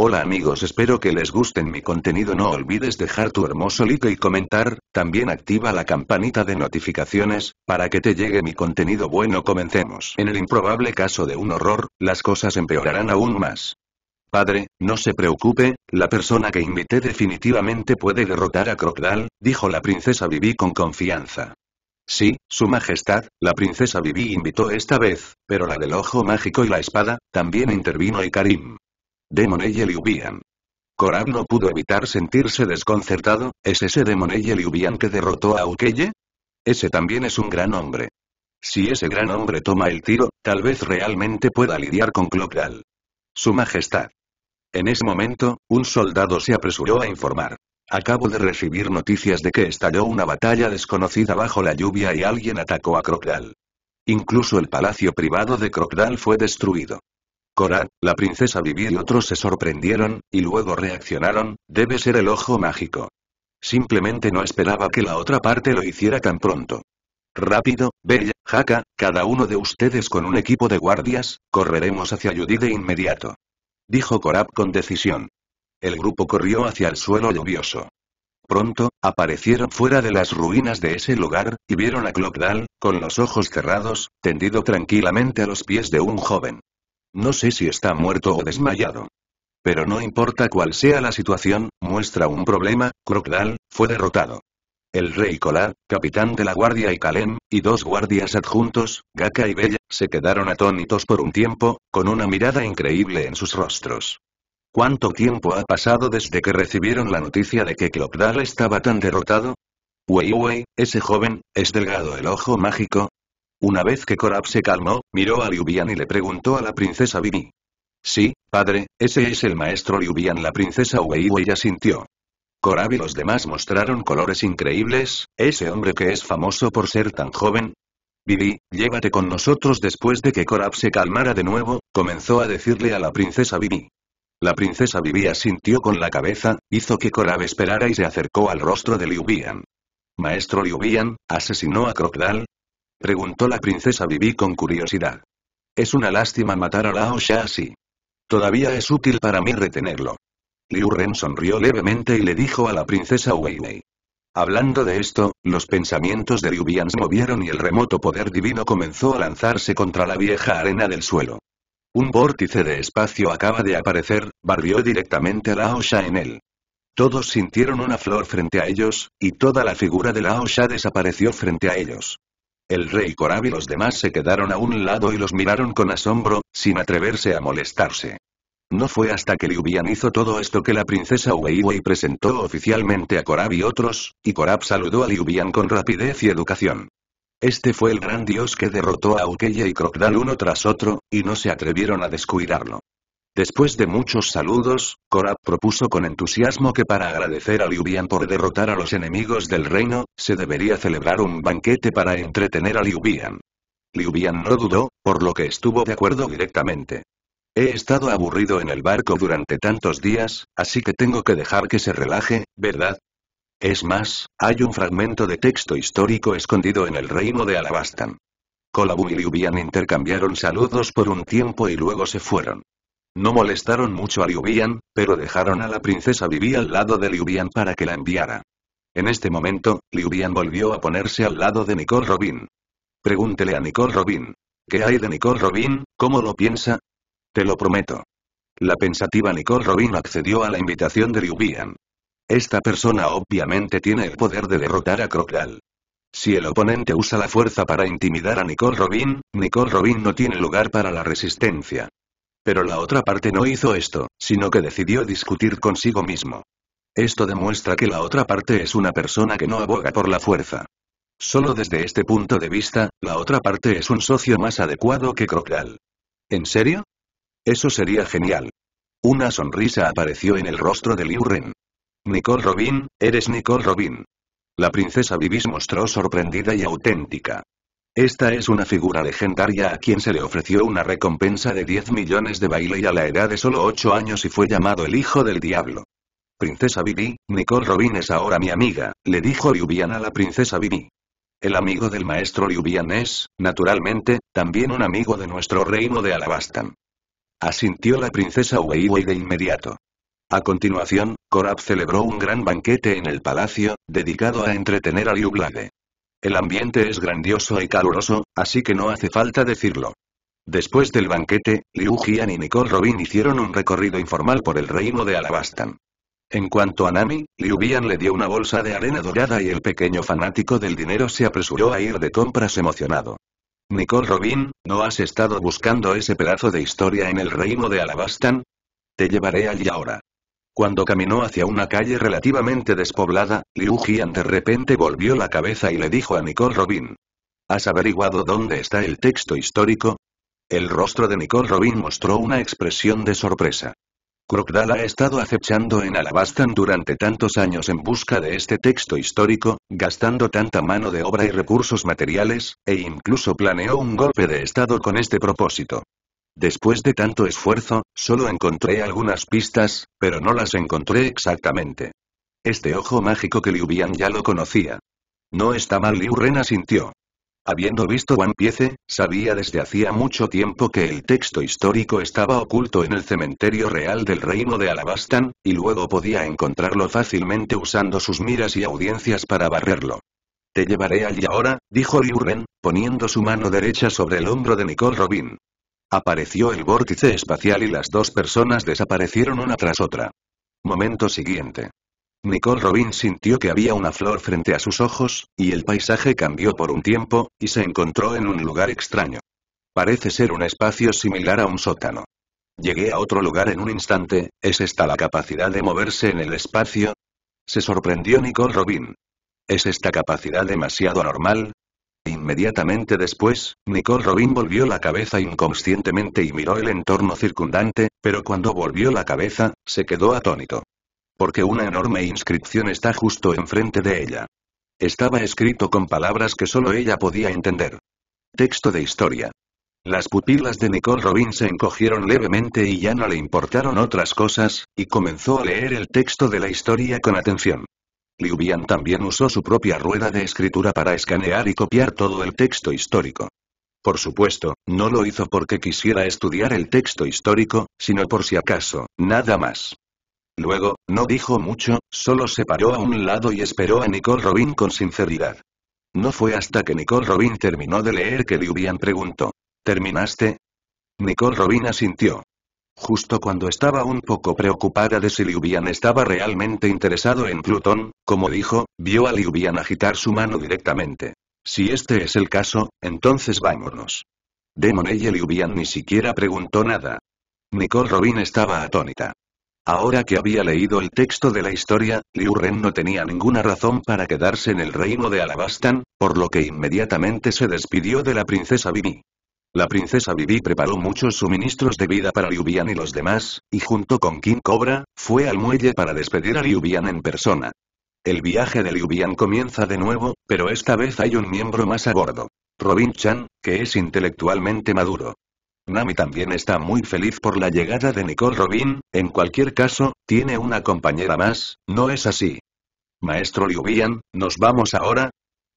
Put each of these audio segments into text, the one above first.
Hola amigos espero que les gusten mi contenido no olvides dejar tu hermoso like y comentar, también activa la campanita de notificaciones, para que te llegue mi contenido bueno comencemos. En el improbable caso de un horror, las cosas empeorarán aún más. Padre, no se preocupe, la persona que invité definitivamente puede derrotar a Crocdal, dijo la princesa Vivi con confianza. Sí, Su Majestad, la princesa Vivi invitó esta vez, pero la del ojo mágico y la espada, también intervino y Karim. Demoneye Liubian. Corab no pudo evitar sentirse desconcertado, ¿es ese Demoneye Liubian que derrotó a Ukeye? Ese también es un gran hombre. Si ese gran hombre toma el tiro, tal vez realmente pueda lidiar con Clockdal. Su Majestad. En ese momento, un soldado se apresuró a informar. Acabo de recibir noticias de que estalló una batalla desconocida bajo la lluvia y alguien atacó a Crocdal. Incluso el palacio privado de Crocdal fue destruido. Cora, la princesa Vivi y otros se sorprendieron, y luego reaccionaron, debe ser el ojo mágico. Simplemente no esperaba que la otra parte lo hiciera tan pronto. Rápido, Bella, Jaca, cada uno de ustedes con un equipo de guardias, correremos hacia Judy de inmediato. Dijo Corab con decisión. El grupo corrió hacia el suelo lluvioso. Pronto, aparecieron fuera de las ruinas de ese lugar, y vieron a Clockdal, con los ojos cerrados, tendido tranquilamente a los pies de un joven. No sé si está muerto o desmayado. Pero no importa cuál sea la situación, muestra un problema, Crocdal, fue derrotado. El rey Colar, capitán de la guardia y Kalem, y dos guardias adjuntos, Gaka y Bella, se quedaron atónitos por un tiempo, con una mirada increíble en sus rostros. ¿Cuánto tiempo ha pasado desde que recibieron la noticia de que Crocdal estaba tan derrotado? Wei ese joven, es delgado el ojo mágico, una vez que Korab se calmó, miró a Liubian y le preguntó a la princesa Bibi. Sí, padre, ese es el maestro Liubian". La princesa Weiwei ya sintió. Korab y los demás mostraron colores increíbles, ese hombre que es famoso por ser tan joven. Bibi, llévate con nosotros después de que Korab se calmara de nuevo, comenzó a decirle a la princesa Bibi. La princesa Bibi asintió con la cabeza, hizo que Korab esperara y se acercó al rostro de Liubian. Maestro Liubian, asesinó a Crocodile, Preguntó la princesa Vivi con curiosidad. Es una lástima matar a Lao osha así. Todavía es útil para mí retenerlo. Liu Ren sonrió levemente y le dijo a la princesa Weiwei. Hablando de esto, los pensamientos de Liu Bian se movieron y el remoto poder divino comenzó a lanzarse contra la vieja arena del suelo. Un vórtice de espacio acaba de aparecer, barrió directamente a Lao en él. Todos sintieron una flor frente a ellos, y toda la figura de Lao desapareció frente a ellos. El rey Korab y los demás se quedaron a un lado y los miraron con asombro, sin atreverse a molestarse. No fue hasta que Liubian hizo todo esto que la princesa Weiwei presentó oficialmente a Korab y otros, y Korab saludó a Liubian con rapidez y educación. Este fue el gran dios que derrotó a Ukeye y Crocdal uno tras otro, y no se atrevieron a descuidarlo. Después de muchos saludos, Korab propuso con entusiasmo que para agradecer a Liubian por derrotar a los enemigos del reino, se debería celebrar un banquete para entretener a Liubian. Liubian no dudó, por lo que estuvo de acuerdo directamente. He estado aburrido en el barco durante tantos días, así que tengo que dejar que se relaje, ¿verdad? Es más, hay un fragmento de texto histórico escondido en el reino de Alabastan. Kolabu y Liubian intercambiaron saludos por un tiempo y luego se fueron. No molestaron mucho a Liubian, pero dejaron a la princesa Vivi al lado de Liubian para que la enviara. En este momento, Liubian volvió a ponerse al lado de Nicole Robin. Pregúntele a Nicole Robin. ¿Qué hay de Nicole Robin? ¿Cómo lo piensa? Te lo prometo. La pensativa Nicole Robin accedió a la invitación de Liubian. Esta persona obviamente tiene el poder de derrotar a Crocal. Si el oponente usa la fuerza para intimidar a Nicole Robin, Nicole Robin no tiene lugar para la resistencia. Pero la otra parte no hizo esto, sino que decidió discutir consigo mismo. Esto demuestra que la otra parte es una persona que no aboga por la fuerza. Solo desde este punto de vista, la otra parte es un socio más adecuado que Crocal. ¿En serio? Eso sería genial. Una sonrisa apareció en el rostro de Liu Ren. Nicole Robin, eres Nicole Robin. La princesa Vivis mostró sorprendida y auténtica. Esta es una figura legendaria a quien se le ofreció una recompensa de 10 millones de baile y a la edad de solo 8 años y fue llamado el hijo del diablo. Princesa Bibi, Nicole Robin es ahora mi amiga, le dijo Liubian a la princesa Bibi. El amigo del maestro Liubian es, naturalmente, también un amigo de nuestro reino de Alabastan. Asintió la princesa Weiwei de inmediato. A continuación, Korab celebró un gran banquete en el palacio, dedicado a entretener a Liublade. El ambiente es grandioso y caluroso, así que no hace falta decirlo. Después del banquete, Liu Jian y Nicole Robin hicieron un recorrido informal por el reino de Alabastan. En cuanto a Nami, Liu Bian le dio una bolsa de arena dorada y el pequeño fanático del dinero se apresuró a ir de compras emocionado. Nicole Robin, ¿no has estado buscando ese pedazo de historia en el reino de Alabastan? Te llevaré allí ahora. Cuando caminó hacia una calle relativamente despoblada, Liu Jian de repente volvió la cabeza y le dijo a Nicole Robin. ¿Has averiguado dónde está el texto histórico? El rostro de Nicole Robin mostró una expresión de sorpresa. Crocdal ha estado acechando en Alabastan durante tantos años en busca de este texto histórico, gastando tanta mano de obra y recursos materiales, e incluso planeó un golpe de estado con este propósito. Después de tanto esfuerzo, solo encontré algunas pistas, pero no las encontré exactamente. Este ojo mágico que Liu ya lo conocía. No está mal Liu Ren asintió. Habiendo visto One Piece, sabía desde hacía mucho tiempo que el texto histórico estaba oculto en el cementerio real del reino de Alabastan, y luego podía encontrarlo fácilmente usando sus miras y audiencias para barrerlo. Te llevaré allí ahora, dijo Liu Ren, poniendo su mano derecha sobre el hombro de Nicole Robin. Apareció el vórtice espacial y las dos personas desaparecieron una tras otra. Momento siguiente. Nicole Robin sintió que había una flor frente a sus ojos, y el paisaje cambió por un tiempo, y se encontró en un lugar extraño. Parece ser un espacio similar a un sótano. Llegué a otro lugar en un instante, ¿es esta la capacidad de moverse en el espacio? Se sorprendió Nicole Robin. ¿Es esta capacidad demasiado anormal? Inmediatamente después, Nicole Robin volvió la cabeza inconscientemente y miró el entorno circundante, pero cuando volvió la cabeza, se quedó atónito. Porque una enorme inscripción está justo enfrente de ella. Estaba escrito con palabras que solo ella podía entender. Texto de historia. Las pupilas de Nicole Robin se encogieron levemente y ya no le importaron otras cosas, y comenzó a leer el texto de la historia con atención. Liu también usó su propia rueda de escritura para escanear y copiar todo el texto histórico. Por supuesto, no lo hizo porque quisiera estudiar el texto histórico, sino por si acaso, nada más. Luego, no dijo mucho, solo se paró a un lado y esperó a Nicole Robin con sinceridad. No fue hasta que Nicole Robin terminó de leer que Liu preguntó. ¿Terminaste? Nicole Robin asintió. Justo cuando estaba un poco preocupada de si Liubian estaba realmente interesado en Plutón, como dijo, vio a Liubian agitar su mano directamente. Si este es el caso, entonces vámonos. Liu Liubian ni siquiera preguntó nada. Nicole Robin estaba atónita. Ahora que había leído el texto de la historia, Liu Ren no tenía ninguna razón para quedarse en el reino de Alabastan, por lo que inmediatamente se despidió de la princesa Vivi. La princesa Vivi preparó muchos suministros de vida para Liu y los demás, y junto con King Cobra, fue al muelle para despedir a Liu Bian en persona. El viaje de Liu comienza de nuevo, pero esta vez hay un miembro más a bordo. Robin Chan, que es intelectualmente maduro. Nami también está muy feliz por la llegada de Nicole Robin, en cualquier caso, tiene una compañera más, ¿no es así? Maestro Liu Bian, nos vamos ahora,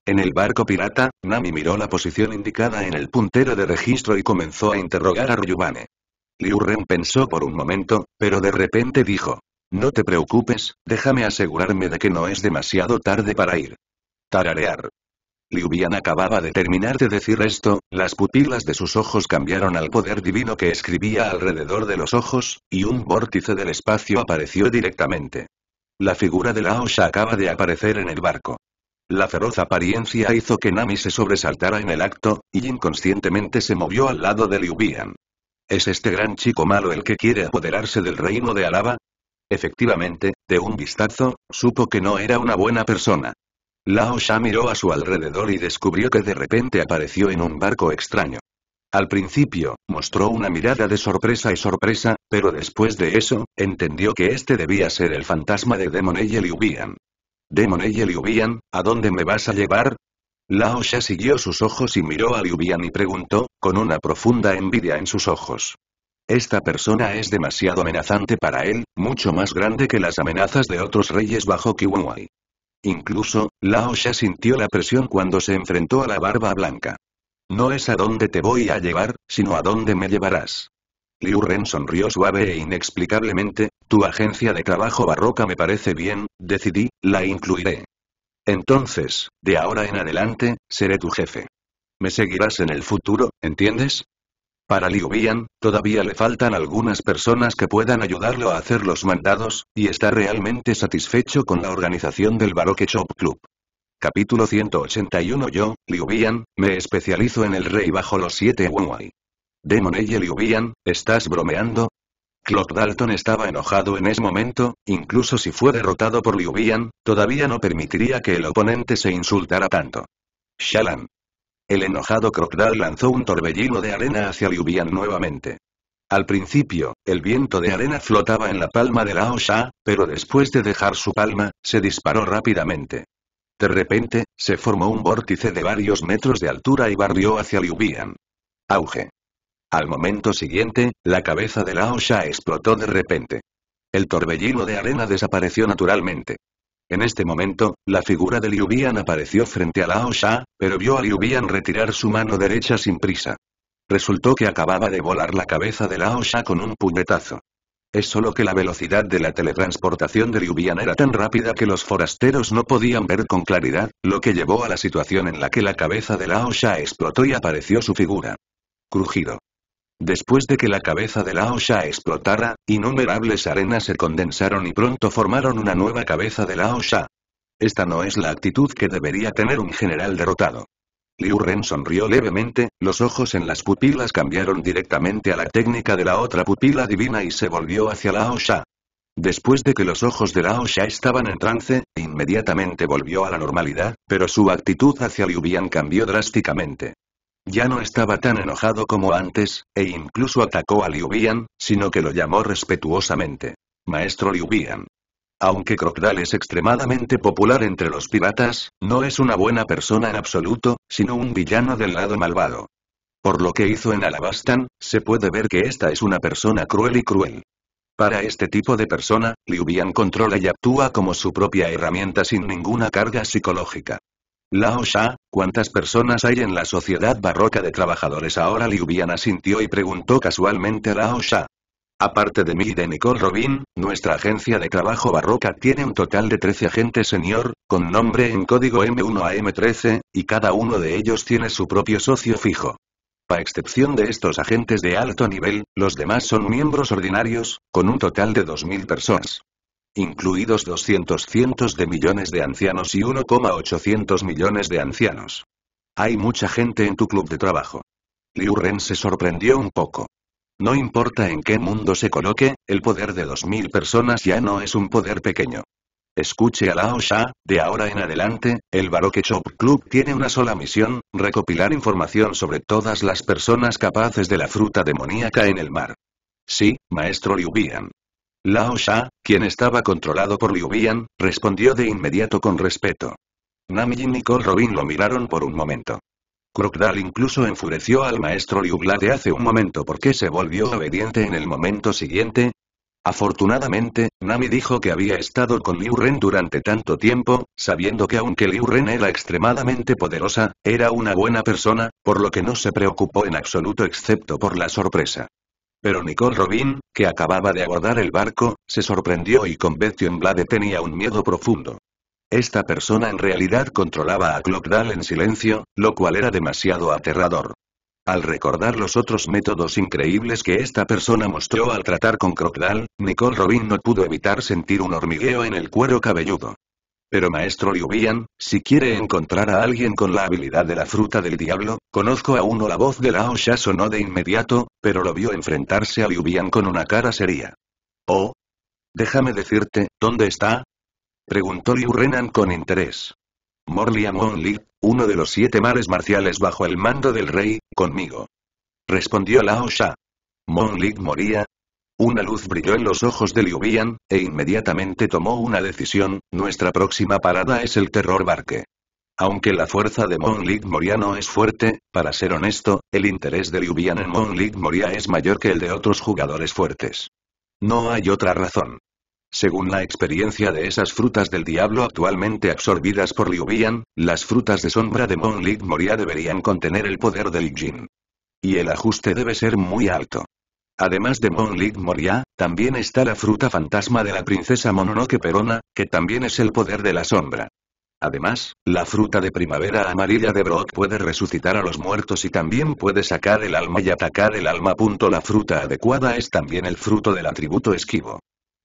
en el barco pirata, Nami miró la posición indicada en el puntero de registro y comenzó a interrogar a Ryubane. Liu Ren pensó por un momento, pero de repente dijo. No te preocupes, déjame asegurarme de que no es demasiado tarde para ir. Tararear. Liu acababa de terminar de decir esto, las pupilas de sus ojos cambiaron al poder divino que escribía alrededor de los ojos, y un vórtice del espacio apareció directamente. La figura de Lao Sha acaba de aparecer en el barco. La feroz apariencia hizo que Nami se sobresaltara en el acto, y inconscientemente se movió al lado de Liu Bian. ¿Es este gran chico malo el que quiere apoderarse del reino de Alaba? Efectivamente, de un vistazo, supo que no era una buena persona. Lao Sha miró a su alrededor y descubrió que de repente apareció en un barco extraño. Al principio, mostró una mirada de sorpresa y sorpresa, pero después de eso, entendió que este debía ser el fantasma de Demon y Liu Bian. Demon y Liu ¿a dónde me vas a llevar? Lao Xia siguió sus ojos y miró a Liubian y preguntó, con una profunda envidia en sus ojos. Esta persona es demasiado amenazante para él, mucho más grande que las amenazas de otros reyes bajo Kiwanwai. Incluso, Lao Xia sintió la presión cuando se enfrentó a la barba blanca. No es a dónde te voy a llevar, sino a dónde me llevarás. Liu Ren sonrió suave e inexplicablemente, tu agencia de trabajo barroca me parece bien, decidí, la incluiré. Entonces, de ahora en adelante, seré tu jefe. Me seguirás en el futuro, ¿entiendes? Para Liu todavía le faltan algunas personas que puedan ayudarlo a hacer los mandados, y está realmente satisfecho con la organización del Baroque Shop Club. Capítulo 181 Yo, Liu me especializo en el rey bajo los siete Wunwai. Demon Liubian, Liu ¿estás bromeando? Clock Dalton estaba enojado en ese momento, incluso si fue derrotado por Liu todavía no permitiría que el oponente se insultara tanto. Shalan. El enojado Crocdal lanzó un torbellino de arena hacia Liu nuevamente. Al principio, el viento de arena flotaba en la palma de Lao Sha, pero después de dejar su palma, se disparó rápidamente. De repente, se formó un vórtice de varios metros de altura y barrió hacia Liu Auge. Al momento siguiente, la cabeza de Lao Sha explotó de repente. El torbellino de arena desapareció naturalmente. En este momento, la figura de Liu apareció frente a Lao Sha, pero vio a Liu retirar su mano derecha sin prisa. Resultó que acababa de volar la cabeza de Lao Sha con un puñetazo. Es solo que la velocidad de la teletransportación de Liu era tan rápida que los forasteros no podían ver con claridad, lo que llevó a la situación en la que la cabeza de Lao Sha explotó y apareció su figura. Crujido. Después de que la cabeza de Lao Sha explotara, innumerables arenas se condensaron y pronto formaron una nueva cabeza de Lao Sha. Esta no es la actitud que debería tener un general derrotado. Liu Ren sonrió levemente, los ojos en las pupilas cambiaron directamente a la técnica de la otra pupila divina y se volvió hacia Lao Sha. Después de que los ojos de Lao Sha estaban en trance, inmediatamente volvió a la normalidad, pero su actitud hacia Liu Bian cambió drásticamente. Ya no estaba tan enojado como antes, e incluso atacó a Liu Bian, sino que lo llamó respetuosamente. Maestro Liu Bian. Aunque Crocdal es extremadamente popular entre los piratas, no es una buena persona en absoluto, sino un villano del lado malvado. Por lo que hizo en Alabastan, se puede ver que esta es una persona cruel y cruel. Para este tipo de persona, Liu Bian controla y actúa como su propia herramienta sin ninguna carga psicológica. Lao Sha, ¿cuántas personas hay en la sociedad barroca de trabajadores ahora? Liubiana sintió y preguntó casualmente a Lao Sha. Aparte de mí y de Nicole Robin, nuestra agencia de trabajo barroca tiene un total de 13 agentes señor, con nombre en código M1 a M13, y cada uno de ellos tiene su propio socio fijo. A excepción de estos agentes de alto nivel, los demás son miembros ordinarios, con un total de 2.000 personas incluidos 200 cientos de millones de ancianos y 1,800 millones de ancianos. Hay mucha gente en tu club de trabajo. Liu Ren se sorprendió un poco. No importa en qué mundo se coloque, el poder de 2000 personas ya no es un poder pequeño. Escuche a Lao Sha, de ahora en adelante, el Baroque Shop Club tiene una sola misión, recopilar información sobre todas las personas capaces de la fruta demoníaca en el mar. Sí, maestro Liu Bian. Lao Sha, quien estaba controlado por Liu Bian, respondió de inmediato con respeto. Nami y Nicole Robin lo miraron por un momento. Crocdal incluso enfureció al maestro Liu Gla hace un momento porque se volvió obediente en el momento siguiente. Afortunadamente, Nami dijo que había estado con Liu Ren durante tanto tiempo, sabiendo que aunque Liu Ren era extremadamente poderosa, era una buena persona, por lo que no se preocupó en absoluto excepto por la sorpresa. Pero Nicole Robin, que acababa de abordar el barco, se sorprendió y con en Blade tenía un miedo profundo. Esta persona en realidad controlaba a Clockdal en silencio, lo cual era demasiado aterrador. Al recordar los otros métodos increíbles que esta persona mostró al tratar con Crocodile, Nicole Robin no pudo evitar sentir un hormigueo en el cuero cabelludo. Pero maestro Liu Bian, si quiere encontrar a alguien con la habilidad de la fruta del diablo, conozco a uno la voz de Lao Sha sonó de inmediato, pero lo vio enfrentarse a Liu Bian con una cara seria. Oh. Déjame decirte, ¿dónde está? Preguntó Liu Renan con interés. a Monli, uno de los siete mares marciales bajo el mando del rey, conmigo. Respondió Lao Sha. Mon moría, una luz brilló en los ojos de Liu Bian, e inmediatamente tomó una decisión, nuestra próxima parada es el terror barque. Aunque la fuerza de Moonlit Moria no es fuerte, para ser honesto, el interés de Liu Bian en Moonlit Moria es mayor que el de otros jugadores fuertes. No hay otra razón. Según la experiencia de esas frutas del diablo actualmente absorbidas por Liu Bian, las frutas de sombra de Moonlit Moria deberían contener el poder del Jin. Y el ajuste debe ser muy alto. Además de Monlit Moria, también está la fruta fantasma de la princesa Mononoke Perona, que también es el poder de la sombra. Además, la fruta de primavera amarilla de Brock puede resucitar a los muertos y también puede sacar el alma y atacar el alma. La fruta adecuada es también el fruto del atributo esquivo.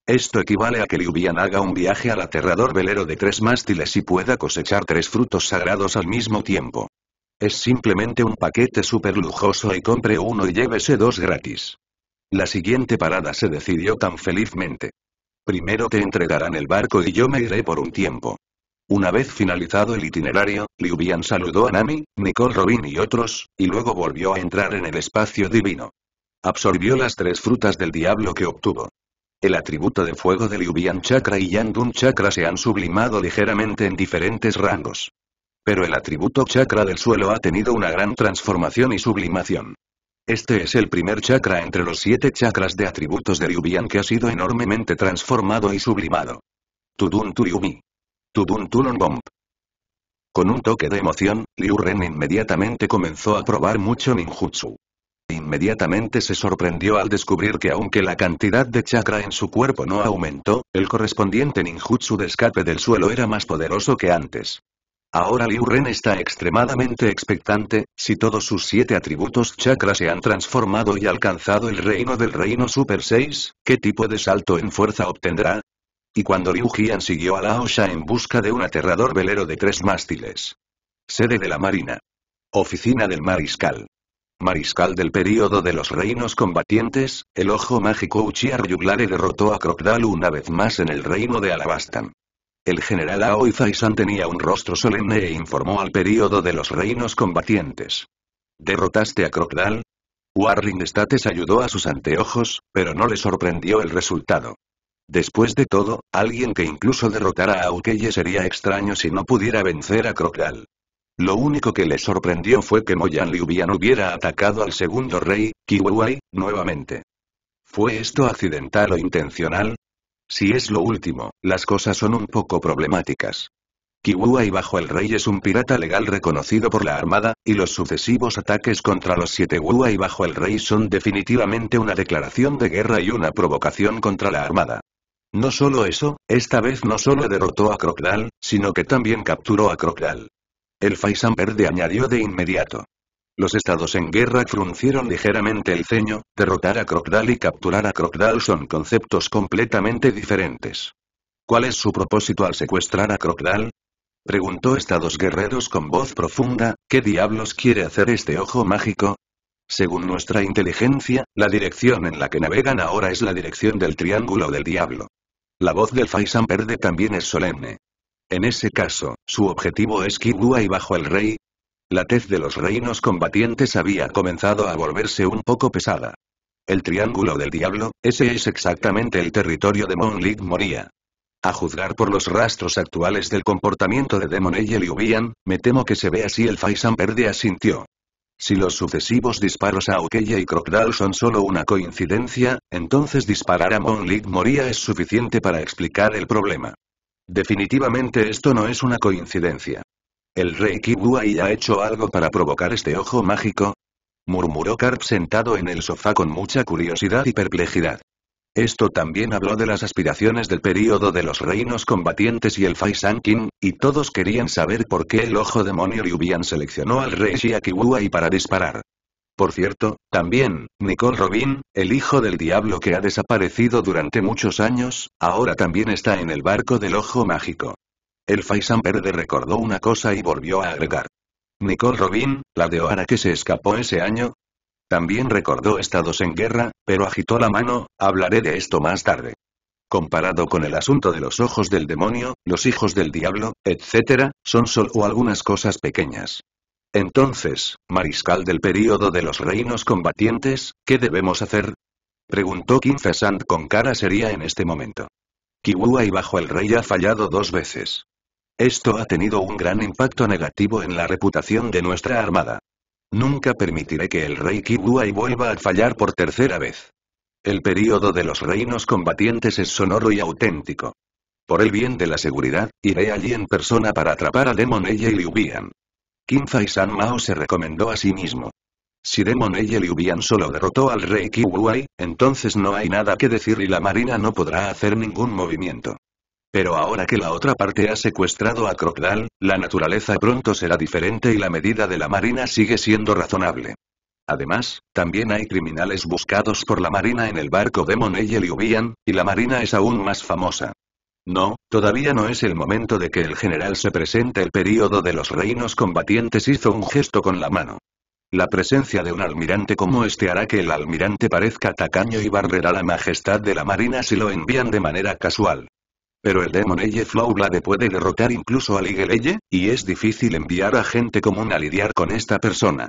Esto equivale a que Liubian haga un viaje al aterrador velero de tres mástiles y pueda cosechar tres frutos sagrados al mismo tiempo. Es simplemente un paquete súper lujoso y compre uno y llévese dos gratis. La siguiente parada se decidió tan felizmente. Primero te entregarán el barco y yo me iré por un tiempo. Una vez finalizado el itinerario, Liu saludó a Nami, Nicole Robin y otros, y luego volvió a entrar en el espacio divino. Absorbió las tres frutas del diablo que obtuvo. El atributo de fuego de Liu Chakra y Yandun Chakra se han sublimado ligeramente en diferentes rangos. Pero el atributo chakra del suelo ha tenido una gran transformación y sublimación. Este es el primer chakra entre los siete chakras de atributos de Ryubian que ha sido enormemente transformado y sublimado. Tudun Turiumi. Tudun Tulong Bomb. Con un toque de emoción, Liu Ren inmediatamente comenzó a probar mucho ninjutsu. Inmediatamente se sorprendió al descubrir que aunque la cantidad de chakra en su cuerpo no aumentó, el correspondiente ninjutsu de escape del suelo era más poderoso que antes. Ahora Liu Ren está extremadamente expectante, si todos sus siete atributos chakra se han transformado y alcanzado el reino del reino Super 6, ¿qué tipo de salto en fuerza obtendrá? Y cuando Liu Jian siguió a la Sha en busca de un aterrador velero de tres mástiles. Sede de la Marina. Oficina del Mariscal. Mariscal del período de los reinos combatientes, el ojo mágico Uchiha Ryuglare derrotó a Crocdal una vez más en el reino de Alabastan. El general Aoi Faisan tenía un rostro solemne e informó al período de los reinos combatientes. ¿Derrotaste a Crocdal? Warring States ayudó a sus anteojos, pero no le sorprendió el resultado. Después de todo, alguien que incluso derrotara a Aukeye sería extraño si no pudiera vencer a Crocdal. Lo único que le sorprendió fue que Moyan Liubian hubiera atacado al segundo rey, Kiwai, nuevamente. ¿Fue esto accidental o intencional? Si es lo último, las cosas son un poco problemáticas. Kiwua y Bajo el Rey es un pirata legal reconocido por la Armada, y los sucesivos ataques contra los siete Wua y Bajo el Rey son definitivamente una declaración de guerra y una provocación contra la Armada. No solo eso, esta vez no solo derrotó a Crocdal, sino que también capturó a Crocdal. El Faisan Verde añadió de inmediato. Los estados en guerra fruncieron ligeramente el ceño, derrotar a Crocdal y capturar a Crocdal son conceptos completamente diferentes. ¿Cuál es su propósito al secuestrar a Crocdal? Preguntó Estados Guerreros con voz profunda, ¿qué diablos quiere hacer este ojo mágico? Según nuestra inteligencia, la dirección en la que navegan ahora es la dirección del Triángulo del Diablo. La voz del Faisan Verde también es solemne. En ese caso, su objetivo es Kidua y bajo el rey, la tez de los reinos combatientes había comenzado a volverse un poco pesada. El Triángulo del Diablo, ese es exactamente el territorio de Lig Moria. A juzgar por los rastros actuales del comportamiento de Demon y Liubian, me temo que se ve así el Faisan Verde asintió. Si los sucesivos disparos a Okeya y Crocdal son solo una coincidencia, entonces disparar a Monlik Moria es suficiente para explicar el problema. Definitivamente esto no es una coincidencia. ¿El rey Kiwai ha hecho algo para provocar este ojo mágico? murmuró Carp sentado en el sofá con mucha curiosidad y perplejidad. Esto también habló de las aspiraciones del período de los reinos combatientes y el Faisan King, y todos querían saber por qué el ojo demonio Ryubian seleccionó al rey y para disparar. Por cierto, también, Nicole Robin, el hijo del diablo que ha desaparecido durante muchos años, ahora también está en el barco del ojo mágico. El Faisan Verde recordó una cosa y volvió a agregar. Nicole Robin, la de Oara que se escapó ese año. También recordó estados en guerra, pero agitó la mano, hablaré de esto más tarde. Comparado con el asunto de los ojos del demonio, los hijos del diablo, etc., son solo algunas cosas pequeñas. Entonces, mariscal del período de los reinos combatientes, ¿qué debemos hacer? Preguntó Kim con cara seria en este momento. Kiwua y bajo el rey ha fallado dos veces. Esto ha tenido un gran impacto negativo en la reputación de nuestra armada. Nunca permitiré que el rey Kiwai vuelva a fallar por tercera vez. El período de los reinos combatientes es sonoro y auténtico. Por el bien de la seguridad, iré allí en persona para atrapar a Demon Eye y Liubian. Bian. Fai San Mao se recomendó a sí mismo. Si Demon Eye y Liu solo derrotó al rey Kiwai, entonces no hay nada que decir y la marina no podrá hacer ningún movimiento. Pero ahora que la otra parte ha secuestrado a Crocdal, la naturaleza pronto será diferente y la medida de la Marina sigue siendo razonable. Además, también hay criminales buscados por la Marina en el barco de Money y Ubian, y la Marina es aún más famosa. No, todavía no es el momento de que el general se presente el período de los reinos combatientes hizo un gesto con la mano. La presencia de un almirante como este hará que el almirante parezca tacaño y barrerá la majestad de la marina si lo envían de manera casual pero el Demon Eye de puede derrotar incluso al Ligeleye, y es difícil enviar a gente común a lidiar con esta persona.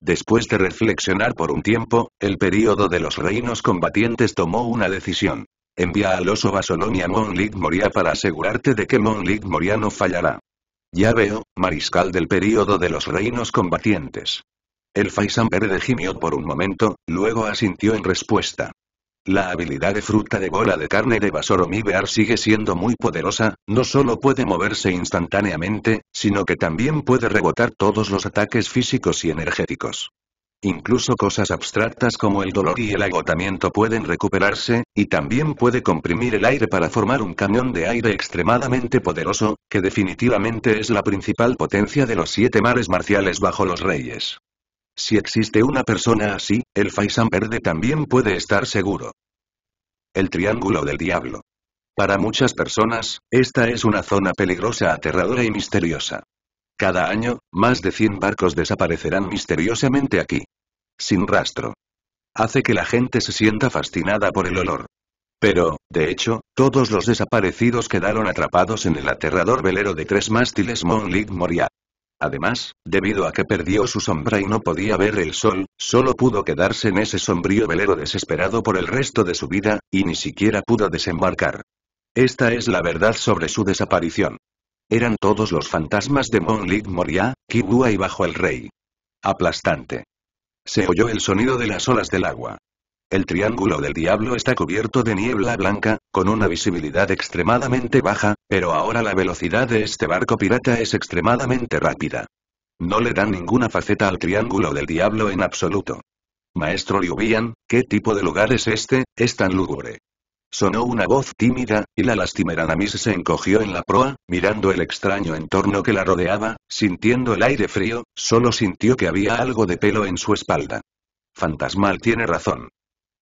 Después de reflexionar por un tiempo, el período de los reinos combatientes tomó una decisión. Envía al oso Basolón y a Moria para asegurarte de que Lig Moria no fallará. Ya veo, mariscal del período de los reinos combatientes. El Faisan de gimió por un momento, luego asintió en respuesta. La habilidad de fruta de bola de carne de Basoromibear Mibear sigue siendo muy poderosa, no solo puede moverse instantáneamente, sino que también puede rebotar todos los ataques físicos y energéticos. Incluso cosas abstractas como el dolor y el agotamiento pueden recuperarse, y también puede comprimir el aire para formar un cañón de aire extremadamente poderoso, que definitivamente es la principal potencia de los siete mares marciales bajo los reyes. Si existe una persona así, el Faisan verde también puede estar seguro. El Triángulo del Diablo. Para muchas personas, esta es una zona peligrosa, aterradora y misteriosa. Cada año, más de 100 barcos desaparecerán misteriosamente aquí. Sin rastro. Hace que la gente se sienta fascinada por el olor. Pero, de hecho, todos los desaparecidos quedaron atrapados en el aterrador velero de tres mástiles Lig Moria. Además, debido a que perdió su sombra y no podía ver el sol, solo pudo quedarse en ese sombrío velero desesperado por el resto de su vida, y ni siquiera pudo desembarcar. Esta es la verdad sobre su desaparición. Eran todos los fantasmas de Monlik Moria, Kibua y bajo el rey. Aplastante. Se oyó el sonido de las olas del agua. El Triángulo del Diablo está cubierto de niebla blanca, con una visibilidad extremadamente baja, pero ahora la velocidad de este barco pirata es extremadamente rápida. No le dan ninguna faceta al Triángulo del Diablo en absoluto. Maestro Bian, ¿qué tipo de lugar es este, es tan lúgubre? Sonó una voz tímida, y la lastimera Namis se encogió en la proa, mirando el extraño entorno que la rodeaba, sintiendo el aire frío, solo sintió que había algo de pelo en su espalda. Fantasmal tiene razón.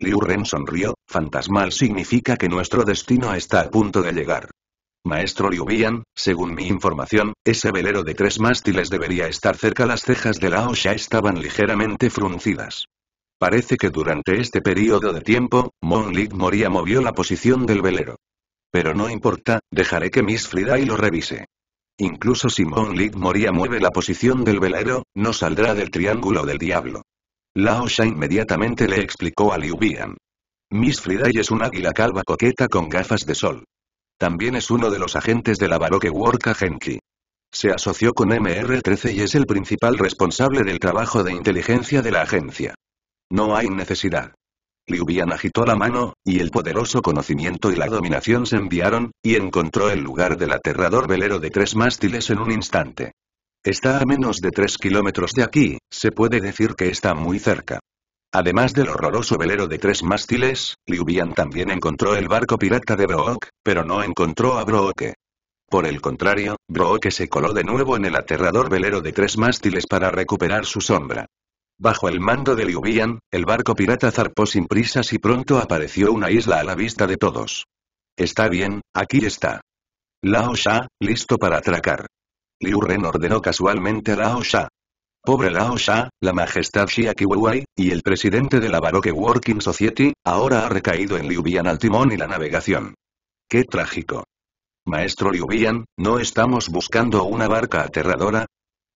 Liu Ren sonrió, fantasmal significa que nuestro destino está a punto de llegar. Maestro Liu Bian, según mi información, ese velero de tres mástiles debería estar cerca las cejas de Lao ya estaban ligeramente fruncidas. Parece que durante este periodo de tiempo, Mon Lit Moria movió la posición del velero. Pero no importa, dejaré que Miss Friday lo revise. Incluso si Mon Lit Moria mueve la posición del velero, no saldrá del triángulo del diablo. Lao Sha inmediatamente le explicó a Liu Bian. Miss Friday es un águila calva coqueta con gafas de sol. También es uno de los agentes de la Baroque Worka Agency. Se asoció con MR-13 y es el principal responsable del trabajo de inteligencia de la agencia. No hay necesidad. Liu Bian agitó la mano, y el poderoso conocimiento y la dominación se enviaron, y encontró el lugar del aterrador velero de tres mástiles en un instante. Está a menos de 3 kilómetros de aquí, se puede decir que está muy cerca. Además del horroroso velero de tres mástiles, Liu también encontró el barco pirata de Brook, pero no encontró a Brooke. Por el contrario, Brooke se coló de nuevo en el aterrador velero de tres mástiles para recuperar su sombra. Bajo el mando de Liu Bian, el barco pirata zarpó sin prisas y pronto apareció una isla a la vista de todos. Está bien, aquí está. Lao Sha, listo para atracar. Liu Ren ordenó casualmente a Lao Sha. Pobre Lao Sha, la majestad Xia y el presidente de la Baroque Working Society, ahora ha recaído en Liu Bian al timón y la navegación. ¡Qué trágico! Maestro Liu Bian, ¿no estamos buscando una barca aterradora?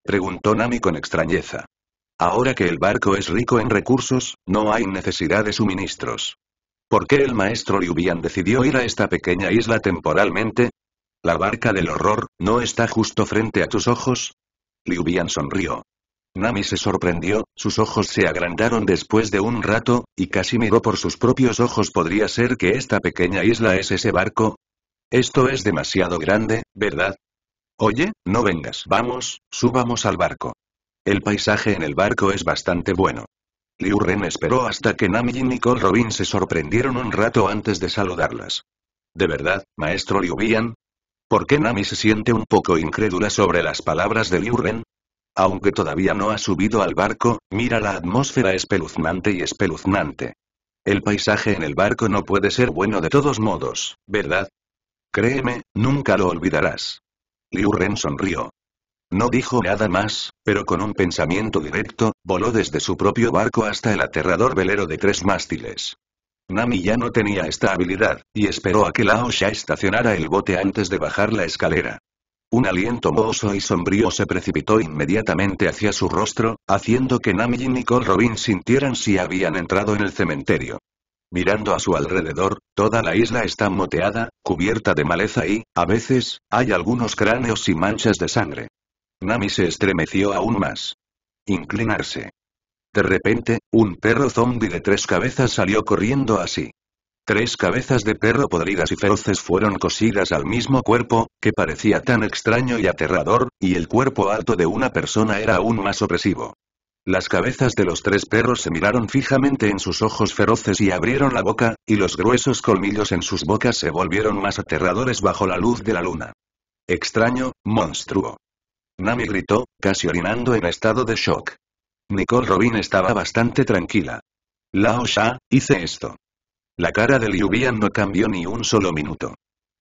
Preguntó Nami con extrañeza. Ahora que el barco es rico en recursos, no hay necesidad de suministros. ¿Por qué el maestro Liu Bian decidió ir a esta pequeña isla temporalmente? ¿La barca del horror, no está justo frente a tus ojos? Liu sonrió. Nami se sorprendió, sus ojos se agrandaron después de un rato, y casi miró por sus propios ojos ¿podría ser que esta pequeña isla es ese barco? Esto es demasiado grande, ¿verdad? Oye, no vengas. Vamos, subamos al barco. El paisaje en el barco es bastante bueno. Liu Ren esperó hasta que Nami y Nicole Robin se sorprendieron un rato antes de saludarlas. ¿De verdad, maestro Liu ¿Por qué Nami se siente un poco incrédula sobre las palabras de Liu Ren? Aunque todavía no ha subido al barco, mira la atmósfera espeluznante y espeluznante. El paisaje en el barco no puede ser bueno de todos modos, ¿verdad? Créeme, nunca lo olvidarás. Liu Ren sonrió. No dijo nada más, pero con un pensamiento directo, voló desde su propio barco hasta el aterrador velero de tres mástiles. Nami ya no tenía esta habilidad, y esperó a que Laosha estacionara el bote antes de bajar la escalera. Un aliento mohoso y sombrío se precipitó inmediatamente hacia su rostro, haciendo que Nami y Nicole Robin sintieran si habían entrado en el cementerio. Mirando a su alrededor, toda la isla está moteada, cubierta de maleza y, a veces, hay algunos cráneos y manchas de sangre. Nami se estremeció aún más. Inclinarse. De repente, un perro zombi de tres cabezas salió corriendo así. Tres cabezas de perro podridas y feroces fueron cosidas al mismo cuerpo, que parecía tan extraño y aterrador, y el cuerpo alto de una persona era aún más opresivo. Las cabezas de los tres perros se miraron fijamente en sus ojos feroces y abrieron la boca, y los gruesos colmillos en sus bocas se volvieron más aterradores bajo la luz de la luna. Extraño, monstruo. Nami gritó, casi orinando en estado de shock. Nicole Robin estaba bastante tranquila. Lao Sha, hice esto. La cara de Liu no cambió ni un solo minuto.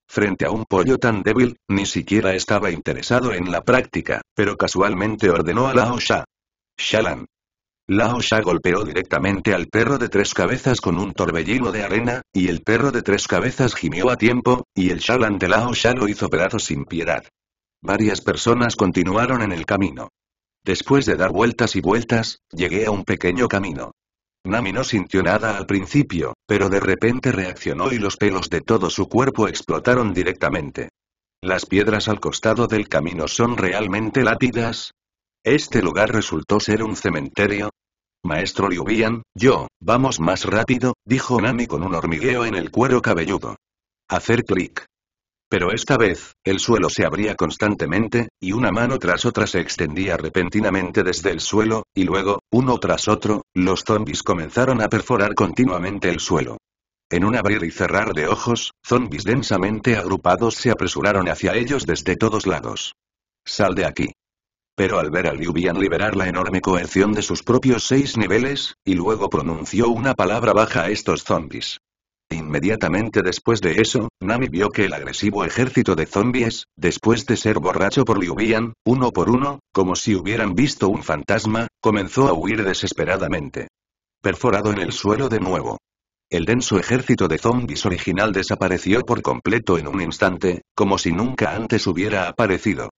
Frente a un pollo tan débil, ni siquiera estaba interesado en la práctica, pero casualmente ordenó a Lao Shalan. Lao Sha golpeó directamente al perro de tres cabezas con un torbellino de arena, y el perro de tres cabezas gimió a tiempo, y el Shalan de Lao lo hizo pedazos sin piedad. Varias personas continuaron en el camino. Después de dar vueltas y vueltas, llegué a un pequeño camino. Nami no sintió nada al principio, pero de repente reaccionó y los pelos de todo su cuerpo explotaron directamente. Las piedras al costado del camino son realmente lápidas, ¿Este lugar resultó ser un cementerio? Maestro Liubian, yo, vamos más rápido, dijo Nami con un hormigueo en el cuero cabelludo. Hacer clic. Pero esta vez, el suelo se abría constantemente, y una mano tras otra se extendía repentinamente desde el suelo, y luego, uno tras otro, los zombis comenzaron a perforar continuamente el suelo. En un abrir y cerrar de ojos, zombis densamente agrupados se apresuraron hacia ellos desde todos lados. Sal de aquí. Pero al ver a Liu liberar la enorme coerción de sus propios seis niveles, y luego pronunció una palabra baja a estos zombis. Inmediatamente después de eso, Nami vio que el agresivo ejército de zombies, después de ser borracho por Liubian, uno por uno, como si hubieran visto un fantasma, comenzó a huir desesperadamente. Perforado en el suelo de nuevo. El denso ejército de zombies original desapareció por completo en un instante, como si nunca antes hubiera aparecido.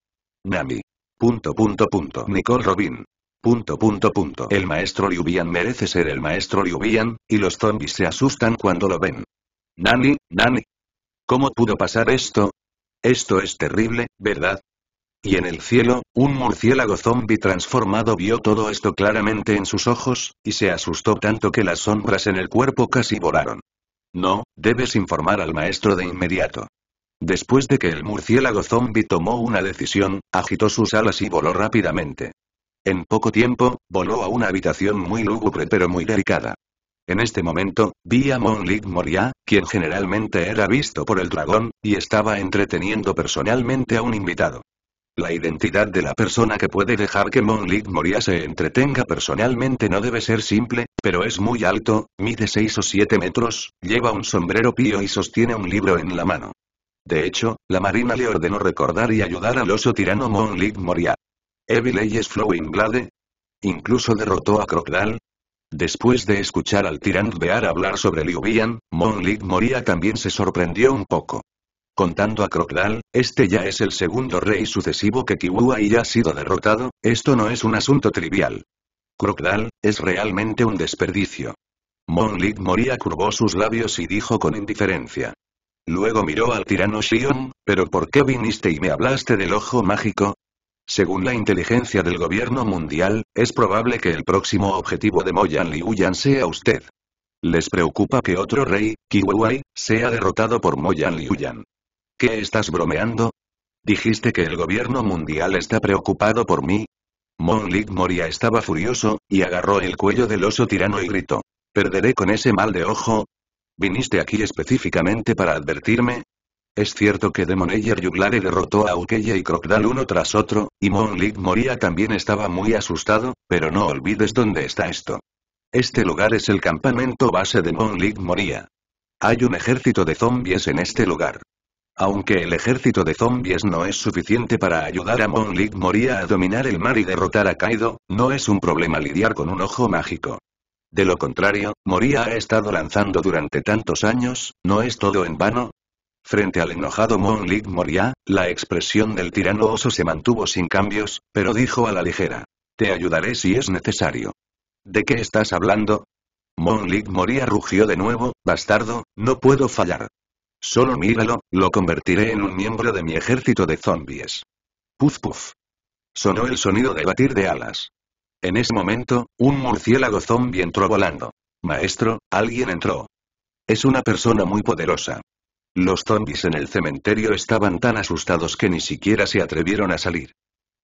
Nami. Punto punto punto. Nicole Robin. Punto punto punto. El maestro Liu Bian merece ser el maestro Liu Bian, y los zombies se asustan cuando lo ven. Nani, Nani. ¿Cómo pudo pasar esto? Esto es terrible, ¿verdad? Y en el cielo, un murciélago zombie transformado vio todo esto claramente en sus ojos, y se asustó tanto que las sombras en el cuerpo casi volaron. No, debes informar al maestro de inmediato. Después de que el murciélago zombie tomó una decisión, agitó sus alas y voló rápidamente. En poco tiempo, voló a una habitación muy lúgubre pero muy delicada. En este momento, vi a Monlit Moria, quien generalmente era visto por el dragón, y estaba entreteniendo personalmente a un invitado. La identidad de la persona que puede dejar que Monlit Moria se entretenga personalmente no debe ser simple, pero es muy alto, mide 6 o 7 metros, lleva un sombrero pío y sostiene un libro en la mano. De hecho, la marina le ordenó recordar y ayudar al oso tirano Monlit Moria. Evil Leyes Flowing Blade. ¿eh? Incluso derrotó a Crocdal? Después de escuchar al tirano Bear hablar sobre Liubian, Mon Moria también se sorprendió un poco. Contando a Crocdal, este ya es el segundo rey sucesivo que Kiwua y ha sido derrotado, esto no es un asunto trivial. Crocdal, es realmente un desperdicio. Mon Moria curvó sus labios y dijo con indiferencia. Luego miró al tirano Shion, pero ¿por qué viniste y me hablaste del ojo mágico? Según la inteligencia del gobierno mundial, es probable que el próximo objetivo de Moyan Liuyan sea usted. Les preocupa que otro rey, Kiwai, sea derrotado por Moyan Liuyan. ¿Qué estás bromeando? ¿Dijiste que el gobierno mundial está preocupado por mí? Monlik Moria estaba furioso, y agarró el cuello del oso tirano y gritó. ¿Perderé con ese mal de ojo? ¿Viniste aquí específicamente para advertirme? Es cierto que Demonayer Yuglare derrotó a Ukeya y Crocdal uno tras otro, y Monlik Moria también estaba muy asustado, pero no olvides dónde está esto. Este lugar es el campamento base de Monlik Moria. Hay un ejército de zombies en este lugar. Aunque el ejército de zombies no es suficiente para ayudar a Monlik Moria a dominar el mar y derrotar a Kaido, no es un problema lidiar con un ojo mágico. De lo contrario, Moria ha estado lanzando durante tantos años, no es todo en vano, Frente al enojado Lig Moria, la expresión del tirano oso se mantuvo sin cambios, pero dijo a la ligera. Te ayudaré si es necesario. ¿De qué estás hablando? Lig Moria rugió de nuevo, bastardo, no puedo fallar. Solo míralo, lo convertiré en un miembro de mi ejército de zombies. Puf puf. Sonó el sonido de batir de alas. En ese momento, un murciélago zombie entró volando. Maestro, alguien entró. Es una persona muy poderosa. Los zombies en el cementerio estaban tan asustados que ni siquiera se atrevieron a salir.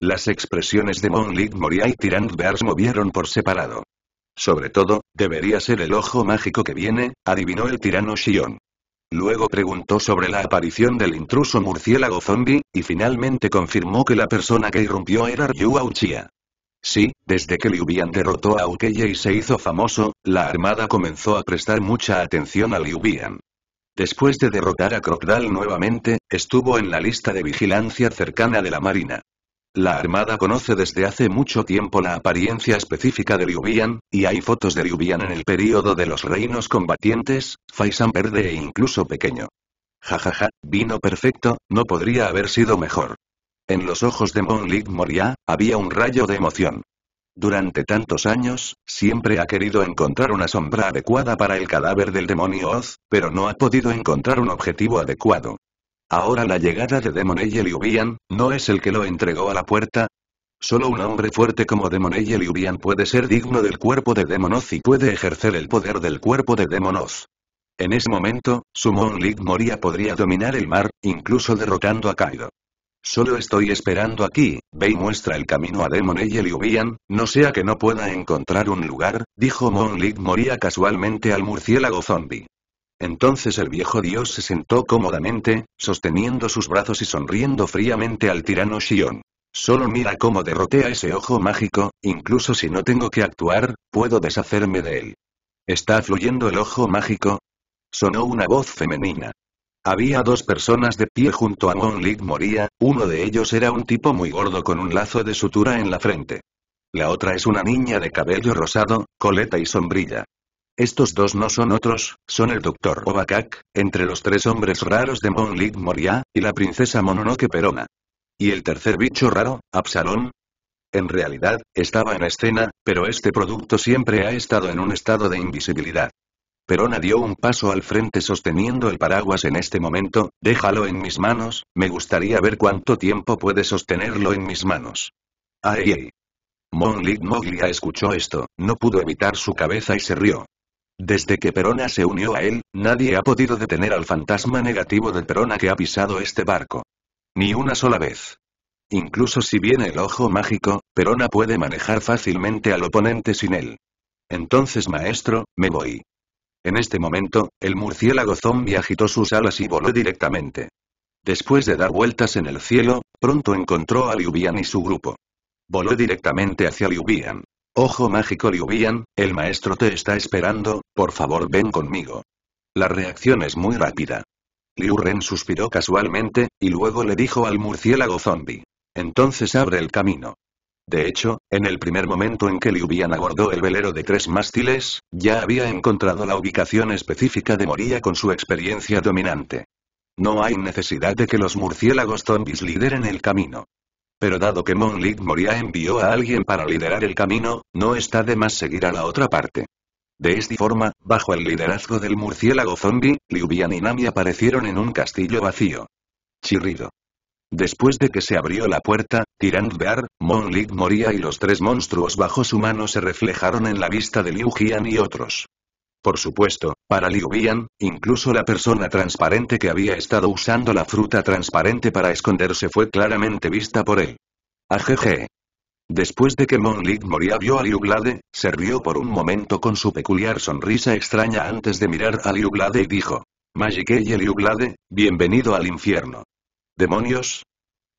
Las expresiones de Monlit Moria y Tyrant Bears movieron por separado. Sobre todo, debería ser el ojo mágico que viene, adivinó el tirano Shion. Luego preguntó sobre la aparición del intruso murciélago zombie, y finalmente confirmó que la persona que irrumpió era Ryu Auchia. Sí, desde que Liu derrotó a Ukeye y se hizo famoso, la armada comenzó a prestar mucha atención a Liu Después de derrotar a Crocdal nuevamente, estuvo en la lista de vigilancia cercana de la Marina. La Armada conoce desde hace mucho tiempo la apariencia específica de Ryubian, y hay fotos de Ryubian en el período de los reinos combatientes, Faisan verde e incluso pequeño. Jajaja, ja, ja, vino perfecto, no podría haber sido mejor. En los ojos de Monlik Moria, había un rayo de emoción. Durante tantos años, siempre ha querido encontrar una sombra adecuada para el cadáver del demonio Oz, pero no ha podido encontrar un objetivo adecuado. Ahora la llegada de Demon ¿no es el que lo entregó a la puerta? Solo un hombre fuerte como Demon puede ser digno del cuerpo de Demon y puede ejercer el poder del cuerpo de Demon En ese momento, su Lig Moria podría dominar el mar, incluso derrotando a Kaido. Solo estoy esperando aquí, ve y muestra el camino a Demon y Liubian, no sea que no pueda encontrar un lugar, dijo Lig moría casualmente al murciélago zombie. Entonces el viejo dios se sentó cómodamente, sosteniendo sus brazos y sonriendo fríamente al tirano Shion. Solo mira cómo a ese ojo mágico, incluso si no tengo que actuar, puedo deshacerme de él. ¿Está fluyendo el ojo mágico? Sonó una voz femenina. Había dos personas de pie junto a Mon Lig Moria, uno de ellos era un tipo muy gordo con un lazo de sutura en la frente. La otra es una niña de cabello rosado, coleta y sombrilla. Estos dos no son otros, son el doctor Obakak, entre los tres hombres raros de Mon Lig Moria, y la princesa Mononoke Perona. ¿Y el tercer bicho raro, Absalón? En realidad, estaba en escena, pero este producto siempre ha estado en un estado de invisibilidad. Perona dio un paso al frente sosteniendo el paraguas en este momento, déjalo en mis manos, me gustaría ver cuánto tiempo puede sostenerlo en mis manos. Ay, ay. Monlit Moglia escuchó esto, no pudo evitar su cabeza y se rió. Desde que Perona se unió a él, nadie ha podido detener al fantasma negativo de Perona que ha pisado este barco. Ni una sola vez. Incluso si viene el ojo mágico, Perona puede manejar fácilmente al oponente sin él. Entonces maestro, me voy. En este momento, el murciélago zombie agitó sus alas y voló directamente. Después de dar vueltas en el cielo, pronto encontró a Liu y su grupo. Voló directamente hacia Liu Bian. Ojo mágico Liu el maestro te está esperando, por favor ven conmigo. La reacción es muy rápida. Liu Ren suspiró casualmente, y luego le dijo al murciélago zombie. Entonces abre el camino. De hecho, en el primer momento en que Liubian abordó el velero de tres mástiles, ya había encontrado la ubicación específica de Moria con su experiencia dominante. No hay necesidad de que los murciélagos zombies lideren el camino. Pero dado que Monlit Moria envió a alguien para liderar el camino, no está de más seguir a la otra parte. De esta forma, bajo el liderazgo del murciélago zombie, Liubian y Nami aparecieron en un castillo vacío. Chirrido. Después de que se abrió la puerta, Tirant Bear, Lig moría y los tres monstruos bajo su mano se reflejaron en la vista de Liu Jian y otros. Por supuesto, para Liu Bian, incluso la persona transparente que había estado usando la fruta transparente para esconderse fue claramente vista por él. Ajeje. Después de que Monlik Moria vio a Liu Glade, se rió por un momento con su peculiar sonrisa extraña antes de mirar a Liu Glade y dijo. Magique y Liu Glade, bienvenido al infierno. Demonios,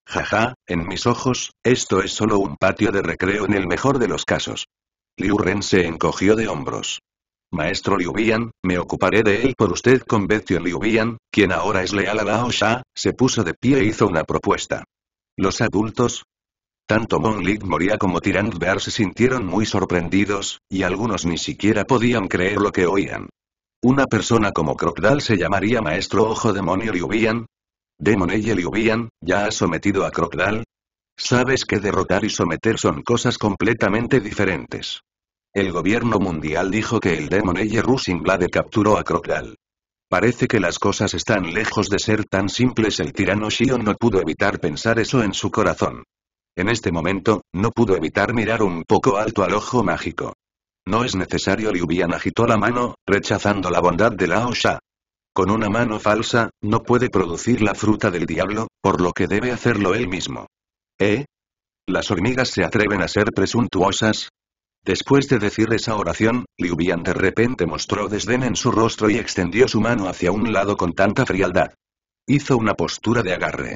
Jaja, en mis ojos, esto es solo un patio de recreo en el mejor de los casos. Liu Ren se encogió de hombros. Maestro Liu Bian, me ocuparé de él por usted. con Convenció Liu Bian, quien ahora es leal a Lao Sha, se puso de pie e hizo una propuesta. Los adultos, tanto Li Moria como Tirant Bear se sintieron muy sorprendidos, y algunos ni siquiera podían creer lo que oían. Una persona como Crocdal se llamaría Maestro Ojo Demonio Liu Bian?» Demon y Liubian, ¿ya has sometido a Crocodile? Sabes que derrotar y someter son cosas completamente diferentes. El gobierno mundial dijo que el Demon Rusin Blade capturó a Crocodile. Parece que las cosas están lejos de ser tan simples el tirano Shion no pudo evitar pensar eso en su corazón. En este momento, no pudo evitar mirar un poco alto al ojo mágico. No es necesario Liubian agitó la mano, rechazando la bondad de Lao Sha con una mano falsa, no puede producir la fruta del diablo, por lo que debe hacerlo él mismo. ¿Eh? ¿Las hormigas se atreven a ser presuntuosas? Después de decir esa oración, Liu de repente mostró desdén en su rostro y extendió su mano hacia un lado con tanta frialdad. Hizo una postura de agarre.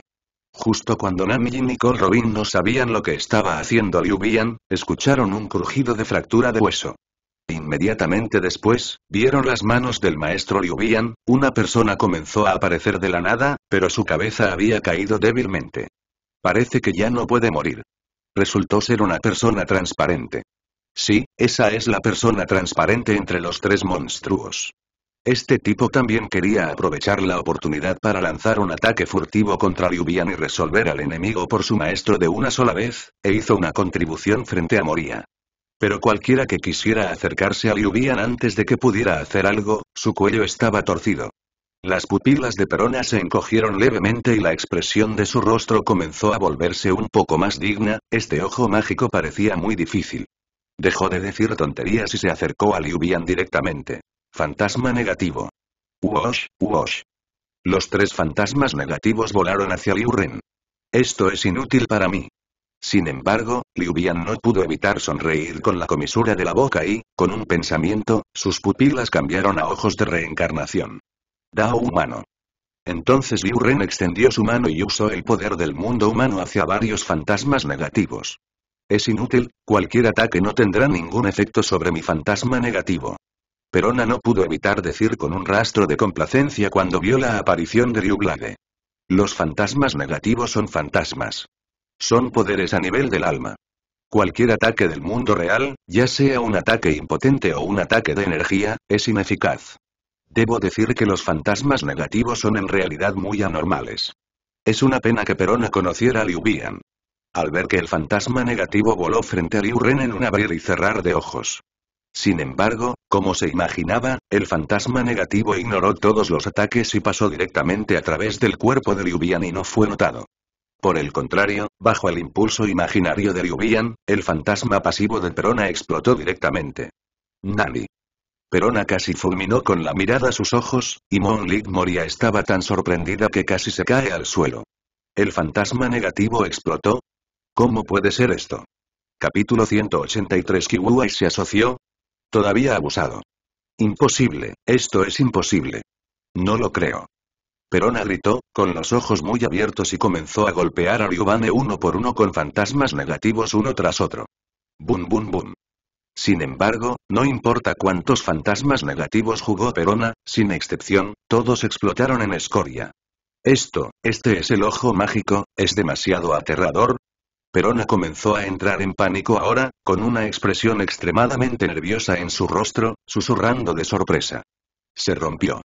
Justo cuando Nami y Nicole Robin no sabían lo que estaba haciendo Liu Bian, escucharon un crujido de fractura de hueso. Inmediatamente después, vieron las manos del maestro Liu una persona comenzó a aparecer de la nada, pero su cabeza había caído débilmente. Parece que ya no puede morir. Resultó ser una persona transparente. Sí, esa es la persona transparente entre los tres monstruos. Este tipo también quería aprovechar la oportunidad para lanzar un ataque furtivo contra Liu y resolver al enemigo por su maestro de una sola vez, e hizo una contribución frente a Moria. Pero cualquiera que quisiera acercarse a Liubian antes de que pudiera hacer algo, su cuello estaba torcido. Las pupilas de Perona se encogieron levemente y la expresión de su rostro comenzó a volverse un poco más digna, este ojo mágico parecía muy difícil. Dejó de decir tonterías y se acercó a Liu directamente. Fantasma negativo. Wash, wash. Los tres fantasmas negativos volaron hacia Liu Ren. Esto es inútil para mí. Sin embargo, Liu Bian no pudo evitar sonreír con la comisura de la boca y, con un pensamiento, sus pupilas cambiaron a ojos de reencarnación. Dao humano. Entonces Liu Ren extendió su mano y usó el poder del mundo humano hacia varios fantasmas negativos. Es inútil, cualquier ataque no tendrá ningún efecto sobre mi fantasma negativo. Perona no pudo evitar decir con un rastro de complacencia cuando vio la aparición de Liu Los fantasmas negativos son fantasmas. Son poderes a nivel del alma. Cualquier ataque del mundo real, ya sea un ataque impotente o un ataque de energía, es ineficaz. Debo decir que los fantasmas negativos son en realidad muy anormales. Es una pena que Perona conociera a Liu Al ver que el fantasma negativo voló frente a Liu Ren en un abrir y cerrar de ojos. Sin embargo, como se imaginaba, el fantasma negativo ignoró todos los ataques y pasó directamente a través del cuerpo de Liu y no fue notado. Por el contrario, bajo el impulso imaginario de Ryubian, el fantasma pasivo de Perona explotó directamente. Nani. Perona casi fulminó con la mirada sus ojos, y Mon Moria estaba tan sorprendida que casi se cae al suelo. ¿El fantasma negativo explotó? ¿Cómo puede ser esto? Capítulo 183 Kiwai se asoció. Todavía abusado. Imposible, esto es imposible. No lo creo. Perona gritó, con los ojos muy abiertos y comenzó a golpear a Ryubane uno por uno con fantasmas negativos uno tras otro. Bum bum bum. Sin embargo, no importa cuántos fantasmas negativos jugó Perona, sin excepción, todos explotaron en escoria. Esto, este es el ojo mágico, es demasiado aterrador. Perona comenzó a entrar en pánico ahora, con una expresión extremadamente nerviosa en su rostro, susurrando de sorpresa. Se rompió.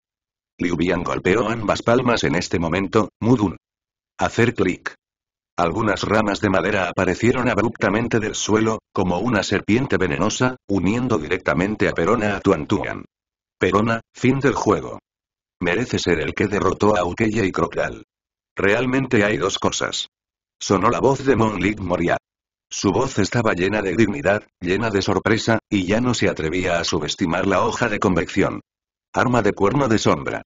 Liubian golpeó ambas palmas en este momento, Mudun. Hacer clic. Algunas ramas de madera aparecieron abruptamente del suelo, como una serpiente venenosa, uniendo directamente a Perona a Tuantuan. Perona, fin del juego. Merece ser el que derrotó a Ukeya y Crocral. Realmente hay dos cosas. Sonó la voz de Monlik Moria. Su voz estaba llena de dignidad, llena de sorpresa, y ya no se atrevía a subestimar la hoja de convección. Arma de cuerno de sombra.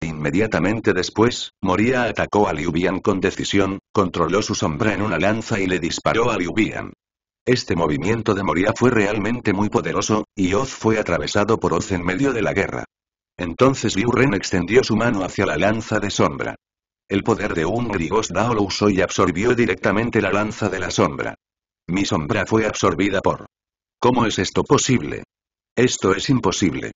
Inmediatamente después, Moria atacó a Liubian con decisión, controló su sombra en una lanza y le disparó a Liubian. Este movimiento de Moria fue realmente muy poderoso, y Oz fue atravesado por Oz en medio de la guerra. Entonces Liu Ren extendió su mano hacia la lanza de sombra. El poder de un Grigos Dao lo usó y absorbió directamente la lanza de la sombra. Mi sombra fue absorbida por... ¿Cómo es esto posible? Esto es imposible.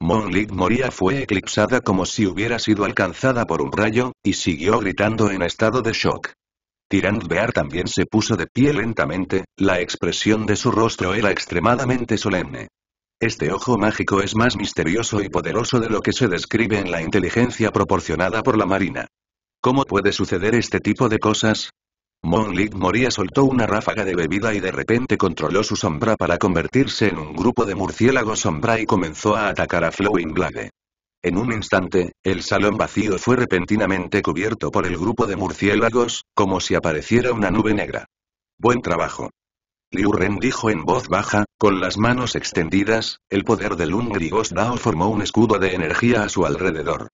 Monlit Moria fue eclipsada como si hubiera sido alcanzada por un rayo, y siguió gritando en estado de shock. Tirand Bear también se puso de pie lentamente, la expresión de su rostro era extremadamente solemne. Este ojo mágico es más misterioso y poderoso de lo que se describe en la inteligencia proporcionada por la Marina. ¿Cómo puede suceder este tipo de cosas? Monlik Moria soltó una ráfaga de bebida y de repente controló su sombra para convertirse en un grupo de murciélagos sombra y comenzó a atacar a Flowing Blade. En un instante, el salón vacío fue repentinamente cubierto por el grupo de murciélagos, como si apareciera una nube negra. Buen trabajo. Liu Ren dijo en voz baja, con las manos extendidas, el poder del Ungrigos Dao formó un escudo de energía a su alrededor.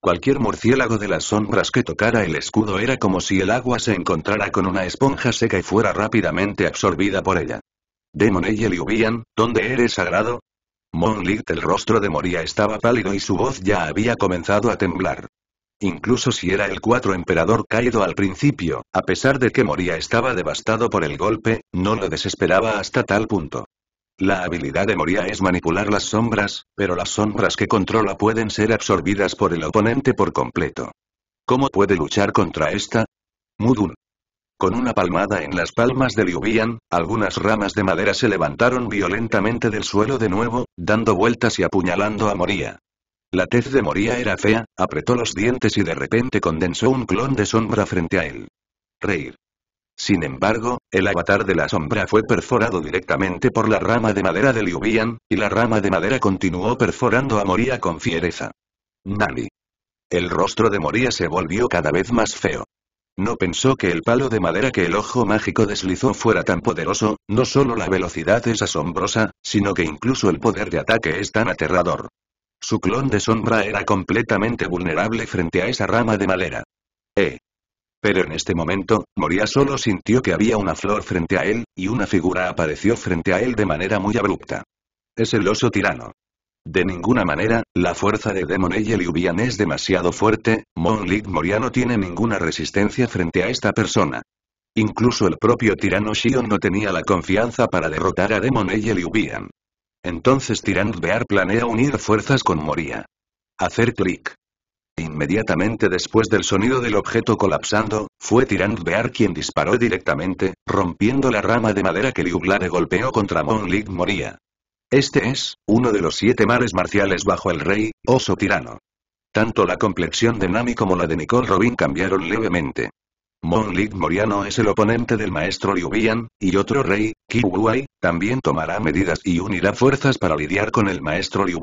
Cualquier murciélago de las sombras que tocara el escudo era como si el agua se encontrara con una esponja seca y fuera rápidamente absorbida por ella. Demon y Eliubian, ¿dónde eres sagrado? Monlit el rostro de Moria estaba pálido y su voz ya había comenzado a temblar. Incluso si era el cuatro emperador caído al principio, a pesar de que Moria estaba devastado por el golpe, no lo desesperaba hasta tal punto. La habilidad de Moria es manipular las sombras, pero las sombras que controla pueden ser absorbidas por el oponente por completo. ¿Cómo puede luchar contra esta? Mudun. Con una palmada en las palmas de Liubian, algunas ramas de madera se levantaron violentamente del suelo de nuevo, dando vueltas y apuñalando a Moria. La tez de Moria era fea, apretó los dientes y de repente condensó un clon de sombra frente a él. Reír. Sin embargo, el avatar de la sombra fue perforado directamente por la rama de madera de Liubian y la rama de madera continuó perforando a Moria con fiereza. Nani. El rostro de Moria se volvió cada vez más feo. No pensó que el palo de madera que el ojo mágico deslizó fuera tan poderoso, no solo la velocidad es asombrosa, sino que incluso el poder de ataque es tan aterrador. Su clon de sombra era completamente vulnerable frente a esa rama de madera. Eh, pero en este momento, Moria solo sintió que había una flor frente a él, y una figura apareció frente a él de manera muy abrupta. Es el oso tirano. De ninguna manera, la fuerza de Demon y es demasiado fuerte, Monlit Moria no tiene ninguna resistencia frente a esta persona. Incluso el propio tirano Shion no tenía la confianza para derrotar a Demon y Liubian. Entonces Tirant Bear planea unir fuerzas con Moria. Hacer clic. Inmediatamente después del sonido del objeto colapsando, fue Tirant Bear quien disparó directamente, rompiendo la rama de madera que Liu golpeó contra Mon Lig Moria. Este es, uno de los siete mares marciales bajo el rey, oso tirano. Tanto la complexión de Nami como la de Nicole Robin cambiaron levemente. Moria Moriano es el oponente del maestro Liu y otro rey, Wai, también tomará medidas y unirá fuerzas para lidiar con el maestro Liu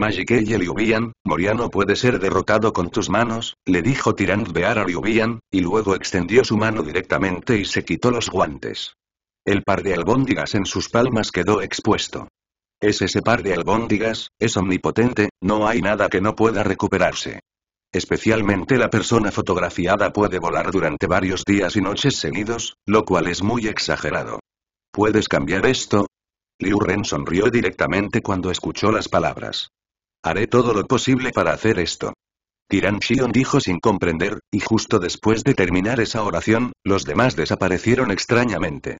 Magic y Liubian, Moriano puede ser derrotado con tus manos, le dijo Tirant Bear a Liubian, y luego extendió su mano directamente y se quitó los guantes. El par de albóndigas en sus palmas quedó expuesto. Es ese par de albóndigas, es omnipotente, no hay nada que no pueda recuperarse. Especialmente la persona fotografiada puede volar durante varios días y noches seguidos, lo cual es muy exagerado. ¿Puedes cambiar esto? Liu Ren sonrió directamente cuando escuchó las palabras. Haré todo lo posible para hacer esto. Tiran Shion dijo sin comprender, y justo después de terminar esa oración, los demás desaparecieron extrañamente.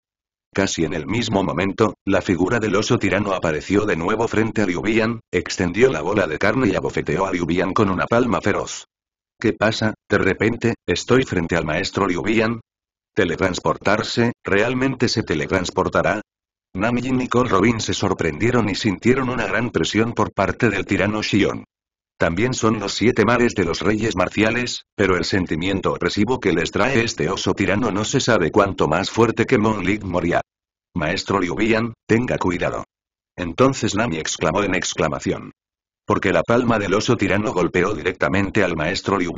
Casi en el mismo momento, la figura del oso tirano apareció de nuevo frente a Bian, extendió la bola de carne y abofeteó a Bian con una palma feroz. ¿Qué pasa? De repente, estoy frente al maestro Liubian. ¿Teletransportarse, realmente se teletransportará? Nami y Nicole Robin se sorprendieron y sintieron una gran presión por parte del tirano Shion. También son los siete mares de los reyes marciales, pero el sentimiento opresivo que les trae este oso tirano no se sabe cuánto más fuerte que Mon Lig Moria. Maestro Liu Bian, tenga cuidado. Entonces Nami exclamó en exclamación. Porque la palma del oso tirano golpeó directamente al maestro Liu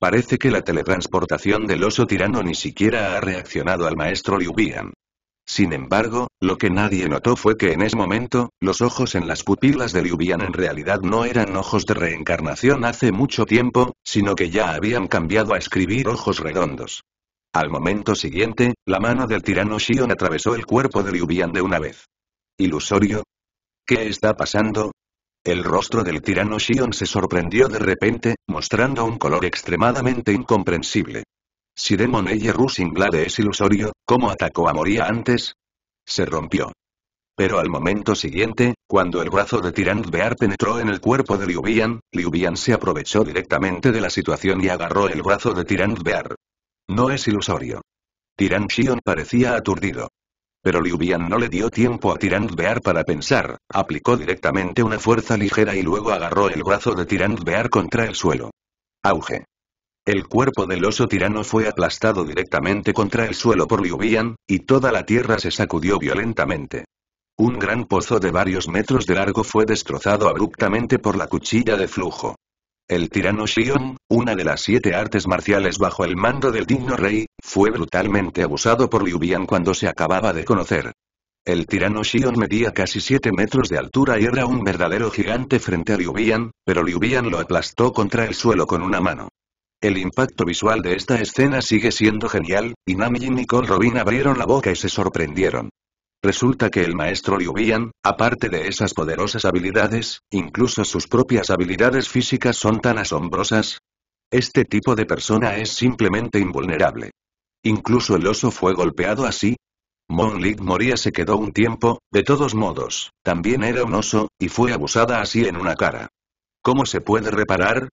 Parece que la teletransportación del oso tirano ni siquiera ha reaccionado al maestro Liu Bian. Sin embargo, lo que nadie notó fue que en ese momento, los ojos en las pupilas de Liubian en realidad no eran ojos de reencarnación hace mucho tiempo, sino que ya habían cambiado a escribir ojos redondos. Al momento siguiente, la mano del tirano Shion atravesó el cuerpo de Liubian de una vez. ¿Ilusorio? ¿Qué está pasando? El rostro del tirano Shion se sorprendió de repente, mostrando un color extremadamente incomprensible. Si Demon Eye Blade es ilusorio, ¿cómo atacó a Moria antes? Se rompió. Pero al momento siguiente, cuando el brazo de Tyrant Bear penetró en el cuerpo de Liu Bian, se aprovechó directamente de la situación y agarró el brazo de Tyrant Bear. No es ilusorio. Tiran Shion parecía aturdido. Pero Liu no le dio tiempo a Tyrant Bear para pensar, aplicó directamente una fuerza ligera y luego agarró el brazo de Tyrant Bear contra el suelo. Auge. El cuerpo del oso tirano fue aplastado directamente contra el suelo por Liu y toda la tierra se sacudió violentamente. Un gran pozo de varios metros de largo fue destrozado abruptamente por la cuchilla de flujo. El tirano Xion, una de las siete artes marciales bajo el mando del digno rey, fue brutalmente abusado por Liu cuando se acababa de conocer. El tirano Xion medía casi siete metros de altura y era un verdadero gigante frente a Liu pero Liu lo aplastó contra el suelo con una mano. El impacto visual de esta escena sigue siendo genial, y Nami y Nicole Robin abrieron la boca y se sorprendieron. Resulta que el maestro Liu Bian, aparte de esas poderosas habilidades, incluso sus propias habilidades físicas son tan asombrosas. Este tipo de persona es simplemente invulnerable. Incluso el oso fue golpeado así. Lig Moria se quedó un tiempo, de todos modos, también era un oso, y fue abusada así en una cara. ¿Cómo se puede reparar?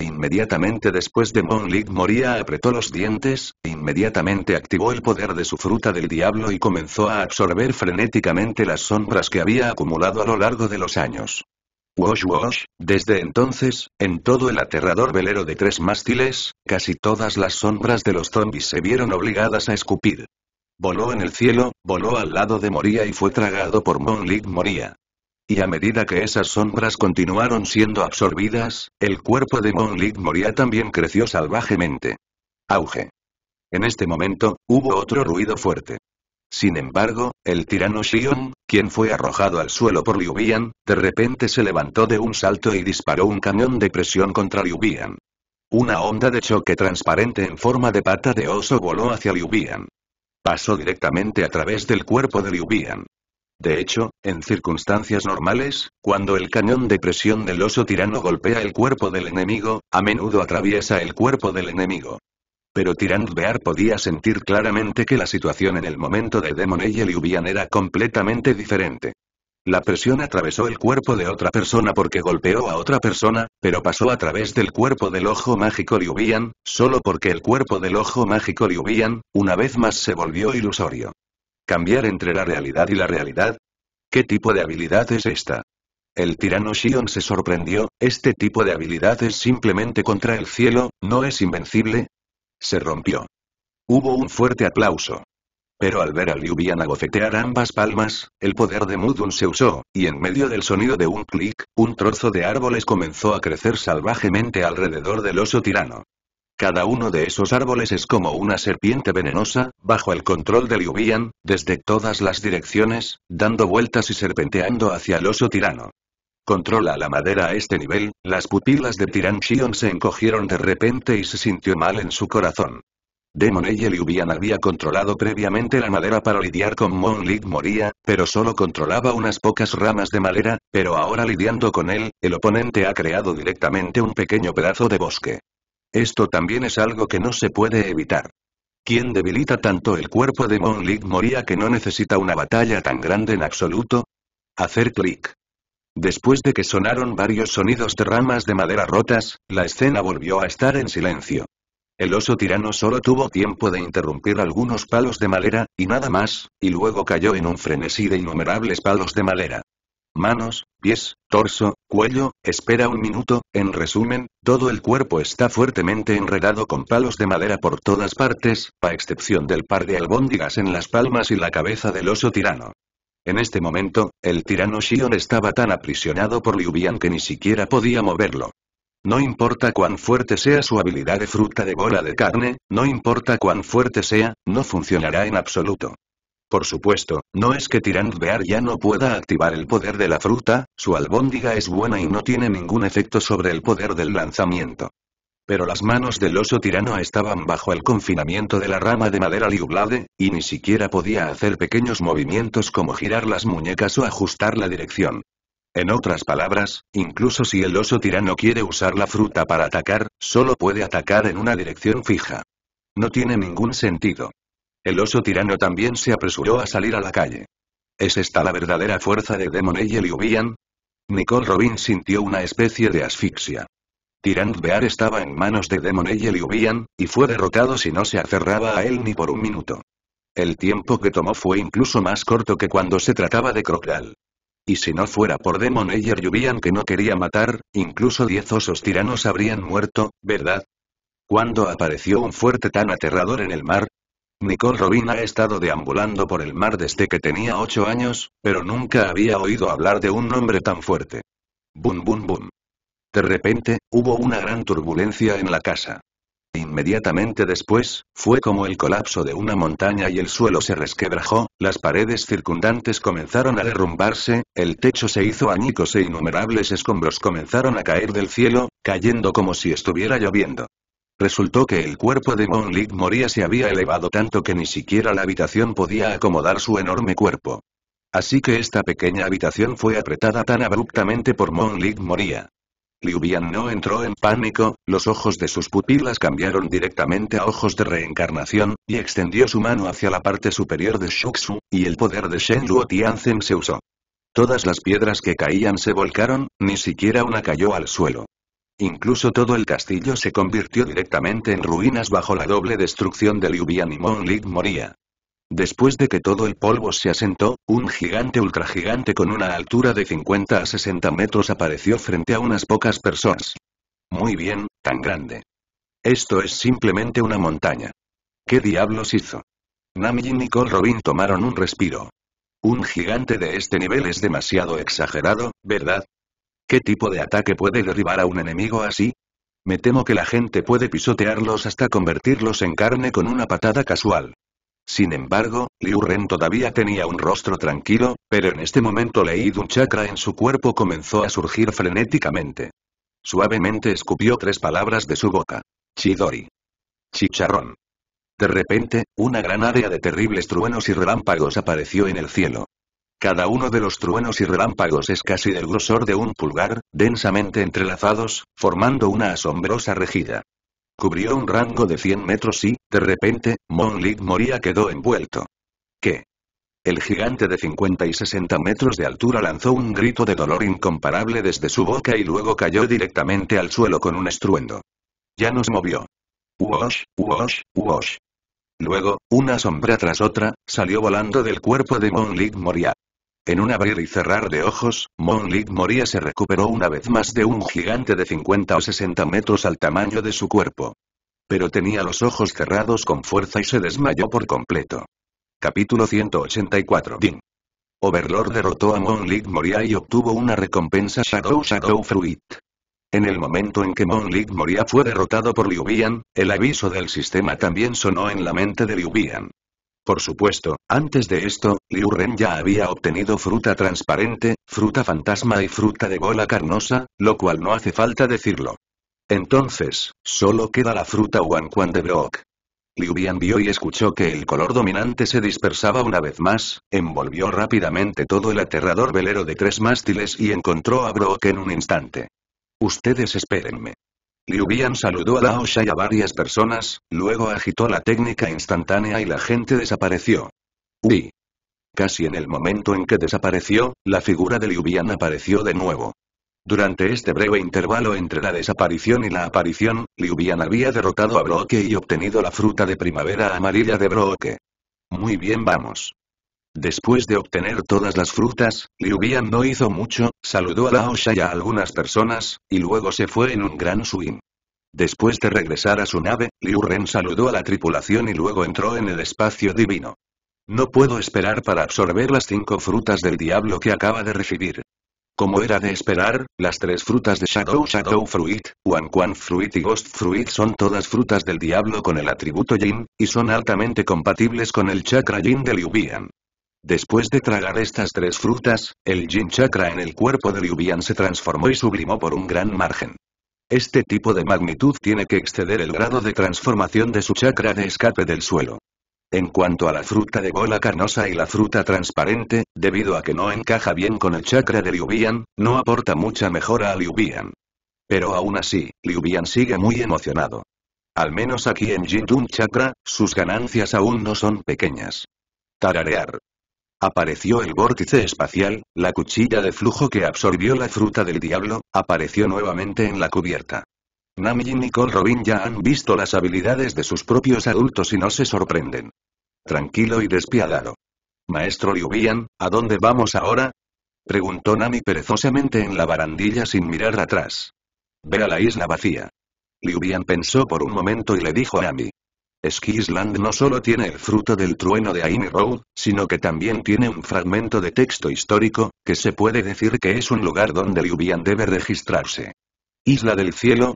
Inmediatamente después de Monlik Moria apretó los dientes, inmediatamente activó el poder de su fruta del diablo y comenzó a absorber frenéticamente las sombras que había acumulado a lo largo de los años. Wosh Wosh, desde entonces, en todo el aterrador velero de tres mástiles, casi todas las sombras de los zombies se vieron obligadas a escupir. Voló en el cielo, voló al lado de Moria y fue tragado por Monlik Moria y a medida que esas sombras continuaron siendo absorbidas, el cuerpo de Monlik Moria también creció salvajemente. Auge. En este momento, hubo otro ruido fuerte. Sin embargo, el tirano Shion, quien fue arrojado al suelo por Liu Bian, de repente se levantó de un salto y disparó un cañón de presión contra Liu Bian. Una onda de choque transparente en forma de pata de oso voló hacia Liu Bian. Pasó directamente a través del cuerpo de Liu Bian. De hecho, en circunstancias normales, cuando el cañón de presión del oso tirano golpea el cuerpo del enemigo, a menudo atraviesa el cuerpo del enemigo. Pero tirant Bear podía sentir claramente que la situación en el momento de Demon y Liubian era completamente diferente. La presión atravesó el cuerpo de otra persona porque golpeó a otra persona, pero pasó a través del cuerpo del ojo mágico Liubian, solo porque el cuerpo del ojo mágico Liubian, una vez más se volvió ilusorio. ¿Cambiar entre la realidad y la realidad? ¿Qué tipo de habilidad es esta? El tirano Shion se sorprendió, este tipo de habilidad es simplemente contra el cielo, ¿no es invencible? Se rompió. Hubo un fuerte aplauso. Pero al ver a Liu Bian ambas palmas, el poder de Mudun se usó, y en medio del sonido de un clic, un trozo de árboles comenzó a crecer salvajemente alrededor del oso tirano. Cada uno de esos árboles es como una serpiente venenosa, bajo el control de Liubian, desde todas las direcciones, dando vueltas y serpenteando hacia el oso tirano. Controla la madera a este nivel, las pupilas de Tiran Shion se encogieron de repente y se sintió mal en su corazón. Demon Eye había controlado previamente la madera para lidiar con Mon Lid Moria, pero solo controlaba unas pocas ramas de madera, pero ahora lidiando con él, el oponente ha creado directamente un pequeño pedazo de bosque. Esto también es algo que no se puede evitar. ¿Quién debilita tanto el cuerpo de Monlik Moria que no necesita una batalla tan grande en absoluto? Hacer clic. Después de que sonaron varios sonidos de ramas de madera rotas, la escena volvió a estar en silencio. El oso tirano solo tuvo tiempo de interrumpir algunos palos de madera, y nada más, y luego cayó en un frenesí de innumerables palos de madera. Manos, pies, torso, cuello, espera un minuto, en resumen, todo el cuerpo está fuertemente enredado con palos de madera por todas partes, a excepción del par de albóndigas en las palmas y la cabeza del oso tirano. En este momento, el tirano Shion estaba tan aprisionado por Liubian que ni siquiera podía moverlo. No importa cuán fuerte sea su habilidad de fruta de bola de carne, no importa cuán fuerte sea, no funcionará en absoluto. Por supuesto, no es que Tyrant ya no pueda activar el poder de la fruta, su albóndiga es buena y no tiene ningún efecto sobre el poder del lanzamiento. Pero las manos del oso tirano estaban bajo el confinamiento de la rama de madera liublade, y ni siquiera podía hacer pequeños movimientos como girar las muñecas o ajustar la dirección. En otras palabras, incluso si el oso tirano quiere usar la fruta para atacar, solo puede atacar en una dirección fija. No tiene ningún sentido. El oso tirano también se apresuró a salir a la calle. ¿Es esta la verdadera fuerza de Demon y Nicole Robin sintió una especie de asfixia. Tirant Bear estaba en manos de Demon y y fue derrotado si no se aferraba a él ni por un minuto. El tiempo que tomó fue incluso más corto que cuando se trataba de Crocal. Y si no fuera por Demon y que no quería matar, incluso diez osos tiranos habrían muerto, ¿verdad? Cuando apareció un fuerte tan aterrador en el mar, Nicole Robin ha estado deambulando por el mar desde que tenía ocho años, pero nunca había oído hablar de un nombre tan fuerte. Bum bum bum. De repente, hubo una gran turbulencia en la casa. Inmediatamente después, fue como el colapso de una montaña y el suelo se resquebrajó, las paredes circundantes comenzaron a derrumbarse, el techo se hizo añicos e innumerables escombros comenzaron a caer del cielo, cayendo como si estuviera lloviendo. Resultó que el cuerpo de Mon Lig Moria se había elevado tanto que ni siquiera la habitación podía acomodar su enorme cuerpo. Así que esta pequeña habitación fue apretada tan abruptamente por Mon Lig Moria. Liu Bian no entró en pánico, los ojos de sus pupilas cambiaron directamente a ojos de reencarnación, y extendió su mano hacia la parte superior de Shuxu, y el poder de Shen Luo Tianzhen se usó. Todas las piedras que caían se volcaron, ni siquiera una cayó al suelo. Incluso todo el castillo se convirtió directamente en ruinas bajo la doble destrucción de Liubian y Moonlit moría. Después de que todo el polvo se asentó, un gigante ultragigante con una altura de 50 a 60 metros apareció frente a unas pocas personas. Muy bien, tan grande. Esto es simplemente una montaña. ¿Qué diablos hizo? Nami y Nicole Robin tomaron un respiro. Un gigante de este nivel es demasiado exagerado, ¿verdad? ¿Qué tipo de ataque puede derribar a un enemigo así? Me temo que la gente puede pisotearlos hasta convertirlos en carne con una patada casual. Sin embargo, Liu Ren todavía tenía un rostro tranquilo, pero en este momento leído un chakra en su cuerpo comenzó a surgir frenéticamente. Suavemente escupió tres palabras de su boca. Chidori. Chicharrón. De repente, una gran área de terribles truenos y relámpagos apareció en el cielo. Cada uno de los truenos y relámpagos es casi del grosor de un pulgar, densamente entrelazados, formando una asombrosa regida. Cubrió un rango de 100 metros y, de repente, Monlik Moria quedó envuelto. ¿Qué? El gigante de 50 y 60 metros de altura lanzó un grito de dolor incomparable desde su boca y luego cayó directamente al suelo con un estruendo. Ya nos movió. ¡Wosh, wosh, wosh! Luego, una sombra tras otra, salió volando del cuerpo de Monlik Moria. En un abrir y cerrar de ojos, Mon Lig Moria se recuperó una vez más de un gigante de 50 o 60 metros al tamaño de su cuerpo. Pero tenía los ojos cerrados con fuerza y se desmayó por completo. Capítulo 184 Din. Overlord derrotó a Mon Lig Moria y obtuvo una recompensa Shadow Shadow Fruit. En el momento en que Mon Lig Moria fue derrotado por Liu Bian, el aviso del sistema también sonó en la mente de Liu Bian. Por supuesto, antes de esto, Liu Ren ya había obtenido fruta transparente, fruta fantasma y fruta de bola carnosa, lo cual no hace falta decirlo. Entonces, solo queda la fruta Wanquan de Brock. Liu Bian vio y escuchó que el color dominante se dispersaba una vez más, envolvió rápidamente todo el aterrador velero de tres mástiles y encontró a Brock en un instante. Ustedes espérenme. Liu saludó a Lao y a varias personas, luego agitó la técnica instantánea y la gente desapareció. ¡Uy! Casi en el momento en que desapareció, la figura de Liu apareció de nuevo. Durante este breve intervalo entre la desaparición y la aparición, Liu había derrotado a Broke y obtenido la fruta de primavera amarilla de Broke. Muy bien vamos. Después de obtener todas las frutas, Liu Bian no hizo mucho, saludó a Lao y a algunas personas, y luego se fue en un gran swing. Después de regresar a su nave, Liu Ren saludó a la tripulación y luego entró en el espacio divino. No puedo esperar para absorber las cinco frutas del diablo que acaba de recibir. Como era de esperar, las tres frutas de Shadow Shadow Fruit, Wan Quan Fruit y Ghost Fruit son todas frutas del diablo con el atributo Yin, y son altamente compatibles con el chakra Yin de Liu Bian. Después de tragar estas tres frutas, el jin Chakra en el cuerpo de Liu se transformó y sublimó por un gran margen. Este tipo de magnitud tiene que exceder el grado de transformación de su chakra de escape del suelo. En cuanto a la fruta de bola carnosa y la fruta transparente, debido a que no encaja bien con el chakra de Liu no aporta mucha mejora a Liu Pero aún así, Liu sigue muy emocionado. Al menos aquí en Dun Chakra, sus ganancias aún no son pequeñas. Tararear. Apareció el vórtice espacial, la cuchilla de flujo que absorbió la fruta del diablo, apareció nuevamente en la cubierta. Nami y Nicole Robin ya han visto las habilidades de sus propios adultos y no se sorprenden. Tranquilo y despiadado. Maestro Liubian, ¿a dónde vamos ahora? Preguntó Nami perezosamente en la barandilla sin mirar atrás. Ve a la isla vacía. Liubian pensó por un momento y le dijo a Nami. Ski Island no solo tiene el fruto del trueno de Aimi Road, sino que también tiene un fragmento de texto histórico, que se puede decir que es un lugar donde Liubian debe registrarse. Isla del Cielo,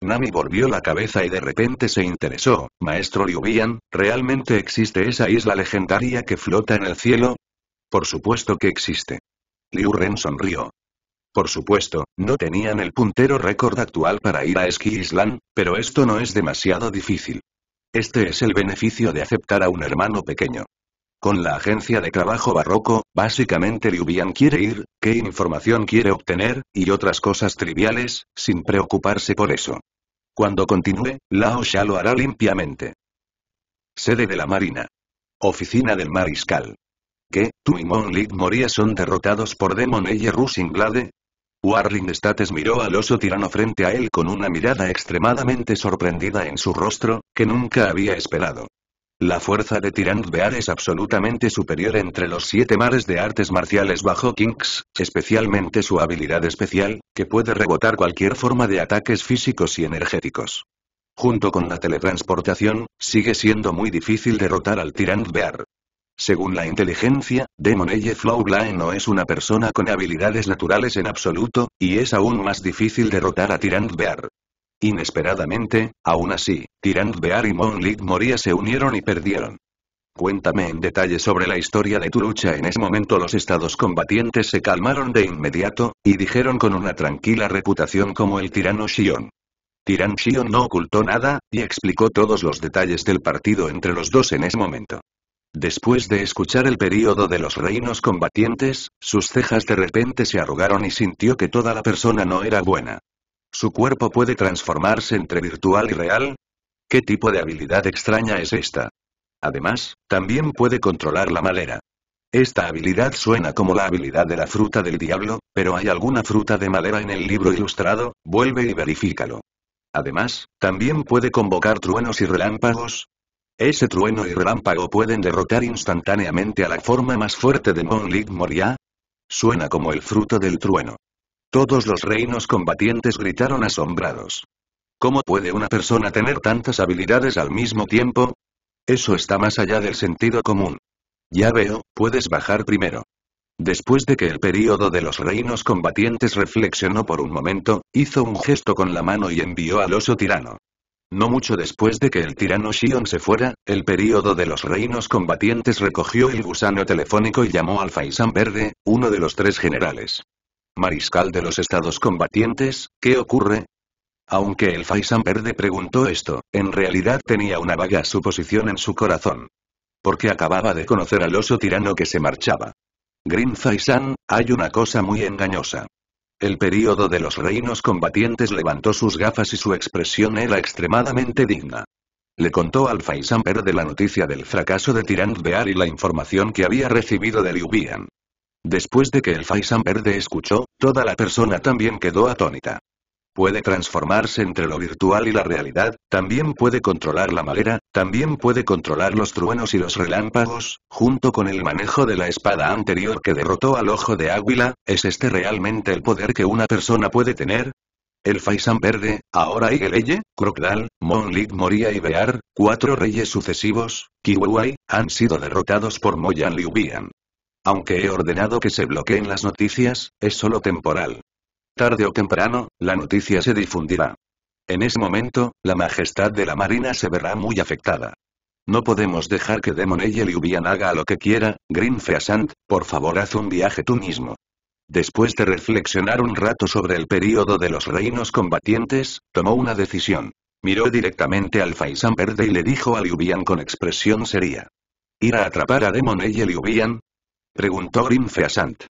Nami volvió la cabeza y de repente se interesó, Maestro Liubian, ¿realmente existe esa isla legendaria que flota en el cielo? Por supuesto que existe. Liu Ren sonrió. Por supuesto, no tenían el puntero récord actual para ir a Ski Island, pero esto no es demasiado difícil. Este es el beneficio de aceptar a un hermano pequeño. Con la agencia de trabajo barroco, básicamente Liubian quiere ir, qué información quiere obtener, y otras cosas triviales, sin preocuparse por eso. Cuando continúe, Lao ya lo hará limpiamente. Sede de la Marina. Oficina del Mariscal. ¿Qué, tú y Lid Moria son derrotados por Demon y Rusinglade, Warling States miró al oso tirano frente a él con una mirada extremadamente sorprendida en su rostro, que nunca había esperado. La fuerza de Tyrant Bear es absolutamente superior entre los siete mares de artes marciales bajo Kinks, especialmente su habilidad especial, que puede rebotar cualquier forma de ataques físicos y energéticos. Junto con la teletransportación, sigue siendo muy difícil derrotar al Tyrant Bear. Según la inteligencia, Eye Flowline no es una persona con habilidades naturales en absoluto, y es aún más difícil derrotar a Tyrant Bear. Inesperadamente, aún así, Tyrant Bear y Moonlit Moria se unieron y perdieron. Cuéntame en detalle sobre la historia de tu lucha. En ese momento los estados combatientes se calmaron de inmediato, y dijeron con una tranquila reputación como el tirano Shion. Tiran Shion no ocultó nada, y explicó todos los detalles del partido entre los dos en ese momento. Después de escuchar el período de los reinos combatientes, sus cejas de repente se arrugaron y sintió que toda la persona no era buena. ¿Su cuerpo puede transformarse entre virtual y real? ¿Qué tipo de habilidad extraña es esta? Además, también puede controlar la malera. Esta habilidad suena como la habilidad de la fruta del diablo, pero hay alguna fruta de madera en el libro ilustrado, vuelve y verifícalo. Además, también puede convocar truenos y relámpagos, ese trueno y relámpago pueden derrotar instantáneamente a la forma más fuerte de Monlith Moria. Suena como el fruto del trueno. Todos los reinos combatientes gritaron asombrados. ¿Cómo puede una persona tener tantas habilidades al mismo tiempo? Eso está más allá del sentido común. Ya veo, puedes bajar primero. Después de que el período de los reinos combatientes reflexionó por un momento, hizo un gesto con la mano y envió al oso tirano. No mucho después de que el tirano Shion se fuera, el período de los reinos combatientes recogió el gusano telefónico y llamó al Faisan Verde, uno de los tres generales. Mariscal de los estados combatientes, ¿qué ocurre? Aunque el Faisan Verde preguntó esto, en realidad tenía una vaga suposición en su corazón. Porque acababa de conocer al oso tirano que se marchaba. Grim Faisan, hay una cosa muy engañosa. El período de los reinos combatientes levantó sus gafas y su expresión era extremadamente digna. Le contó al Faisan de la noticia del fracaso de Tirant Bear y la información que había recibido de Liubian. Después de que el Faisan Verde escuchó, toda la persona también quedó atónita. Puede transformarse entre lo virtual y la realidad, también puede controlar la madera, también puede controlar los truenos y los relámpagos, junto con el manejo de la espada anterior que derrotó al ojo de águila, ¿es este realmente el poder que una persona puede tener? El Faisan Verde, ahora Igeleye, Crocdal, Monlit Moria y Bear, cuatro reyes sucesivos, Kiwai, han sido derrotados por Moyan Liubian. Aunque he ordenado que se bloqueen las noticias, es solo temporal. Tarde o temprano, la noticia se difundirá. En ese momento, la majestad de la marina se verá muy afectada. No podemos dejar que Demon y haga lo que quiera, grinfeasant por favor haz un viaje tú mismo. Después de reflexionar un rato sobre el período de los reinos combatientes, tomó una decisión. Miró directamente al Faisan Verde y le dijo a Liubian con expresión seria. ¿Ir a atrapar a Demon y Preguntó grinfeasant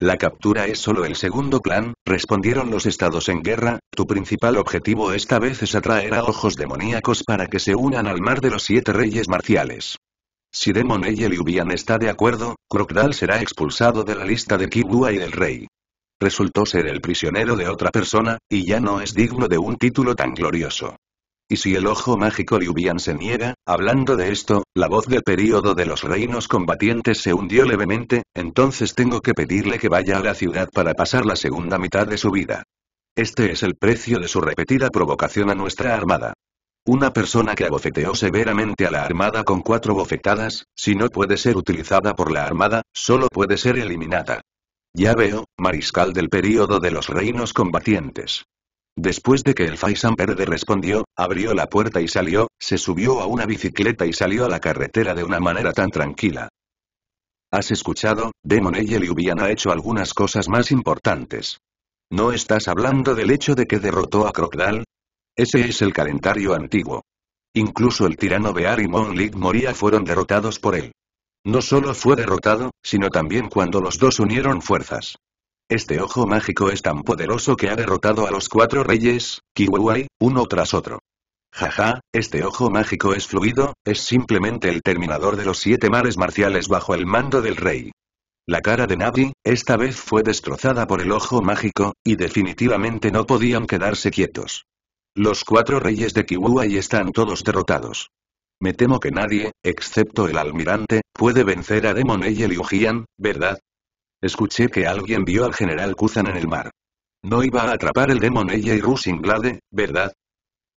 la captura es solo el segundo plan, respondieron los estados en guerra, tu principal objetivo esta vez es atraer a ojos demoníacos para que se unan al mar de los siete reyes marciales. Si Demon Eye y está de acuerdo, Crocdal será expulsado de la lista de Kibua y del rey. Resultó ser el prisionero de otra persona, y ya no es digno de un título tan glorioso. ¿Y si el ojo mágico Liubian se niega? Hablando de esto, la voz del período de los reinos combatientes se hundió levemente, entonces tengo que pedirle que vaya a la ciudad para pasar la segunda mitad de su vida. Este es el precio de su repetida provocación a nuestra armada. Una persona que abofeteó severamente a la armada con cuatro bofetadas, si no puede ser utilizada por la armada, solo puede ser eliminada. Ya veo, mariscal del período de los reinos combatientes. Después de que el Faisan Verde respondió, abrió la puerta y salió, se subió a una bicicleta y salió a la carretera de una manera tan tranquila. Has escuchado, Demon y ha hecho algunas cosas más importantes. ¿No estás hablando del hecho de que derrotó a Crocdal? Ese es el calendario antiguo. Incluso el tirano Bear y Lig moría fueron derrotados por él. No solo fue derrotado, sino también cuando los dos unieron fuerzas. Este ojo mágico es tan poderoso que ha derrotado a los cuatro reyes, Kiwai, uno tras otro. Jaja, este ojo mágico es fluido, es simplemente el terminador de los siete mares marciales bajo el mando del rey. La cara de Navi, esta vez fue destrozada por el ojo mágico, y definitivamente no podían quedarse quietos. Los cuatro reyes de Kiwai están todos derrotados. Me temo que nadie, excepto el almirante, puede vencer a Demon y Liu Jian, ¿verdad? Escuché que alguien vio al general Kuzan en el mar. No iba a atrapar el Demon ella y Rusinglade, ¿verdad?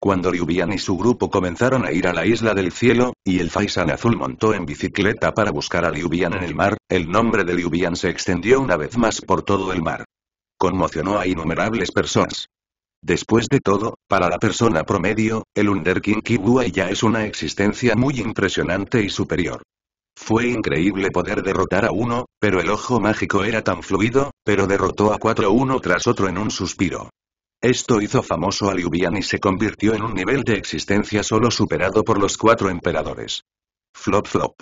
Cuando Liubian y su grupo comenzaron a ir a la isla del cielo, y el Faisan azul montó en bicicleta para buscar a Liubian en el mar, el nombre de Liubian se extendió una vez más por todo el mar. Conmocionó a innumerables personas. Después de todo, para la persona promedio, el King Kibua ya es una existencia muy impresionante y superior. Fue increíble poder derrotar a uno, pero el ojo mágico era tan fluido, pero derrotó a cuatro uno tras otro en un suspiro. Esto hizo famoso a Liubian y se convirtió en un nivel de existencia solo superado por los cuatro emperadores. Flop flop.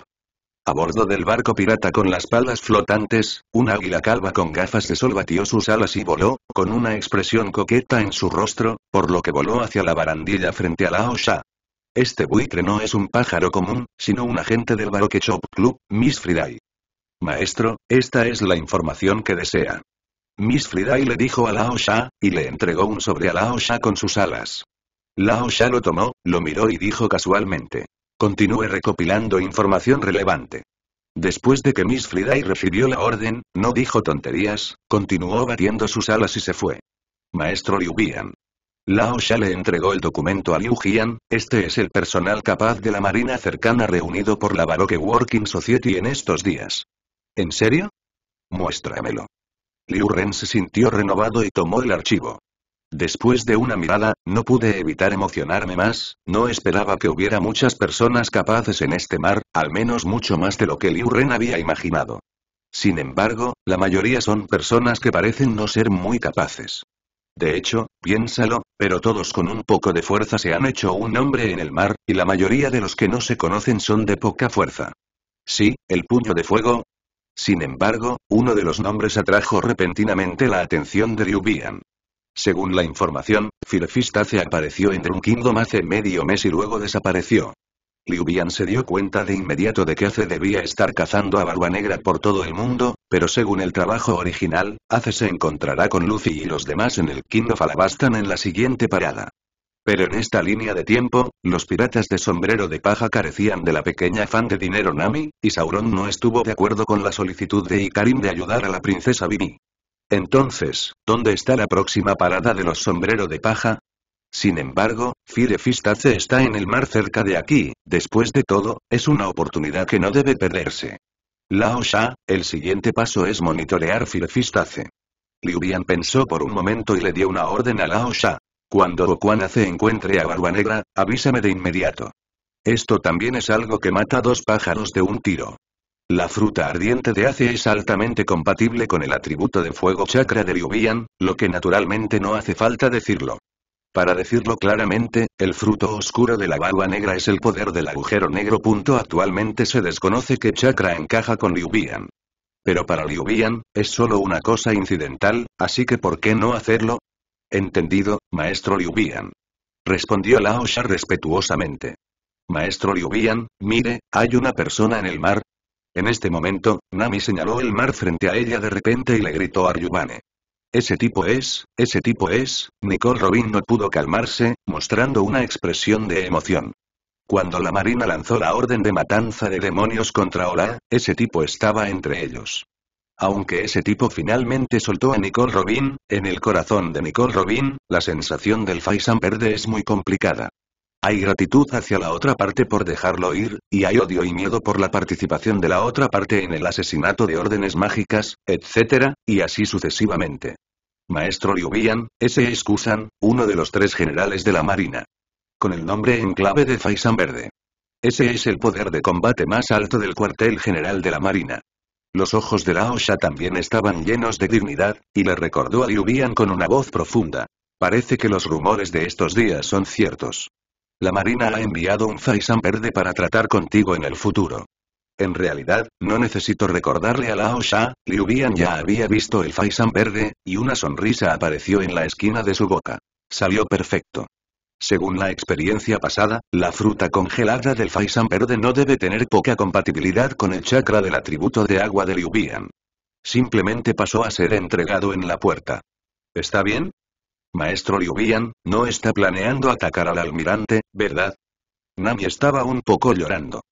A bordo del barco pirata con las palas flotantes, un águila calva con gafas de sol batió sus alas y voló, con una expresión coqueta en su rostro, por lo que voló hacia la barandilla frente a la Osha. Este buitre no es un pájaro común, sino un agente del Baroque Chop Club, Miss Friday. Maestro, esta es la información que desea. Miss Friday le dijo a Lao Sha, y le entregó un sobre a Lao Sha con sus alas. Lao Sha lo tomó, lo miró y dijo casualmente. Continúe recopilando información relevante. Después de que Miss Friday recibió la orden, no dijo tonterías, continuó batiendo sus alas y se fue. Maestro Liu Lao Xia le entregó el documento a Liu Jian, este es el personal capaz de la marina cercana reunido por la Baroque Working Society en estos días. ¿En serio? Muéstramelo. Liu Ren se sintió renovado y tomó el archivo. Después de una mirada, no pude evitar emocionarme más, no esperaba que hubiera muchas personas capaces en este mar, al menos mucho más de lo que Liu Ren había imaginado. Sin embargo, la mayoría son personas que parecen no ser muy capaces. De hecho, piénsalo, pero todos con un poco de fuerza se han hecho un nombre en el mar, y la mayoría de los que no se conocen son de poca fuerza. Sí, el puño de fuego. Sin embargo, uno de los nombres atrajo repentinamente la atención de Liu Según la información, Firfistace apareció en un Kingdom hace medio mes y luego desapareció. Liu se dio cuenta de inmediato de que Ace debía estar cazando a Barba Negra por todo el mundo, pero según el trabajo original, Ace se encontrará con Lucy y los demás en el of Alabastan en la siguiente parada. Pero en esta línea de tiempo, los piratas de sombrero de paja carecían de la pequeña fan de dinero Nami, y Sauron no estuvo de acuerdo con la solicitud de Ikarim de ayudar a la princesa Bibi. Entonces, ¿dónde está la próxima parada de los sombrero de paja? Sin embargo, Ace está en el mar cerca de aquí, después de todo, es una oportunidad que no debe perderse. Lao Sha, el siguiente paso es monitorear Firfistace. Liu pensó por un momento y le dio una orden a Lao Sha. Cuando Bokuan se encuentre a Barba Negra, avísame de inmediato. Esto también es algo que mata dos pájaros de un tiro. La fruta ardiente de Ace es altamente compatible con el atributo de fuego chakra de Liu lo que naturalmente no hace falta decirlo. Para decirlo claramente, el fruto oscuro de la barba negra es el poder del agujero negro. Actualmente se desconoce que Chakra encaja con Liubian, Pero para Liubian es solo una cosa incidental, así que ¿por qué no hacerlo? Entendido, maestro Liubian. Respondió Lao Sha respetuosamente. Maestro Liubian, mire, hay una persona en el mar. En este momento, Nami señaló el mar frente a ella de repente y le gritó a Ryubane. Ese tipo es, ese tipo es, Nicole Robin no pudo calmarse, mostrando una expresión de emoción. Cuando la marina lanzó la orden de matanza de demonios contra Ola, ese tipo estaba entre ellos. Aunque ese tipo finalmente soltó a Nicole Robin, en el corazón de Nicole Robin, la sensación del Faisan verde es muy complicada. Hay gratitud hacia la otra parte por dejarlo ir, y hay odio y miedo por la participación de la otra parte en el asesinato de órdenes mágicas, etc., y así sucesivamente. Maestro Liubian, ese es Kusan, uno de los tres generales de la Marina. Con el nombre en clave de Faisan Verde. Ese es el poder de combate más alto del cuartel general de la Marina. Los ojos de la Sha también estaban llenos de dignidad, y le recordó a Liubian con una voz profunda. Parece que los rumores de estos días son ciertos. La Marina ha enviado un Faisan Verde para tratar contigo en el futuro. En realidad, no necesito recordarle a Lao Sha, Liu Bian ya había visto el Faisan verde, y una sonrisa apareció en la esquina de su boca. Salió perfecto. Según la experiencia pasada, la fruta congelada del Faisan verde no debe tener poca compatibilidad con el chakra del atributo de agua de Liu Bian. Simplemente pasó a ser entregado en la puerta. ¿Está bien? Maestro Liu Bian, no está planeando atacar al almirante, ¿verdad? Nami estaba un poco llorando.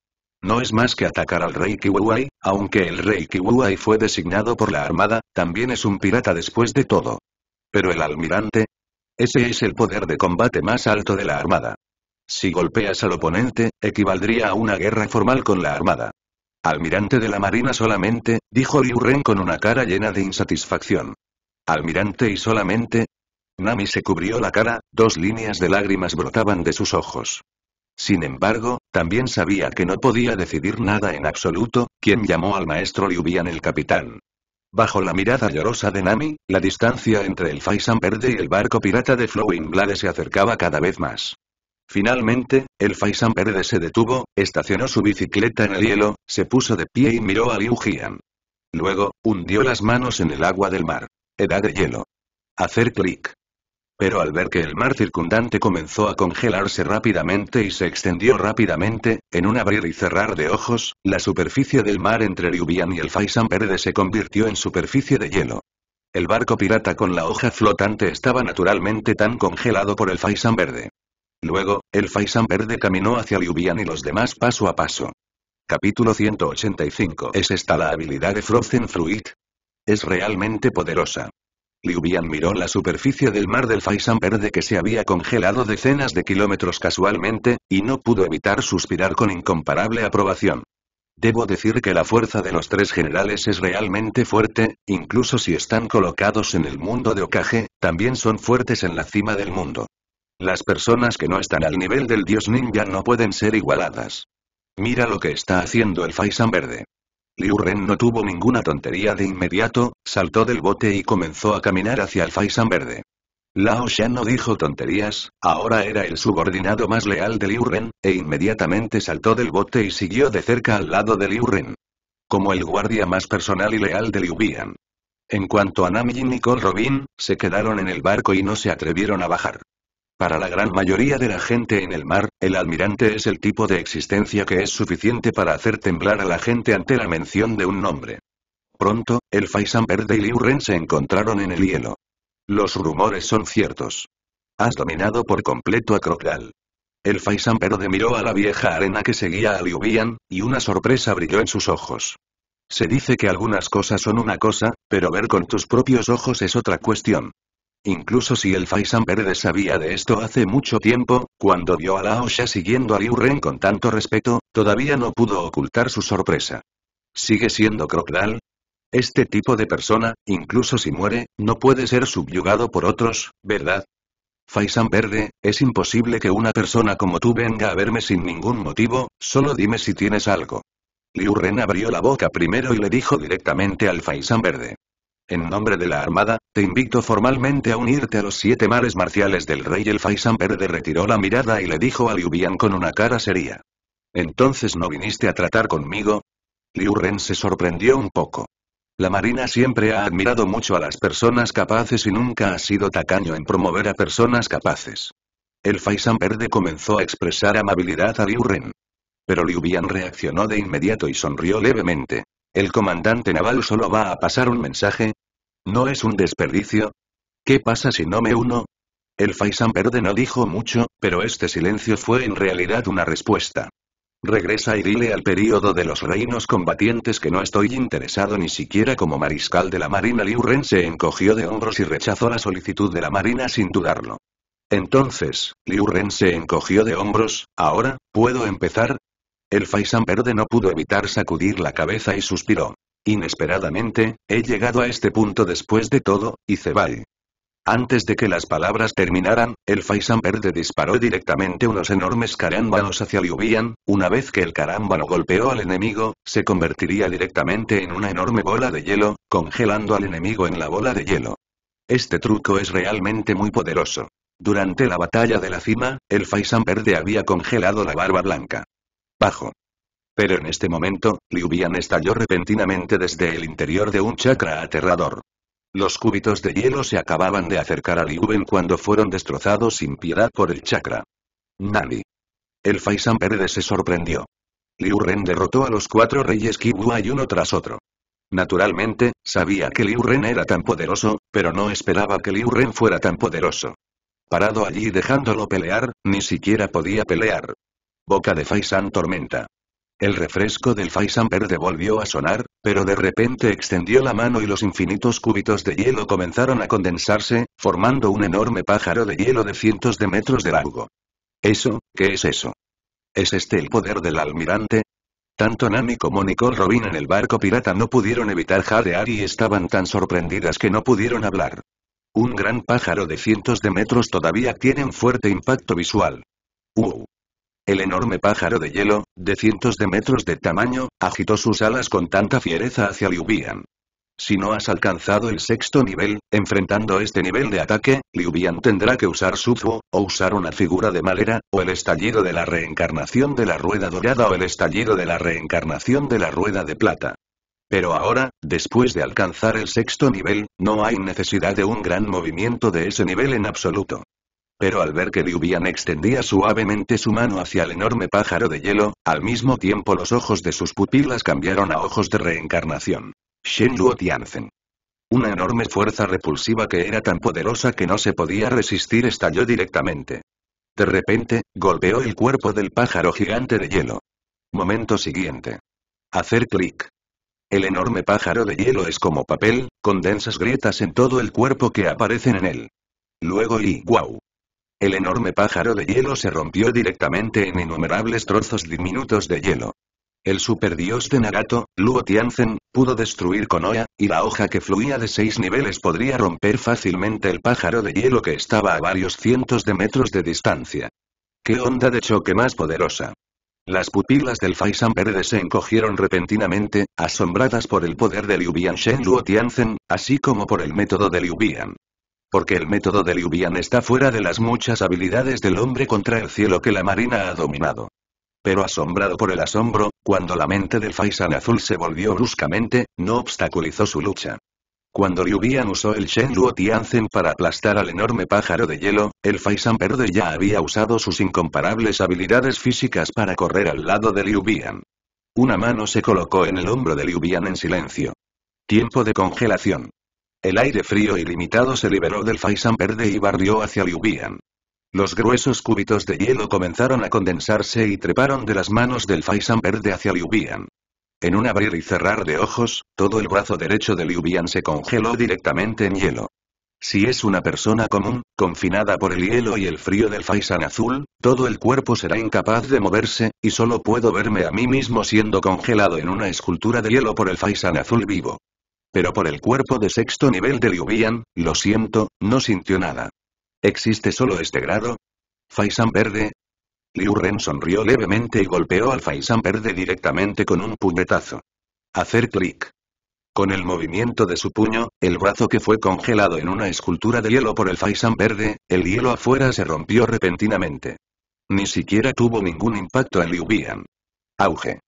No es más que atacar al rey Kiwuai, aunque el rey Kiwuai fue designado por la armada, también es un pirata después de todo. Pero el almirante... Ese es el poder de combate más alto de la armada. Si golpeas al oponente, equivaldría a una guerra formal con la armada. Almirante de la Marina solamente, dijo Liu Ren con una cara llena de insatisfacción. Almirante y solamente... Nami se cubrió la cara, dos líneas de lágrimas brotaban de sus ojos. Sin embargo, también sabía que no podía decidir nada en absoluto, quien llamó al maestro Liubian el capitán. Bajo la mirada llorosa de Nami, la distancia entre el Faisan Verde y el barco pirata de Flowing Blade se acercaba cada vez más. Finalmente, el Faisan Verde se detuvo, estacionó su bicicleta en el hielo, se puso de pie y miró a Liu Jian. Luego, hundió las manos en el agua del mar. Edad de hielo. Hacer clic pero al ver que el mar circundante comenzó a congelarse rápidamente y se extendió rápidamente, en un abrir y cerrar de ojos, la superficie del mar entre Liubian y el Faisan Verde se convirtió en superficie de hielo. El barco pirata con la hoja flotante estaba naturalmente tan congelado por el Faisan Verde. Luego, el Faisan Verde caminó hacia Liubian y los demás paso a paso. Capítulo 185 ¿Es esta la habilidad de Frozen Fruit? Es realmente poderosa. Liu miró la superficie del mar del Faisan verde que se había congelado decenas de kilómetros casualmente, y no pudo evitar suspirar con incomparable aprobación. Debo decir que la fuerza de los tres generales es realmente fuerte, incluso si están colocados en el mundo de Okage, también son fuertes en la cima del mundo. Las personas que no están al nivel del dios ninja no pueden ser igualadas. Mira lo que está haciendo el Faisan verde. Liu Ren no tuvo ninguna tontería de inmediato, saltó del bote y comenzó a caminar hacia el Faisan Verde. Lao Shan no dijo tonterías, ahora era el subordinado más leal de Liu Ren, e inmediatamente saltó del bote y siguió de cerca al lado de Liu Ren. Como el guardia más personal y leal de Liu Bian. En cuanto a Nami y Nicole Robin, se quedaron en el barco y no se atrevieron a bajar. Para la gran mayoría de la gente en el mar, el almirante es el tipo de existencia que es suficiente para hacer temblar a la gente ante la mención de un nombre. Pronto, el Faisan Verde y Liu Ren se encontraron en el hielo. Los rumores son ciertos. Has dominado por completo a Crocal. El Faisan Verde miró a la vieja arena que seguía a Liu y una sorpresa brilló en sus ojos. Se dice que algunas cosas son una cosa, pero ver con tus propios ojos es otra cuestión. Incluso si el Faisan Verde sabía de esto hace mucho tiempo, cuando vio a Laosha siguiendo a Liu Ren con tanto respeto, todavía no pudo ocultar su sorpresa. ¿Sigue siendo Crocodile? Este tipo de persona, incluso si muere, no puede ser subyugado por otros, ¿verdad? Faisan Verde, es imposible que una persona como tú venga a verme sin ningún motivo, solo dime si tienes algo. Liu Ren abrió la boca primero y le dijo directamente al Faisan Verde. En nombre de la Armada, te invito formalmente a unirte a los siete mares marciales del rey. El Faisan Verde retiró la mirada y le dijo a Liu Bian con una cara seria. ¿Entonces no viniste a tratar conmigo? Liu Ren se sorprendió un poco. La Marina siempre ha admirado mucho a las personas capaces y nunca ha sido tacaño en promover a personas capaces. El Faisan Verde comenzó a expresar amabilidad a Liu Ren. Pero Liu Bian reaccionó de inmediato y sonrió levemente. ¿El comandante naval solo va a pasar un mensaje? ¿No es un desperdicio? ¿Qué pasa si no me uno? El Faisan Verde no dijo mucho, pero este silencio fue en realidad una respuesta. Regresa y dile al período de los reinos combatientes que no estoy interesado ni siquiera como mariscal de la marina. Liu Ren se encogió de hombros y rechazó la solicitud de la marina sin dudarlo. Entonces, Liu Ren se encogió de hombros, ¿ahora, puedo empezar? El Faisan verde no pudo evitar sacudir la cabeza y suspiró. Inesperadamente, he llegado a este punto después de todo, y Cebal. Antes de que las palabras terminaran, el Faisan verde disparó directamente unos enormes carámbanos hacia Liubian, una vez que el carámbano golpeó al enemigo, se convertiría directamente en una enorme bola de hielo, congelando al enemigo en la bola de hielo. Este truco es realmente muy poderoso. Durante la batalla de la cima, el Faisan verde había congelado la barba blanca bajo. Pero en este momento, Liu estalló repentinamente desde el interior de un chakra aterrador. Los cúbitos de hielo se acababan de acercar a Liu cuando fueron destrozados sin piedad por el chakra. Nani. El Faisan Verde se sorprendió. Liu Ren derrotó a los cuatro reyes Kiwai uno tras otro. Naturalmente, sabía que Liu Ren era tan poderoso, pero no esperaba que Liu Ren fuera tan poderoso. Parado allí dejándolo pelear, ni siquiera podía pelear. Boca de Faisan Tormenta. El refresco del Faisan verde volvió a sonar, pero de repente extendió la mano y los infinitos cúbitos de hielo comenzaron a condensarse, formando un enorme pájaro de hielo de cientos de metros de largo. ¿Eso? ¿Qué es eso? ¿Es este el poder del almirante? Tanto Nami como Nicole Robin en el barco pirata no pudieron evitar jadear y estaban tan sorprendidas que no pudieron hablar. Un gran pájaro de cientos de metros todavía tiene un fuerte impacto visual. Uh. El enorme pájaro de hielo, de cientos de metros de tamaño, agitó sus alas con tanta fiereza hacia Liubian. Si no has alcanzado el sexto nivel, enfrentando este nivel de ataque, Liubian tendrá que usar su Suzuo, o usar una figura de madera, o el estallido de la reencarnación de la rueda dorada o el estallido de la reencarnación de la rueda de plata. Pero ahora, después de alcanzar el sexto nivel, no hay necesidad de un gran movimiento de ese nivel en absoluto pero al ver que Liubian extendía suavemente su mano hacia el enorme pájaro de hielo, al mismo tiempo los ojos de sus pupilas cambiaron a ojos de reencarnación. Shen Luo Tianzen. Una enorme fuerza repulsiva que era tan poderosa que no se podía resistir estalló directamente. De repente, golpeó el cuerpo del pájaro gigante de hielo. Momento siguiente. Hacer clic. El enorme pájaro de hielo es como papel, con densas grietas en todo el cuerpo que aparecen en él. Luego y guau. El enorme pájaro de hielo se rompió directamente en innumerables trozos diminutos de hielo. El superdios de Nagato, Luo Tianzen, pudo destruir Konoha, y la hoja que fluía de seis niveles podría romper fácilmente el pájaro de hielo que estaba a varios cientos de metros de distancia. ¡Qué onda de choque más poderosa! Las pupilas del Faisan verde se encogieron repentinamente, asombradas por el poder de Liu Bian Shen Luo Tianzen, así como por el método de Liu Bian. Porque el método de Liu Bian está fuera de las muchas habilidades del hombre contra el cielo que la marina ha dominado. Pero asombrado por el asombro, cuando la mente del Faisan azul se volvió bruscamente, no obstaculizó su lucha. Cuando Liu usó el Shen Luo Tianzen para aplastar al enorme pájaro de hielo, el Faisan verde ya había usado sus incomparables habilidades físicas para correr al lado de Liu Bian. Una mano se colocó en el hombro de Liu en silencio. Tiempo de congelación. El aire frío y limitado se liberó del Faisan verde y barrió hacia Liubian. Los gruesos cúbitos de hielo comenzaron a condensarse y treparon de las manos del Faisan verde hacia Liubian. En un abrir y cerrar de ojos, todo el brazo derecho de Liubian se congeló directamente en hielo. Si es una persona común, confinada por el hielo y el frío del Faisan azul, todo el cuerpo será incapaz de moverse, y solo puedo verme a mí mismo siendo congelado en una escultura de hielo por el Faisan azul vivo pero por el cuerpo de sexto nivel de Liu Bian, lo siento, no sintió nada. ¿Existe solo este grado? ¿Faisan verde? Liu Ren sonrió levemente y golpeó al Faisan verde directamente con un puñetazo. Hacer clic. Con el movimiento de su puño, el brazo que fue congelado en una escultura de hielo por el Faisan verde, el hielo afuera se rompió repentinamente. Ni siquiera tuvo ningún impacto en Liu Bian. Auge.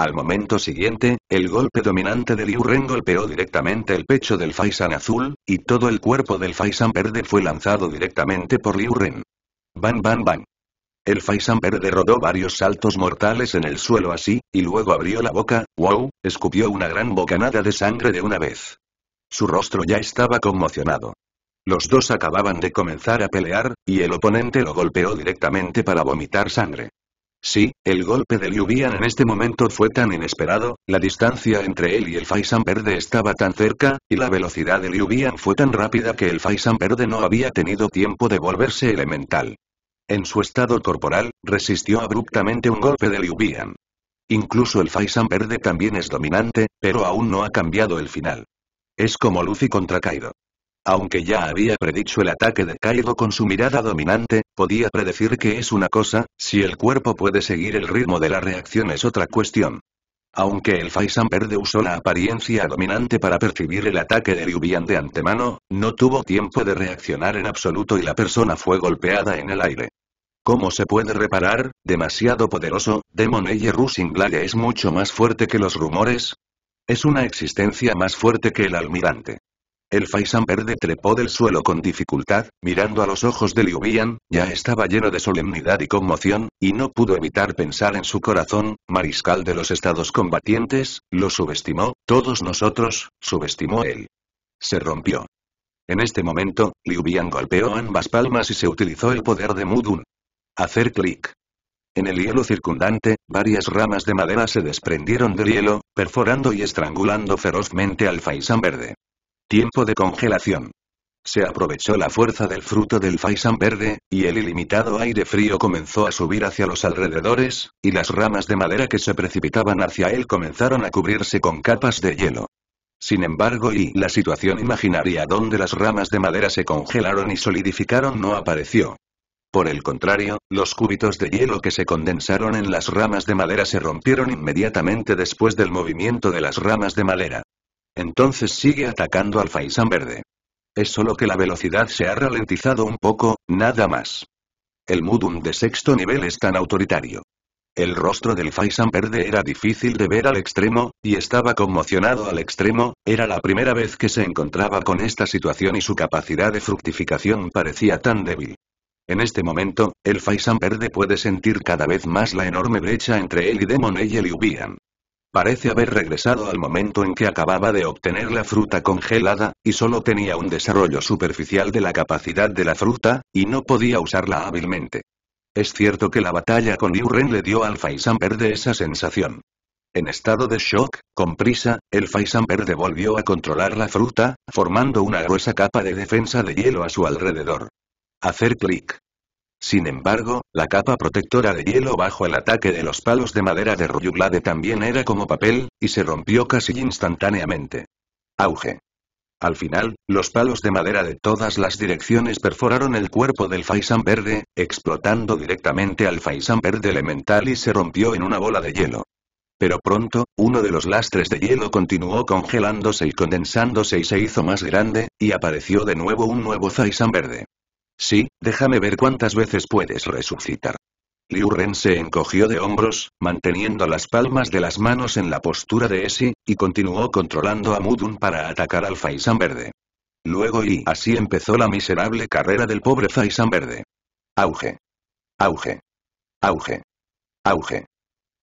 Al momento siguiente, el golpe dominante de Liu Ren golpeó directamente el pecho del Faisan azul, y todo el cuerpo del Faisan verde fue lanzado directamente por Liu Ren. Bam bam ban. El Faisan verde rodó varios saltos mortales en el suelo así, y luego abrió la boca, wow, escupió una gran bocanada de sangre de una vez. Su rostro ya estaba conmocionado. Los dos acababan de comenzar a pelear, y el oponente lo golpeó directamente para vomitar sangre. Sí, el golpe de Liu en este momento fue tan inesperado, la distancia entre él y el Faisan Verde estaba tan cerca, y la velocidad de Liu fue tan rápida que el Faisan Verde no había tenido tiempo de volverse elemental. En su estado corporal, resistió abruptamente un golpe de Liu Incluso el Faisan Verde también es dominante, pero aún no ha cambiado el final. Es como Lucy contra Kaido. Aunque ya había predicho el ataque de Kaido con su mirada dominante, podía predecir que es una cosa, si el cuerpo puede seguir el ritmo de la reacción es otra cuestión. Aunque el Faisan Verde usó la apariencia dominante para percibir el ataque de Bian de antemano, no tuvo tiempo de reaccionar en absoluto y la persona fue golpeada en el aire. ¿Cómo se puede reparar? Demasiado poderoso, Demon Eye es mucho más fuerte que los rumores. Es una existencia más fuerte que el almirante. El faisán verde trepó del suelo con dificultad, mirando a los ojos de Liu ya estaba lleno de solemnidad y conmoción, y no pudo evitar pensar en su corazón, mariscal de los estados combatientes, lo subestimó, todos nosotros, subestimó él. Se rompió. En este momento, Liu golpeó ambas palmas y se utilizó el poder de Mudun. Hacer clic. En el hielo circundante, varias ramas de madera se desprendieron del hielo, perforando y estrangulando ferozmente al faisán verde. Tiempo de congelación. Se aprovechó la fuerza del fruto del faisán verde, y el ilimitado aire frío comenzó a subir hacia los alrededores, y las ramas de madera que se precipitaban hacia él comenzaron a cubrirse con capas de hielo. Sin embargo y la situación imaginaria donde las ramas de madera se congelaron y solidificaron no apareció. Por el contrario, los cúbitos de hielo que se condensaron en las ramas de madera se rompieron inmediatamente después del movimiento de las ramas de madera entonces sigue atacando al Faisan verde. Es solo que la velocidad se ha ralentizado un poco, nada más. El Mudum de sexto nivel es tan autoritario. El rostro del Faisan verde era difícil de ver al extremo, y estaba conmocionado al extremo, era la primera vez que se encontraba con esta situación y su capacidad de fructificación parecía tan débil. En este momento, el Faisan verde puede sentir cada vez más la enorme brecha entre él y Demon y Ubian. Parece haber regresado al momento en que acababa de obtener la fruta congelada, y solo tenía un desarrollo superficial de la capacidad de la fruta, y no podía usarla hábilmente. Es cierto que la batalla con Liu le dio al Faisan Verde esa sensación. En estado de shock, con prisa, el Faisan Verde volvió a controlar la fruta, formando una gruesa capa de defensa de hielo a su alrededor. Hacer clic. Sin embargo, la capa protectora de hielo bajo el ataque de los palos de madera de Ryublade también era como papel, y se rompió casi instantáneamente. Auge. Al final, los palos de madera de todas las direcciones perforaron el cuerpo del Faisan verde, explotando directamente al Faisan verde elemental y se rompió en una bola de hielo. Pero pronto, uno de los lastres de hielo continuó congelándose y condensándose y se hizo más grande, y apareció de nuevo un nuevo Faisan verde. Sí, déjame ver cuántas veces puedes resucitar. Liu Ren se encogió de hombros, manteniendo las palmas de las manos en la postura de Esi, y continuó controlando a Mudun para atacar al Faisan Verde. Luego y así empezó la miserable carrera del pobre Faisan Verde. Auge. Auge. Auge. Auge.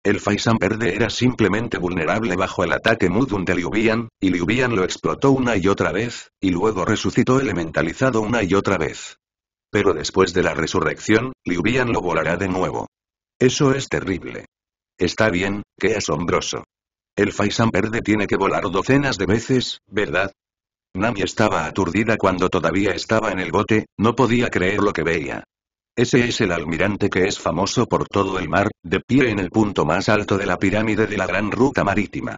El Faisan Verde era simplemente vulnerable bajo el ataque Mudun de Liu Bian, y Liu Bian lo explotó una y otra vez, y luego resucitó elementalizado una y otra vez pero después de la resurrección, Liu lo volará de nuevo. Eso es terrible. Está bien, qué asombroso. El Faisan verde tiene que volar docenas de veces, ¿verdad? Nami estaba aturdida cuando todavía estaba en el bote, no podía creer lo que veía. Ese es el almirante que es famoso por todo el mar, de pie en el punto más alto de la pirámide de la gran ruta marítima.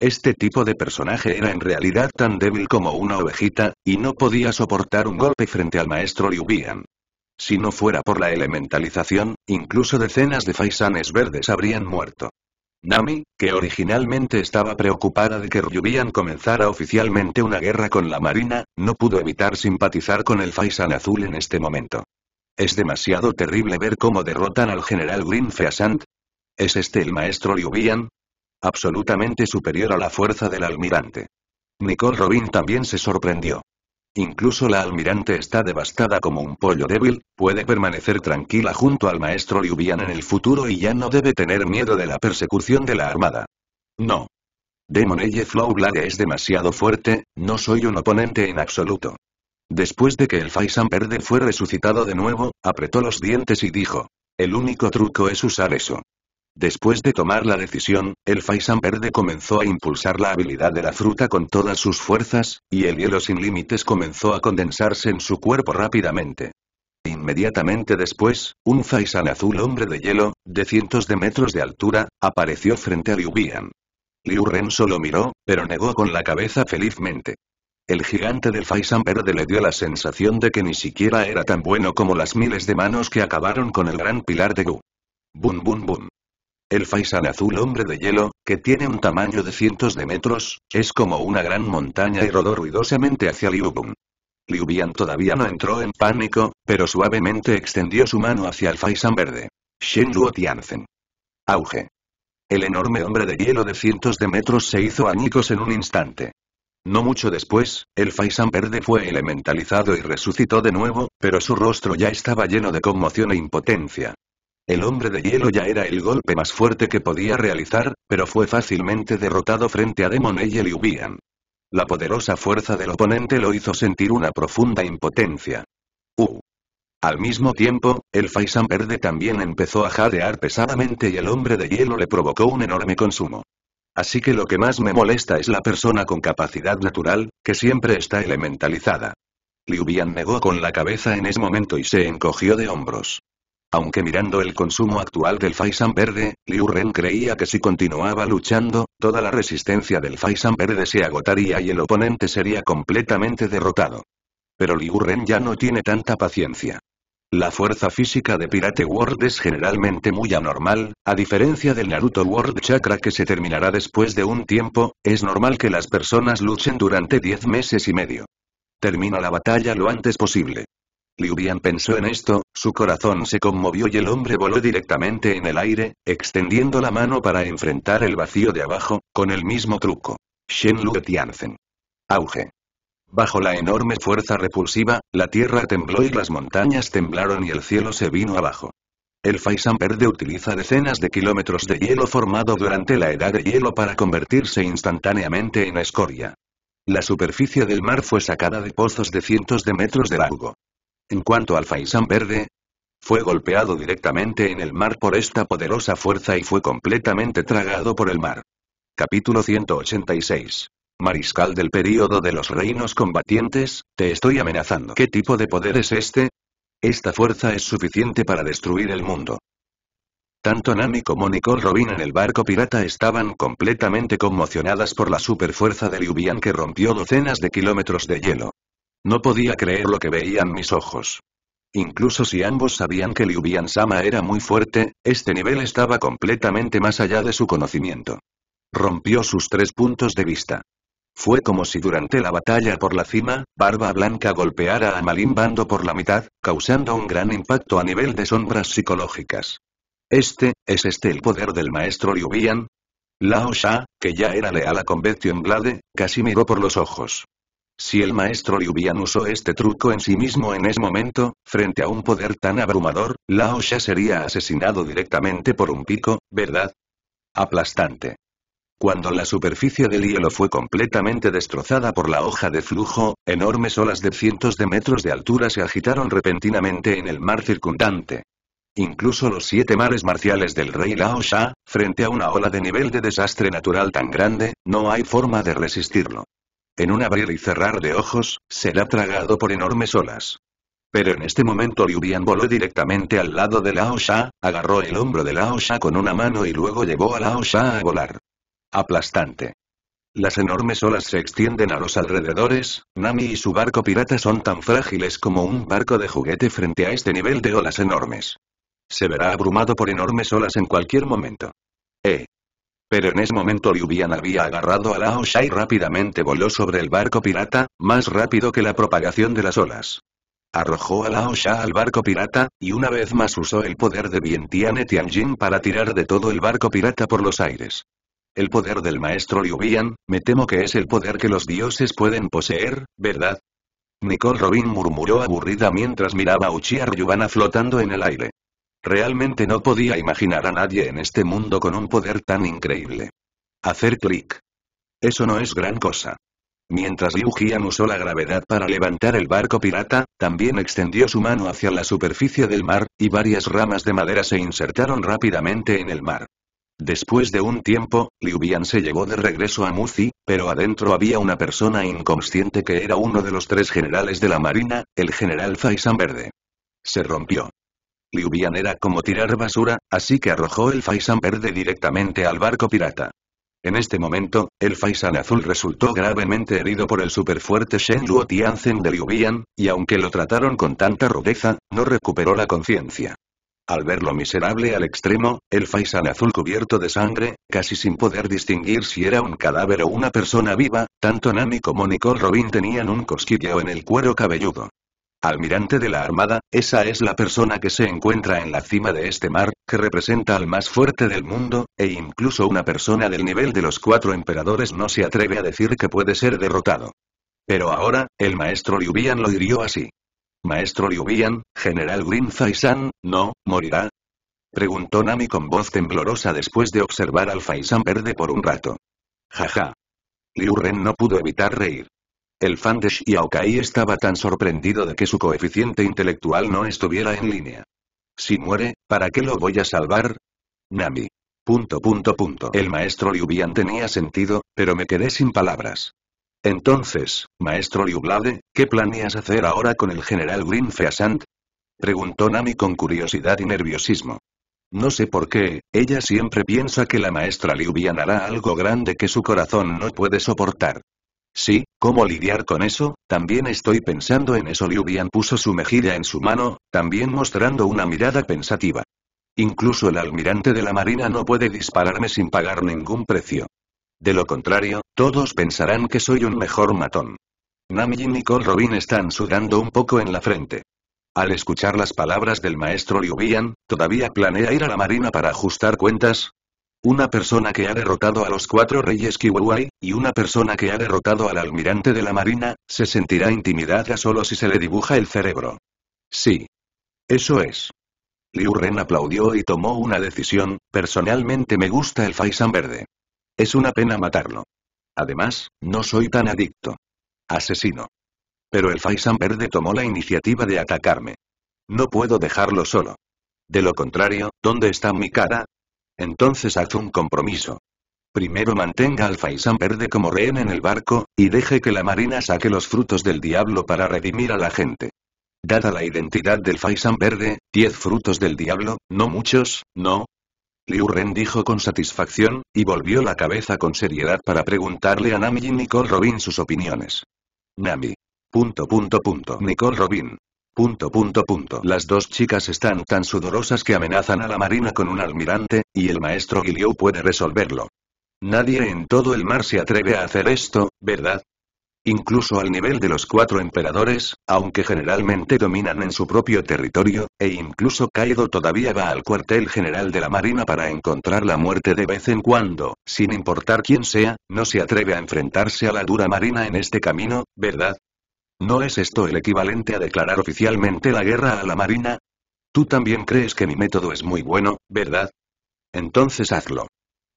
Este tipo de personaje era en realidad tan débil como una ovejita, y no podía soportar un golpe frente al maestro Liu Si no fuera por la elementalización, incluso decenas de faisanes verdes habrían muerto. Nami, que originalmente estaba preocupada de que Ryubian comenzara oficialmente una guerra con la marina, no pudo evitar simpatizar con el faisan azul en este momento. Es demasiado terrible ver cómo derrotan al general Green Feasant. ¿Es este el maestro Liu absolutamente superior a la fuerza del almirante. Nicole Robin también se sorprendió. Incluso la almirante está devastada como un pollo débil, puede permanecer tranquila junto al maestro Bian en el futuro y ya no debe tener miedo de la persecución de la armada. No. Demon Flow Flowblade es demasiado fuerte, no soy un oponente en absoluto. Después de que el Faisan Verde fue resucitado de nuevo, apretó los dientes y dijo. El único truco es usar eso. Después de tomar la decisión, el Faisan Verde comenzó a impulsar la habilidad de la fruta con todas sus fuerzas, y el hielo sin límites comenzó a condensarse en su cuerpo rápidamente. Inmediatamente después, un Faisan azul hombre de hielo, de cientos de metros de altura, apareció frente a Liu Bian. Liu Ren solo miró, pero negó con la cabeza felizmente. El gigante del Faisan verde le dio la sensación de que ni siquiera era tan bueno como las miles de manos que acabaron con el gran pilar de Gu. Bum bum bum. El Faisan azul hombre de hielo, que tiene un tamaño de cientos de metros, es como una gran montaña y rodó ruidosamente hacia Liu Bun. Liu Bian todavía no entró en pánico, pero suavemente extendió su mano hacia el Faisan verde. Shen Luo Tianzen. Auge. El enorme hombre de hielo de cientos de metros se hizo añicos en un instante. No mucho después, el Faisan verde fue elementalizado y resucitó de nuevo, pero su rostro ya estaba lleno de conmoción e impotencia. El hombre de hielo ya era el golpe más fuerte que podía realizar, pero fue fácilmente derrotado frente a Demon y y Liubian. La poderosa fuerza del oponente lo hizo sentir una profunda impotencia. Uh. Al mismo tiempo, el Faisan verde también empezó a jadear pesadamente y el hombre de hielo le provocó un enorme consumo. Así que lo que más me molesta es la persona con capacidad natural, que siempre está elementalizada. Liubian negó con la cabeza en ese momento y se encogió de hombros. Aunque mirando el consumo actual del Faisan verde, Liu Ren creía que si continuaba luchando, toda la resistencia del Faisan verde se agotaría y el oponente sería completamente derrotado. Pero Liu Ren ya no tiene tanta paciencia. La fuerza física de Pirate World es generalmente muy anormal, a diferencia del Naruto World Chakra que se terminará después de un tiempo, es normal que las personas luchen durante 10 meses y medio. Termina la batalla lo antes posible. Liu pensó en esto, su corazón se conmovió y el hombre voló directamente en el aire, extendiendo la mano para enfrentar el vacío de abajo, con el mismo truco. Shen Lue Tianzen. Auge. Bajo la enorme fuerza repulsiva, la tierra tembló y las montañas temblaron y el cielo se vino abajo. El Faisan Verde utiliza decenas de kilómetros de hielo formado durante la edad de hielo para convertirse instantáneamente en escoria. La superficie del mar fue sacada de pozos de cientos de metros de largo. En cuanto al Faisán Verde, fue golpeado directamente en el mar por esta poderosa fuerza y fue completamente tragado por el mar. Capítulo 186. Mariscal del período de los reinos combatientes, te estoy amenazando. ¿Qué tipo de poder es este? Esta fuerza es suficiente para destruir el mundo. Tanto Nami como Nicole Robin en el barco pirata estaban completamente conmocionadas por la superfuerza de Liubian que rompió docenas de kilómetros de hielo. No podía creer lo que veían mis ojos. Incluso si ambos sabían que Liu sama era muy fuerte, este nivel estaba completamente más allá de su conocimiento. Rompió sus tres puntos de vista. Fue como si durante la batalla por la cima, Barba Blanca golpeara a Malimbando Bando por la mitad, causando un gran impacto a nivel de sombras psicológicas. ¿Este, es este el poder del maestro Liu Bian? Lao Sha, que ya era leal a Convention Blade, casi miró por los ojos. Si el maestro Liubian usó este truco en sí mismo en ese momento, frente a un poder tan abrumador, Lao Sha sería asesinado directamente por un pico, ¿verdad? Aplastante. Cuando la superficie del hielo fue completamente destrozada por la hoja de flujo, enormes olas de cientos de metros de altura se agitaron repentinamente en el mar circundante. Incluso los siete mares marciales del rey Lao Sha, frente a una ola de nivel de desastre natural tan grande, no hay forma de resistirlo. En un abrir y cerrar de ojos, será tragado por enormes olas. Pero en este momento Bian voló directamente al lado de Lao Sha, agarró el hombro de Lao Sha con una mano y luego llevó a Lao Sha a volar. Aplastante. Las enormes olas se extienden a los alrededores, Nami y su barco pirata son tan frágiles como un barco de juguete frente a este nivel de olas enormes. Se verá abrumado por enormes olas en cualquier momento. Eh, pero en ese momento Liubian había agarrado a Lao Sha y rápidamente voló sobre el barco pirata, más rápido que la propagación de las olas. Arrojó a Lao Sha al barco pirata, y una vez más usó el poder de Vientiane Tianjin para tirar de todo el barco pirata por los aires. El poder del maestro Liubian, me temo que es el poder que los dioses pueden poseer, ¿verdad? Nicole Robin murmuró aburrida mientras miraba a Uchiha Ryubana flotando en el aire. Realmente no podía imaginar a nadie en este mundo con un poder tan increíble. Hacer clic. Eso no es gran cosa. Mientras Liu Jian usó la gravedad para levantar el barco pirata, también extendió su mano hacia la superficie del mar, y varias ramas de madera se insertaron rápidamente en el mar. Después de un tiempo, Liu Bian se llevó de regreso a Muzi, pero adentro había una persona inconsciente que era uno de los tres generales de la marina, el general Faisan Verde. Se rompió. Liu era como tirar basura, así que arrojó el Faisan verde directamente al barco pirata. En este momento, el Faisan azul resultó gravemente herido por el superfuerte Shen Luo de Liu y aunque lo trataron con tanta rudeza, no recuperó la conciencia. Al verlo miserable al extremo, el Faisan azul cubierto de sangre, casi sin poder distinguir si era un cadáver o una persona viva, tanto Nami como Nicole Robin tenían un cosquilleo en el cuero cabelludo. Almirante de la Armada, esa es la persona que se encuentra en la cima de este mar, que representa al más fuerte del mundo, e incluso una persona del nivel de los cuatro emperadores no se atreve a decir que puede ser derrotado. Pero ahora, el maestro Liu Bian lo hirió así. Maestro Liu Bian, General Green Faisan, ¿no, morirá? Preguntó Nami con voz temblorosa después de observar al Faisan verde por un rato. Jaja. Liu Ren no pudo evitar reír. El fan de estaba tan sorprendido de que su coeficiente intelectual no estuviera en línea. Si muere, ¿para qué lo voy a salvar? Nami. Punto punto punto. El maestro Liubian tenía sentido, pero me quedé sin palabras. Entonces, maestro Liublade, ¿qué planeas hacer ahora con el general Greenfeasant? Preguntó Nami con curiosidad y nerviosismo. No sé por qué, ella siempre piensa que la maestra Liu hará algo grande que su corazón no puede soportar. Sí, ¿cómo lidiar con eso? También estoy pensando en eso. Liu Bian puso su mejilla en su mano, también mostrando una mirada pensativa. Incluso el almirante de la marina no puede dispararme sin pagar ningún precio. De lo contrario, todos pensarán que soy un mejor matón. Nami y Nicole Robin están sudando un poco en la frente. Al escuchar las palabras del maestro Liu Bian, ¿todavía planea ir a la marina para ajustar cuentas? Una persona que ha derrotado a los cuatro reyes Kiwawai, y una persona que ha derrotado al almirante de la marina, se sentirá intimidada solo si se le dibuja el cerebro. Sí. Eso es. Liu Ren aplaudió y tomó una decisión, personalmente me gusta el Faisan verde. Es una pena matarlo. Además, no soy tan adicto. Asesino. Pero el Faisan verde tomó la iniciativa de atacarme. No puedo dejarlo solo. De lo contrario, ¿dónde está mi cara? Entonces haz un compromiso. Primero mantenga al Faisan verde como rehén en el barco, y deje que la marina saque los frutos del diablo para redimir a la gente. Dada la identidad del Faisan verde, diez frutos del diablo, no muchos, no. Liu Ren dijo con satisfacción, y volvió la cabeza con seriedad para preguntarle a Nami y Nicole Robin sus opiniones. Nami. Punto punto Nicole Robin. Punto punto punto. Las dos chicas están tan sudorosas que amenazan a la marina con un almirante, y el maestro Gilio puede resolverlo. Nadie en todo el mar se atreve a hacer esto, ¿verdad? Incluso al nivel de los cuatro emperadores, aunque generalmente dominan en su propio territorio, e incluso Kaido todavía va al cuartel general de la marina para encontrar la muerte de vez en cuando, sin importar quién sea, no se atreve a enfrentarse a la dura marina en este camino, ¿verdad? ¿No es esto el equivalente a declarar oficialmente la guerra a la Marina? Tú también crees que mi método es muy bueno, ¿verdad? Entonces hazlo.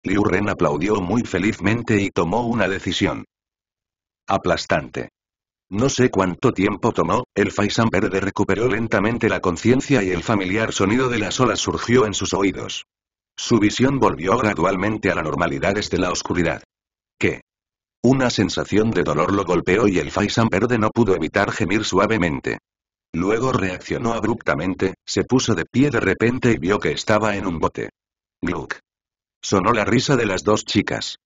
Liu Ren aplaudió muy felizmente y tomó una decisión. Aplastante. No sé cuánto tiempo tomó, el Faisan Verde recuperó lentamente la conciencia y el familiar sonido de las olas surgió en sus oídos. Su visión volvió gradualmente a la normalidad desde la oscuridad. ¿Qué? Una sensación de dolor lo golpeó y el Faisan verde no pudo evitar gemir suavemente. Luego reaccionó abruptamente, se puso de pie de repente y vio que estaba en un bote. Gluck. Sonó la risa de las dos chicas.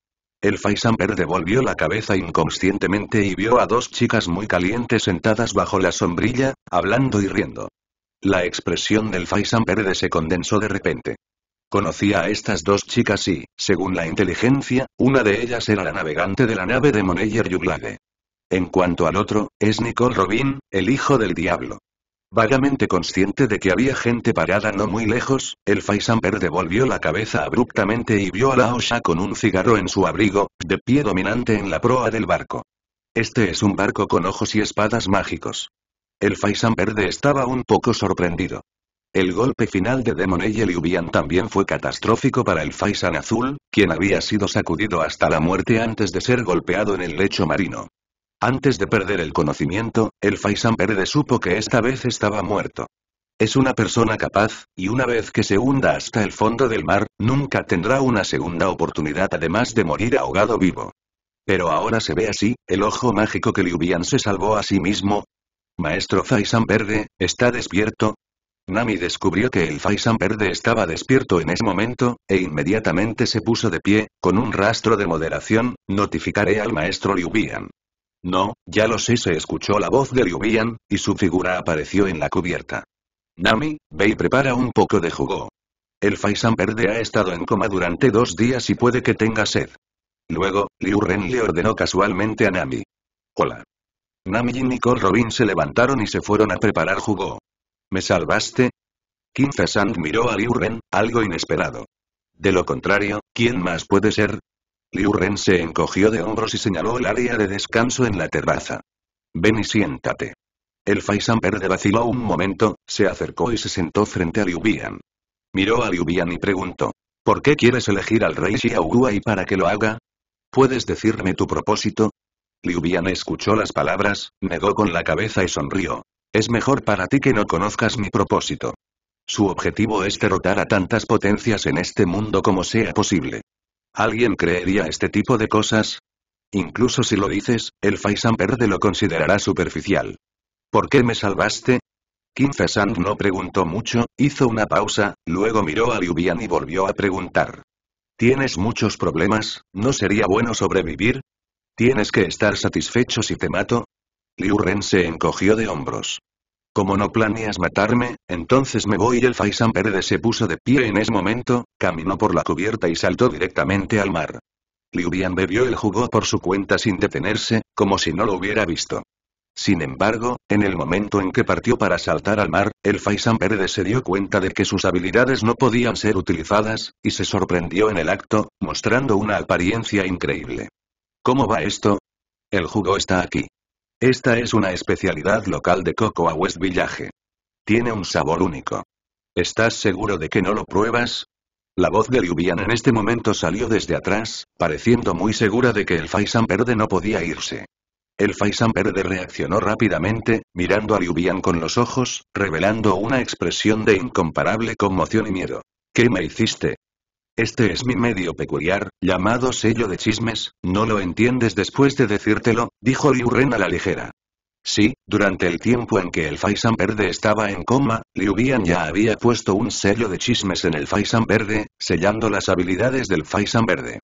El Faisan verde volvió la cabeza inconscientemente y vio a dos chicas muy calientes sentadas bajo la sombrilla, hablando y riendo. La expresión del Faisan verde se condensó de repente. Conocía a estas dos chicas y, según la inteligencia, una de ellas era la navegante de la nave de Moneyer Yuglade. En cuanto al otro, es Nicole Robin, el hijo del diablo. Vagamente consciente de que había gente parada no muy lejos, el verde volvió la cabeza abruptamente y vio a la Osha con un cigarro en su abrigo, de pie dominante en la proa del barco. Este es un barco con ojos y espadas mágicos. El Faisan Verde estaba un poco sorprendido. El golpe final de Demon y Liubian también fue catastrófico para el Faisan Azul, quien había sido sacudido hasta la muerte antes de ser golpeado en el lecho marino. Antes de perder el conocimiento, el Faisan Verde supo que esta vez estaba muerto. Es una persona capaz, y una vez que se hunda hasta el fondo del mar, nunca tendrá una segunda oportunidad además de morir ahogado vivo. Pero ahora se ve así, el ojo mágico que Liubian se salvó a sí mismo. Maestro Faisan Verde, ¿está despierto? Nami descubrió que el Faisan verde estaba despierto en ese momento, e inmediatamente se puso de pie, con un rastro de moderación, notificaré al maestro Liu Bian. No, ya lo sé se escuchó la voz de Liu Bian, y su figura apareció en la cubierta. Nami, ve y prepara un poco de jugo. El Faisan verde ha estado en coma durante dos días y puede que tenga sed. Luego, Liu Ren le ordenó casualmente a Nami. Hola. Nami y Nicole Robin se levantaron y se fueron a preparar jugo. ¿Me salvaste? kim Sand miró a Liu Ren, algo inesperado. De lo contrario, ¿quién más puede ser? Liu Ren se encogió de hombros y señaló el área de descanso en la terraza. Ven y siéntate. El Faisan Verde vaciló un momento, se acercó y se sentó frente a Liu Bian. Miró a Liu Bian y preguntó, ¿por qué quieres elegir al rey y para que lo haga? ¿Puedes decirme tu propósito? Liu Bian escuchó las palabras, negó con la cabeza y sonrió. Es mejor para ti que no conozcas mi propósito. Su objetivo es derrotar a tantas potencias en este mundo como sea posible. ¿Alguien creería este tipo de cosas? Incluso si lo dices, el Faisan Verde lo considerará superficial. ¿Por qué me salvaste? Kim Sand no preguntó mucho, hizo una pausa, luego miró a Liu Bian y volvió a preguntar. ¿Tienes muchos problemas? ¿No sería bueno sobrevivir? ¿Tienes que estar satisfecho si te mato? Liu Ren se encogió de hombros. Como no planeas matarme, entonces me voy. y El Faisan Verde se puso de pie en ese momento, caminó por la cubierta y saltó directamente al mar. Liu bebió el jugo por su cuenta sin detenerse, como si no lo hubiera visto. Sin embargo, en el momento en que partió para saltar al mar, el Faisan Verde se dio cuenta de que sus habilidades no podían ser utilizadas, y se sorprendió en el acto, mostrando una apariencia increíble. ¿Cómo va esto? El jugo está aquí. Esta es una especialidad local de Cocoa West Village. Tiene un sabor único. ¿Estás seguro de que no lo pruebas? La voz de Liubian en este momento salió desde atrás, pareciendo muy segura de que el Faisan Verde no podía irse. El Faisan Verde reaccionó rápidamente, mirando a Liubian con los ojos, revelando una expresión de incomparable conmoción y miedo. ¿Qué me hiciste? Este es mi medio peculiar, llamado sello de chismes, no lo entiendes después de decírtelo, dijo Liu Ren a la ligera. Sí, durante el tiempo en que el Faisan Verde estaba en coma, Liu Bian ya había puesto un sello de chismes en el Faisan Verde, sellando las habilidades del Faisan Verde.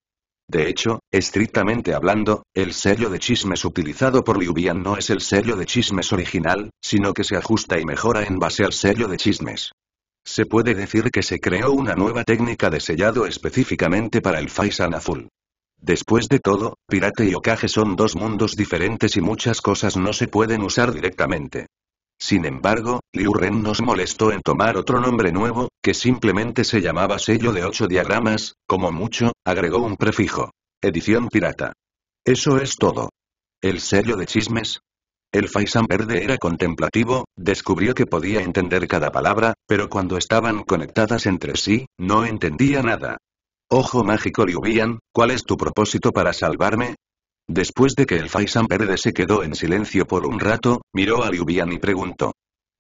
De hecho, estrictamente hablando, el sello de chismes utilizado por Liu Bian no es el sello de chismes original, sino que se ajusta y mejora en base al sello de chismes. Se puede decir que se creó una nueva técnica de sellado específicamente para el Faisan azul. Después de todo, Pirate y ocaje son dos mundos diferentes y muchas cosas no se pueden usar directamente. Sin embargo, Liu Ren nos molestó en tomar otro nombre nuevo, que simplemente se llamaba sello de ocho diagramas, como mucho, agregó un prefijo. Edición pirata. Eso es todo. El sello de chismes, el Faisan verde era contemplativo, descubrió que podía entender cada palabra, pero cuando estaban conectadas entre sí, no entendía nada. Ojo mágico Liubian, ¿cuál es tu propósito para salvarme? Después de que el Faisan verde se quedó en silencio por un rato, miró a Liubian y preguntó.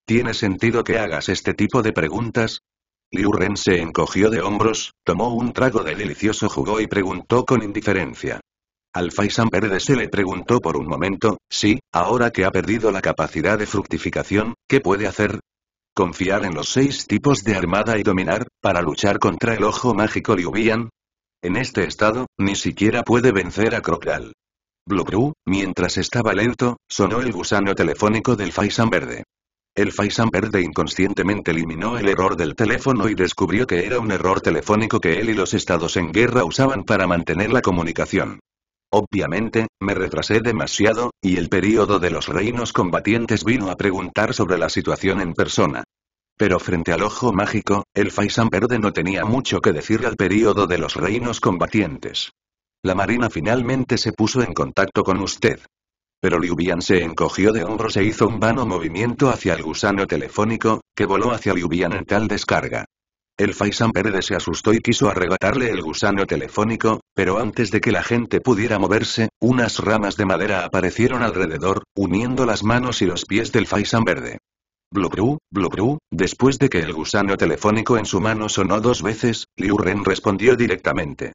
¿Tiene sentido que hagas este tipo de preguntas? Liu Ren se encogió de hombros, tomó un trago de delicioso jugo y preguntó con indiferencia. Al Faisan Verde se le preguntó por un momento, sí, ahora que ha perdido la capacidad de fructificación, ¿qué puede hacer? ¿Confiar en los seis tipos de armada y dominar, para luchar contra el ojo mágico Liubian? En este estado, ni siquiera puede vencer a Crocral. Blue mientras estaba lento, sonó el gusano telefónico del Faisan Verde. El Faisan Verde inconscientemente eliminó el error del teléfono y descubrió que era un error telefónico que él y los estados en guerra usaban para mantener la comunicación. Obviamente, me retrasé demasiado, y el período de los reinos combatientes vino a preguntar sobre la situación en persona. Pero frente al ojo mágico, el Faisan Verde no tenía mucho que decir al período de los reinos combatientes. La marina finalmente se puso en contacto con usted. Pero Liubian se encogió de hombros e hizo un vano movimiento hacia el gusano telefónico, que voló hacia Liubian en tal descarga. El Faisan Verde se asustó y quiso arrebatarle el gusano telefónico, pero antes de que la gente pudiera moverse, unas ramas de madera aparecieron alrededor, uniendo las manos y los pies del Faisan Verde. Blubru, blubru, después de que el gusano telefónico en su mano sonó dos veces, Liu Ren respondió directamente.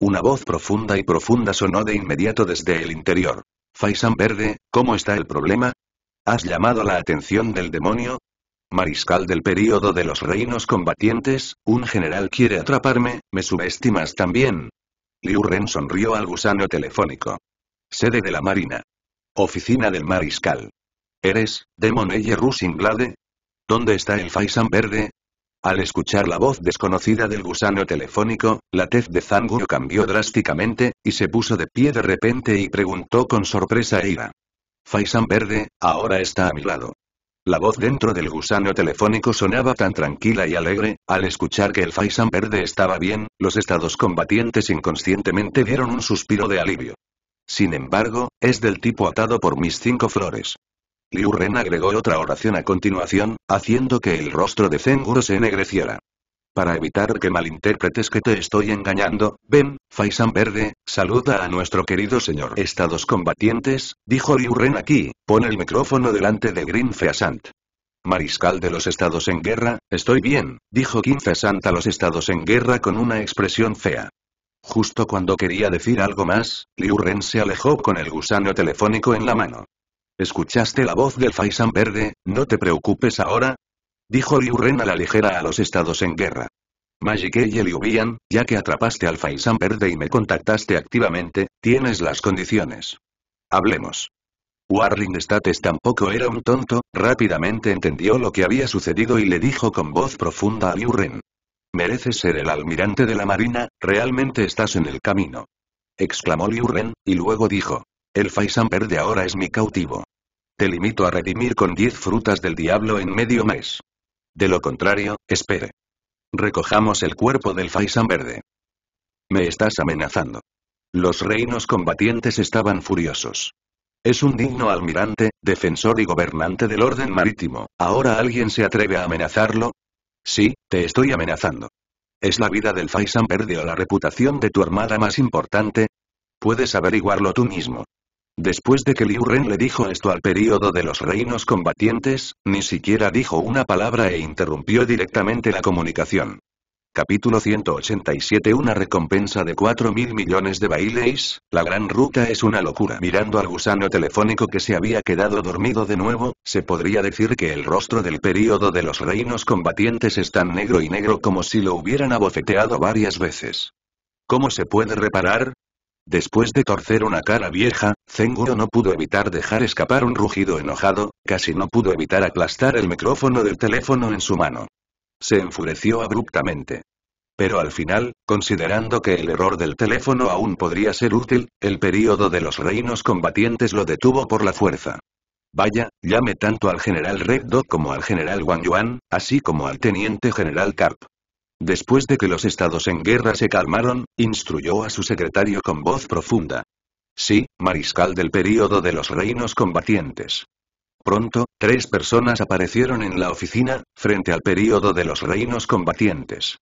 Una voz profunda y profunda sonó de inmediato desde el interior. Faisan Verde, ¿cómo está el problema? ¿Has llamado la atención del demonio? Mariscal del período de los reinos combatientes, un general quiere atraparme, ¿me subestimas también? Liu Ren sonrió al gusano telefónico. Sede de la Marina. Oficina del Mariscal. ¿Eres, Demon Rusinglade? ¿Dónde está el Faisan Verde? Al escuchar la voz desconocida del gusano telefónico, la tez de Zangu cambió drásticamente, y se puso de pie de repente y preguntó con sorpresa e ira. Faisan Verde, ahora está a mi lado. La voz dentro del gusano telefónico sonaba tan tranquila y alegre, al escuchar que el Faisan verde estaba bien, los estados combatientes inconscientemente dieron un suspiro de alivio. Sin embargo, es del tipo atado por mis cinco flores. Liu Ren agregó otra oración a continuación, haciendo que el rostro de Zenguro se ennegreciera. Para evitar que malinterpretes que te estoy engañando, ven, Faisan Verde, saluda a nuestro querido señor Estados Combatientes, dijo Liu Ren aquí, pon el micrófono delante de Green Feasant. Mariscal de los Estados en Guerra, estoy bien, dijo King Feasant a los Estados en Guerra con una expresión fea. Justo cuando quería decir algo más, Liu Ren se alejó con el gusano telefónico en la mano. ¿Escuchaste la voz del Faisan Verde? No te preocupes ahora, Dijo Liu Ren a la ligera a los estados en guerra. Magic y Liu ya que atrapaste al Faisan Verde y me contactaste activamente, tienes las condiciones. Hablemos. Warring States tampoco era un tonto, rápidamente entendió lo que había sucedido y le dijo con voz profunda a Liu Ren. Mereces ser el almirante de la marina, realmente estás en el camino. Exclamó Liu Ren, y luego dijo. El Faisan Verde ahora es mi cautivo. Te limito a redimir con diez frutas del diablo en medio mes. De lo contrario, espere. Recojamos el cuerpo del Faisan Verde. Me estás amenazando. Los reinos combatientes estaban furiosos. Es un digno almirante, defensor y gobernante del orden marítimo. ¿Ahora alguien se atreve a amenazarlo? Sí, te estoy amenazando. ¿Es la vida del Faisan Verde o la reputación de tu armada más importante? Puedes averiguarlo tú mismo. Después de que Liu Ren le dijo esto al período de los reinos combatientes, ni siquiera dijo una palabra e interrumpió directamente la comunicación. Capítulo 187 Una recompensa de mil millones de baileis, la gran ruta es una locura. Mirando al gusano telefónico que se había quedado dormido de nuevo, se podría decir que el rostro del período de los reinos combatientes es tan negro y negro como si lo hubieran abofeteado varias veces. ¿Cómo se puede reparar? Después de torcer una cara vieja, Zenguro no pudo evitar dejar escapar un rugido enojado, casi no pudo evitar aplastar el micrófono del teléfono en su mano. Se enfureció abruptamente. Pero al final, considerando que el error del teléfono aún podría ser útil, el período de los reinos combatientes lo detuvo por la fuerza. Vaya, llame tanto al general Red Dog como al general Wang Yuan, así como al teniente general Karp. Después de que los estados en guerra se calmaron, instruyó a su secretario con voz profunda. Sí, mariscal del período de los reinos combatientes. Pronto, tres personas aparecieron en la oficina, frente al período de los reinos combatientes.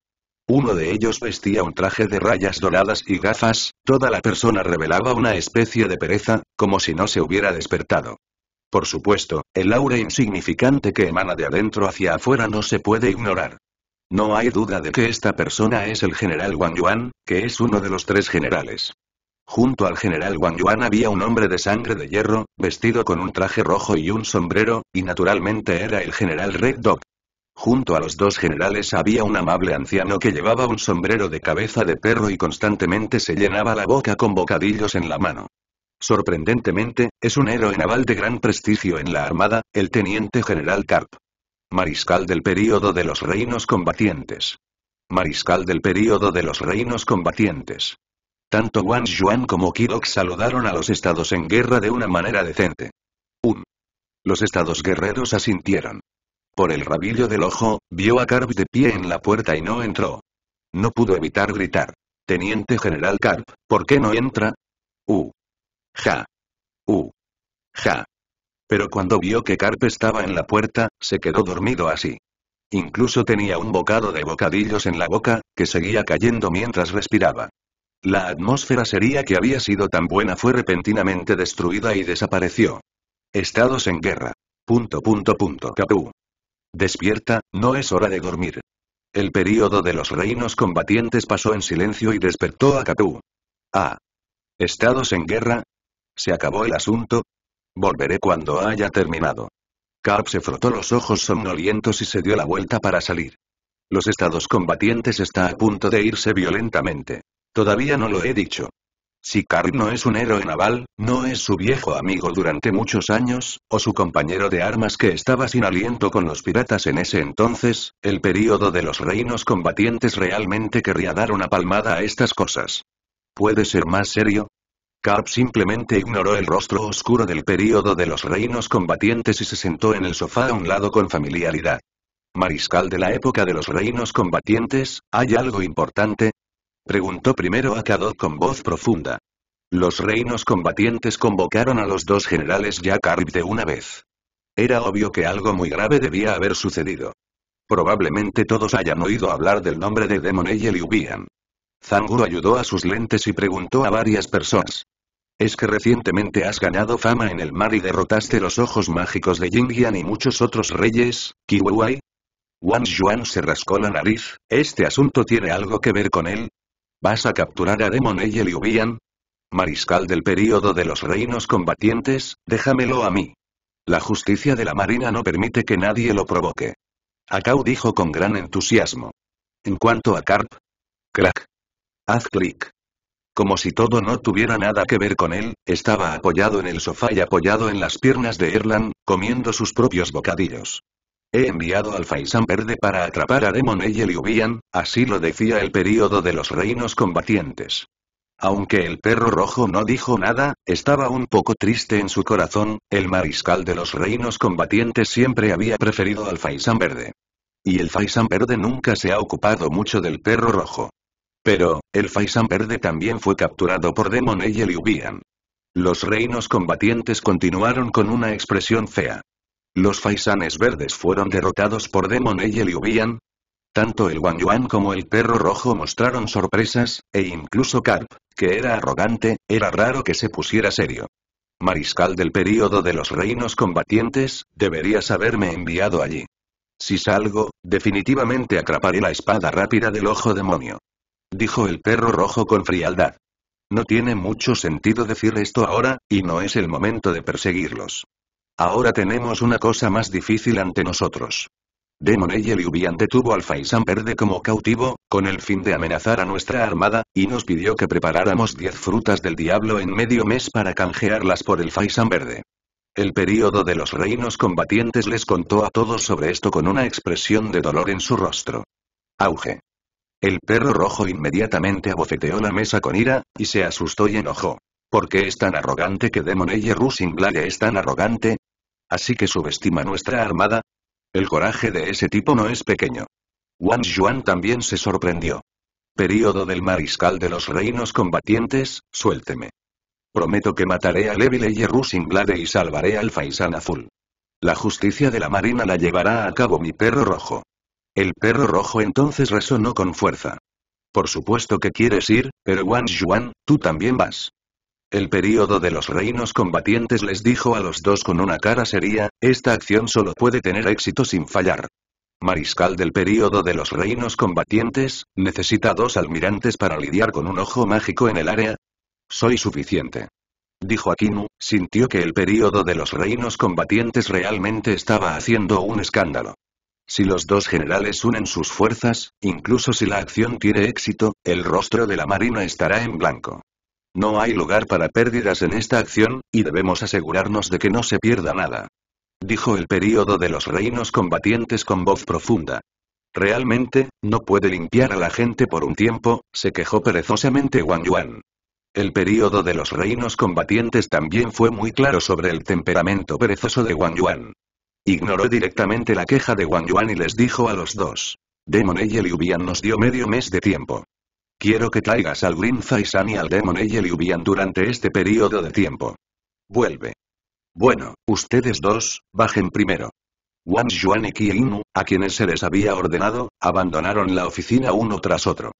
Uno de ellos vestía un traje de rayas doradas y gafas, toda la persona revelaba una especie de pereza, como si no se hubiera despertado. Por supuesto, el aura insignificante que emana de adentro hacia afuera no se puede ignorar. No hay duda de que esta persona es el general Wang Yuan, que es uno de los tres generales. Junto al general Wang Yuan había un hombre de sangre de hierro, vestido con un traje rojo y un sombrero, y naturalmente era el general Red Dog. Junto a los dos generales había un amable anciano que llevaba un sombrero de cabeza de perro y constantemente se llenaba la boca con bocadillos en la mano. Sorprendentemente, es un héroe naval de gran prestigio en la Armada, el teniente general Carp. Mariscal del período de los reinos combatientes. Mariscal del período de los reinos combatientes. Tanto Wang Yuan como Kirok saludaron a los estados en guerra de una manera decente. Un. Los estados guerreros asintieron. Por el rabillo del ojo, vio a Carp de pie en la puerta y no entró. No pudo evitar gritar. Teniente General Carp, ¿por qué no entra? U. Ja. U. Ja. Pero cuando vio que Carpe estaba en la puerta, se quedó dormido así. Incluso tenía un bocado de bocadillos en la boca, que seguía cayendo mientras respiraba. La atmósfera seria que había sido tan buena fue repentinamente destruida y desapareció. Estados en guerra. Punto punto punto capú. Despierta, no es hora de dormir. El período de los reinos combatientes pasó en silencio y despertó a Capú. Ah. Estados en guerra. Se acabó el asunto, Volveré cuando haya terminado. Carp se frotó los ojos somnolientos y se dio la vuelta para salir. Los estados combatientes está a punto de irse violentamente. Todavía no lo he dicho. Si Carp no es un héroe naval, no es su viejo amigo durante muchos años, o su compañero de armas que estaba sin aliento con los piratas en ese entonces, el período de los reinos combatientes realmente querría dar una palmada a estas cosas. ¿Puede ser más serio? Carp simplemente ignoró el rostro oscuro del período de los reinos combatientes y se sentó en el sofá a un lado con familiaridad. Mariscal de la época de los reinos combatientes, ¿hay algo importante? Preguntó primero a Kadok con voz profunda. Los reinos combatientes convocaron a los dos generales ya de una vez. Era obvio que algo muy grave debía haber sucedido. Probablemente todos hayan oído hablar del nombre de Demon y Liubian. Zanguro ayudó a sus lentes y preguntó a varias personas. Es que recientemente has ganado fama en el mar y derrotaste los ojos mágicos de Jingyan y muchos otros reyes, Kiwai. Wang Yuan se rascó la nariz, ¿este asunto tiene algo que ver con él? ¿Vas a capturar a Demon y Liubian, Mariscal del período de los reinos combatientes, déjamelo a mí. La justicia de la marina no permite que nadie lo provoque. Akau dijo con gran entusiasmo. En cuanto a Karp?» Crack. Haz clic. Como si todo no tuviera nada que ver con él, estaba apoyado en el sofá y apoyado en las piernas de Erlan, comiendo sus propios bocadillos. He enviado al Faisán Verde para atrapar a Demon y Liubian, así lo decía el período de los reinos combatientes. Aunque el perro rojo no dijo nada, estaba un poco triste en su corazón, el mariscal de los reinos combatientes siempre había preferido al Faisán Verde. Y el Faisán Verde nunca se ha ocupado mucho del perro rojo. Pero, el Faisán Verde también fue capturado por Demon y Liu Los reinos combatientes continuaron con una expresión fea. Los Faisanes Verdes fueron derrotados por Demon y Liu Tanto el Wang Yuan como el Perro Rojo mostraron sorpresas, e incluso Carp, que era arrogante, era raro que se pusiera serio. Mariscal del período de los reinos combatientes, deberías haberme enviado allí. Si salgo, definitivamente atraparé la espada rápida del ojo demonio dijo el perro rojo con frialdad. No tiene mucho sentido decir esto ahora, y no es el momento de perseguirlos. Ahora tenemos una cosa más difícil ante nosotros. Demon y detuvo al Faisán Verde como cautivo, con el fin de amenazar a nuestra armada, y nos pidió que preparáramos diez frutas del diablo en medio mes para canjearlas por el Faisán Verde. El período de los reinos combatientes les contó a todos sobre esto con una expresión de dolor en su rostro. Auge. El perro rojo inmediatamente abofeteó la mesa con ira, y se asustó y enojó. ¿Por qué es tan arrogante que Demon y Singlade es tan arrogante? Así que subestima nuestra armada. El coraje de ese tipo no es pequeño. Wang Yuan también se sorprendió. Período del mariscal de los reinos combatientes, suélteme. Prometo que mataré a y Rusinglade y salvaré al Faisán Azul. La justicia de la marina la llevará a cabo mi perro rojo. El perro rojo entonces resonó con fuerza. Por supuesto que quieres ir, pero Wang Yuan, tú también vas. El período de los reinos combatientes les dijo a los dos con una cara seria, esta acción solo puede tener éxito sin fallar. Mariscal del período de los reinos combatientes, necesita dos almirantes para lidiar con un ojo mágico en el área. Soy suficiente. Dijo Akinu, sintió que el período de los reinos combatientes realmente estaba haciendo un escándalo. Si los dos generales unen sus fuerzas, incluso si la acción tiene éxito, el rostro de la Marina estará en blanco. No hay lugar para pérdidas en esta acción, y debemos asegurarnos de que no se pierda nada. Dijo el período de los reinos combatientes con voz profunda. Realmente, no puede limpiar a la gente por un tiempo, se quejó perezosamente Wang Yuan. El período de los reinos combatientes también fue muy claro sobre el temperamento perezoso de Wang Yuan. Ignoró directamente la queja de Wang Yuan y les dijo a los dos. Demon y Liu nos dio medio mes de tiempo. Quiero que traigas al Green Faisan y al Demon y Liu durante este periodo de tiempo. Vuelve. Bueno, ustedes dos, bajen primero. Wang Yuan y Qi a quienes se les había ordenado, abandonaron la oficina uno tras otro.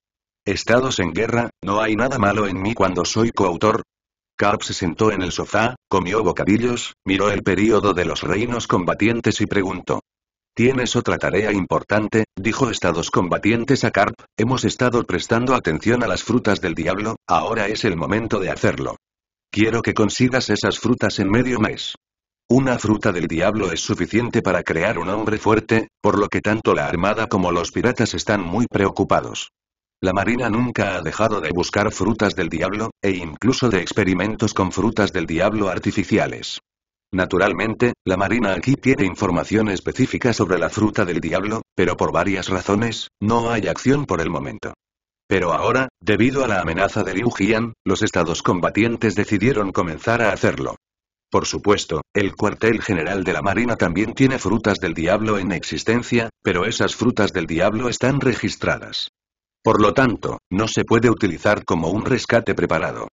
Estados en guerra, no hay nada malo en mí cuando soy coautor, Carp se sentó en el sofá, comió bocadillos, miró el período de los reinos combatientes y preguntó. Tienes otra tarea importante, dijo Estados combatientes a Carp, hemos estado prestando atención a las frutas del diablo, ahora es el momento de hacerlo. Quiero que consigas esas frutas en medio mes. Una fruta del diablo es suficiente para crear un hombre fuerte, por lo que tanto la armada como los piratas están muy preocupados. La marina nunca ha dejado de buscar frutas del diablo, e incluso de experimentos con frutas del diablo artificiales. Naturalmente, la Marina aquí tiene información específica sobre la fruta del diablo, pero por varias razones, no hay acción por el momento. Pero ahora, debido a la amenaza de Liu Jian, los estados combatientes decidieron comenzar a hacerlo. Por supuesto, el cuartel general de la Marina también tiene frutas del diablo en existencia, pero esas frutas del diablo están registradas. Por lo tanto, no se puede utilizar como un rescate preparado.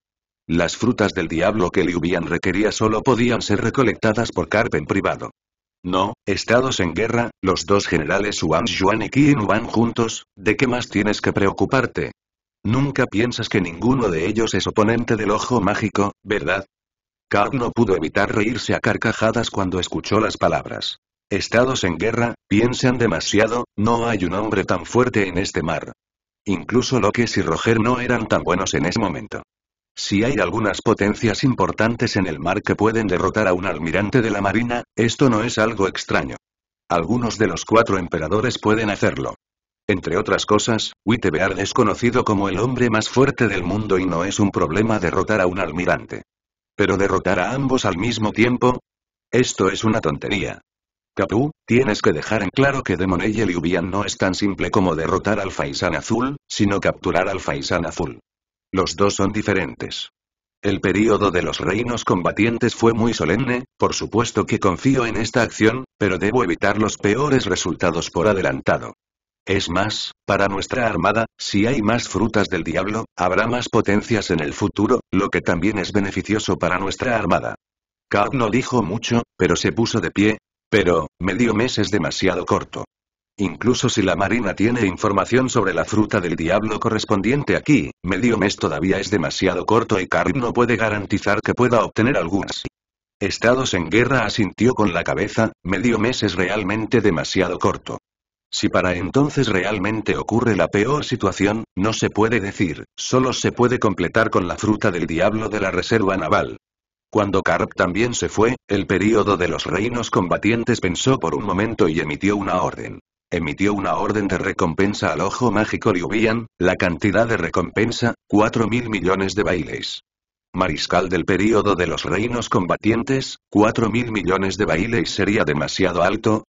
Las frutas del diablo que Liubian requería solo podían ser recolectadas por en privado. No, estados en guerra, los dos generales Huang Yuan y Qin Wan juntos, ¿de qué más tienes que preocuparte? Nunca piensas que ninguno de ellos es oponente del ojo mágico, ¿verdad? Carl no pudo evitar reírse a carcajadas cuando escuchó las palabras. Estados en guerra, piensan demasiado, no hay un hombre tan fuerte en este mar. Incluso que y Roger no eran tan buenos en ese momento. Si hay algunas potencias importantes en el mar que pueden derrotar a un almirante de la marina, esto no es algo extraño. Algunos de los cuatro emperadores pueden hacerlo. Entre otras cosas, Wittebeard es conocido como el hombre más fuerte del mundo y no es un problema derrotar a un almirante. Pero derrotar a ambos al mismo tiempo? Esto es una tontería. Capú, Tienes que dejar en claro que Demoney y Ubian no es tan simple como derrotar al Faisán Azul, sino capturar al Faisán Azul. Los dos son diferentes. El período de los reinos combatientes fue muy solemne, por supuesto que confío en esta acción, pero debo evitar los peores resultados por adelantado. Es más, para nuestra armada, si hay más frutas del diablo, habrá más potencias en el futuro, lo que también es beneficioso para nuestra armada. Kaab no dijo mucho, pero se puso de pie, pero, medio mes es demasiado corto. Incluso si la Marina tiene información sobre la fruta del diablo correspondiente aquí, medio mes todavía es demasiado corto y Karim no puede garantizar que pueda obtener algunas. Estados en guerra asintió con la cabeza, medio mes es realmente demasiado corto. Si para entonces realmente ocurre la peor situación, no se puede decir, solo se puede completar con la fruta del diablo de la reserva naval. Cuando Karp también se fue, el período de los reinos combatientes pensó por un momento y emitió una orden. Emitió una orden de recompensa al ojo mágico Liubian, la cantidad de recompensa, 4 mil millones de bailes. Mariscal del período de los reinos combatientes, 4 mil millones de bailes sería demasiado alto.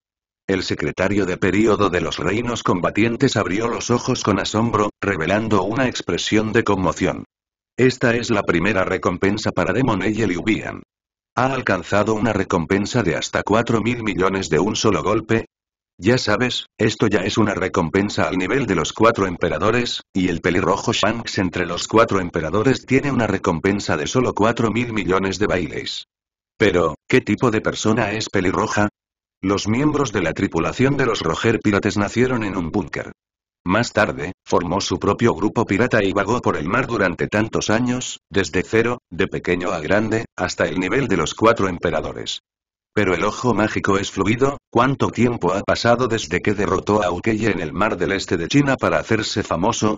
El secretario de período de los reinos combatientes abrió los ojos con asombro, revelando una expresión de conmoción. Esta es la primera recompensa para Demon Eye Luvian. Ha alcanzado una recompensa de hasta 4.000 mil millones de un solo golpe. Ya sabes, esto ya es una recompensa al nivel de los cuatro emperadores, y el pelirrojo Shanks entre los cuatro emperadores tiene una recompensa de solo 4.000 mil millones de bailes. Pero, ¿qué tipo de persona es pelirroja? Los miembros de la tripulación de los Roger Pirates nacieron en un búnker. Más tarde, formó su propio grupo pirata y vagó por el mar durante tantos años, desde cero, de pequeño a grande, hasta el nivel de los cuatro emperadores. Pero el ojo mágico es fluido, ¿cuánto tiempo ha pasado desde que derrotó a Ukeye en el mar del este de China para hacerse famoso?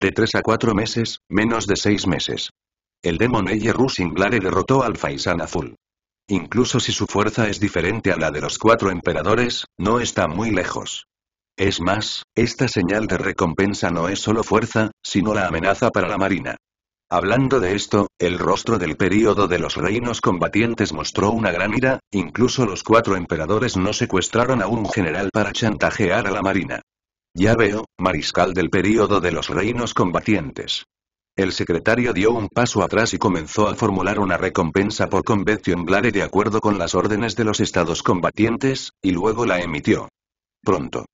De tres a cuatro meses, menos de seis meses. El Demon Eye Singlare derrotó al Faisan Azul. Incluso si su fuerza es diferente a la de los cuatro emperadores, no está muy lejos. Es más, esta señal de recompensa no es solo fuerza, sino la amenaza para la marina. Hablando de esto, el rostro del período de los reinos combatientes mostró una gran ira, incluso los cuatro emperadores no secuestraron a un general para chantajear a la marina. Ya veo, mariscal del período de los reinos combatientes. El secretario dio un paso atrás y comenzó a formular una recompensa por convención blare de acuerdo con las órdenes de los estados combatientes, y luego la emitió. Pronto.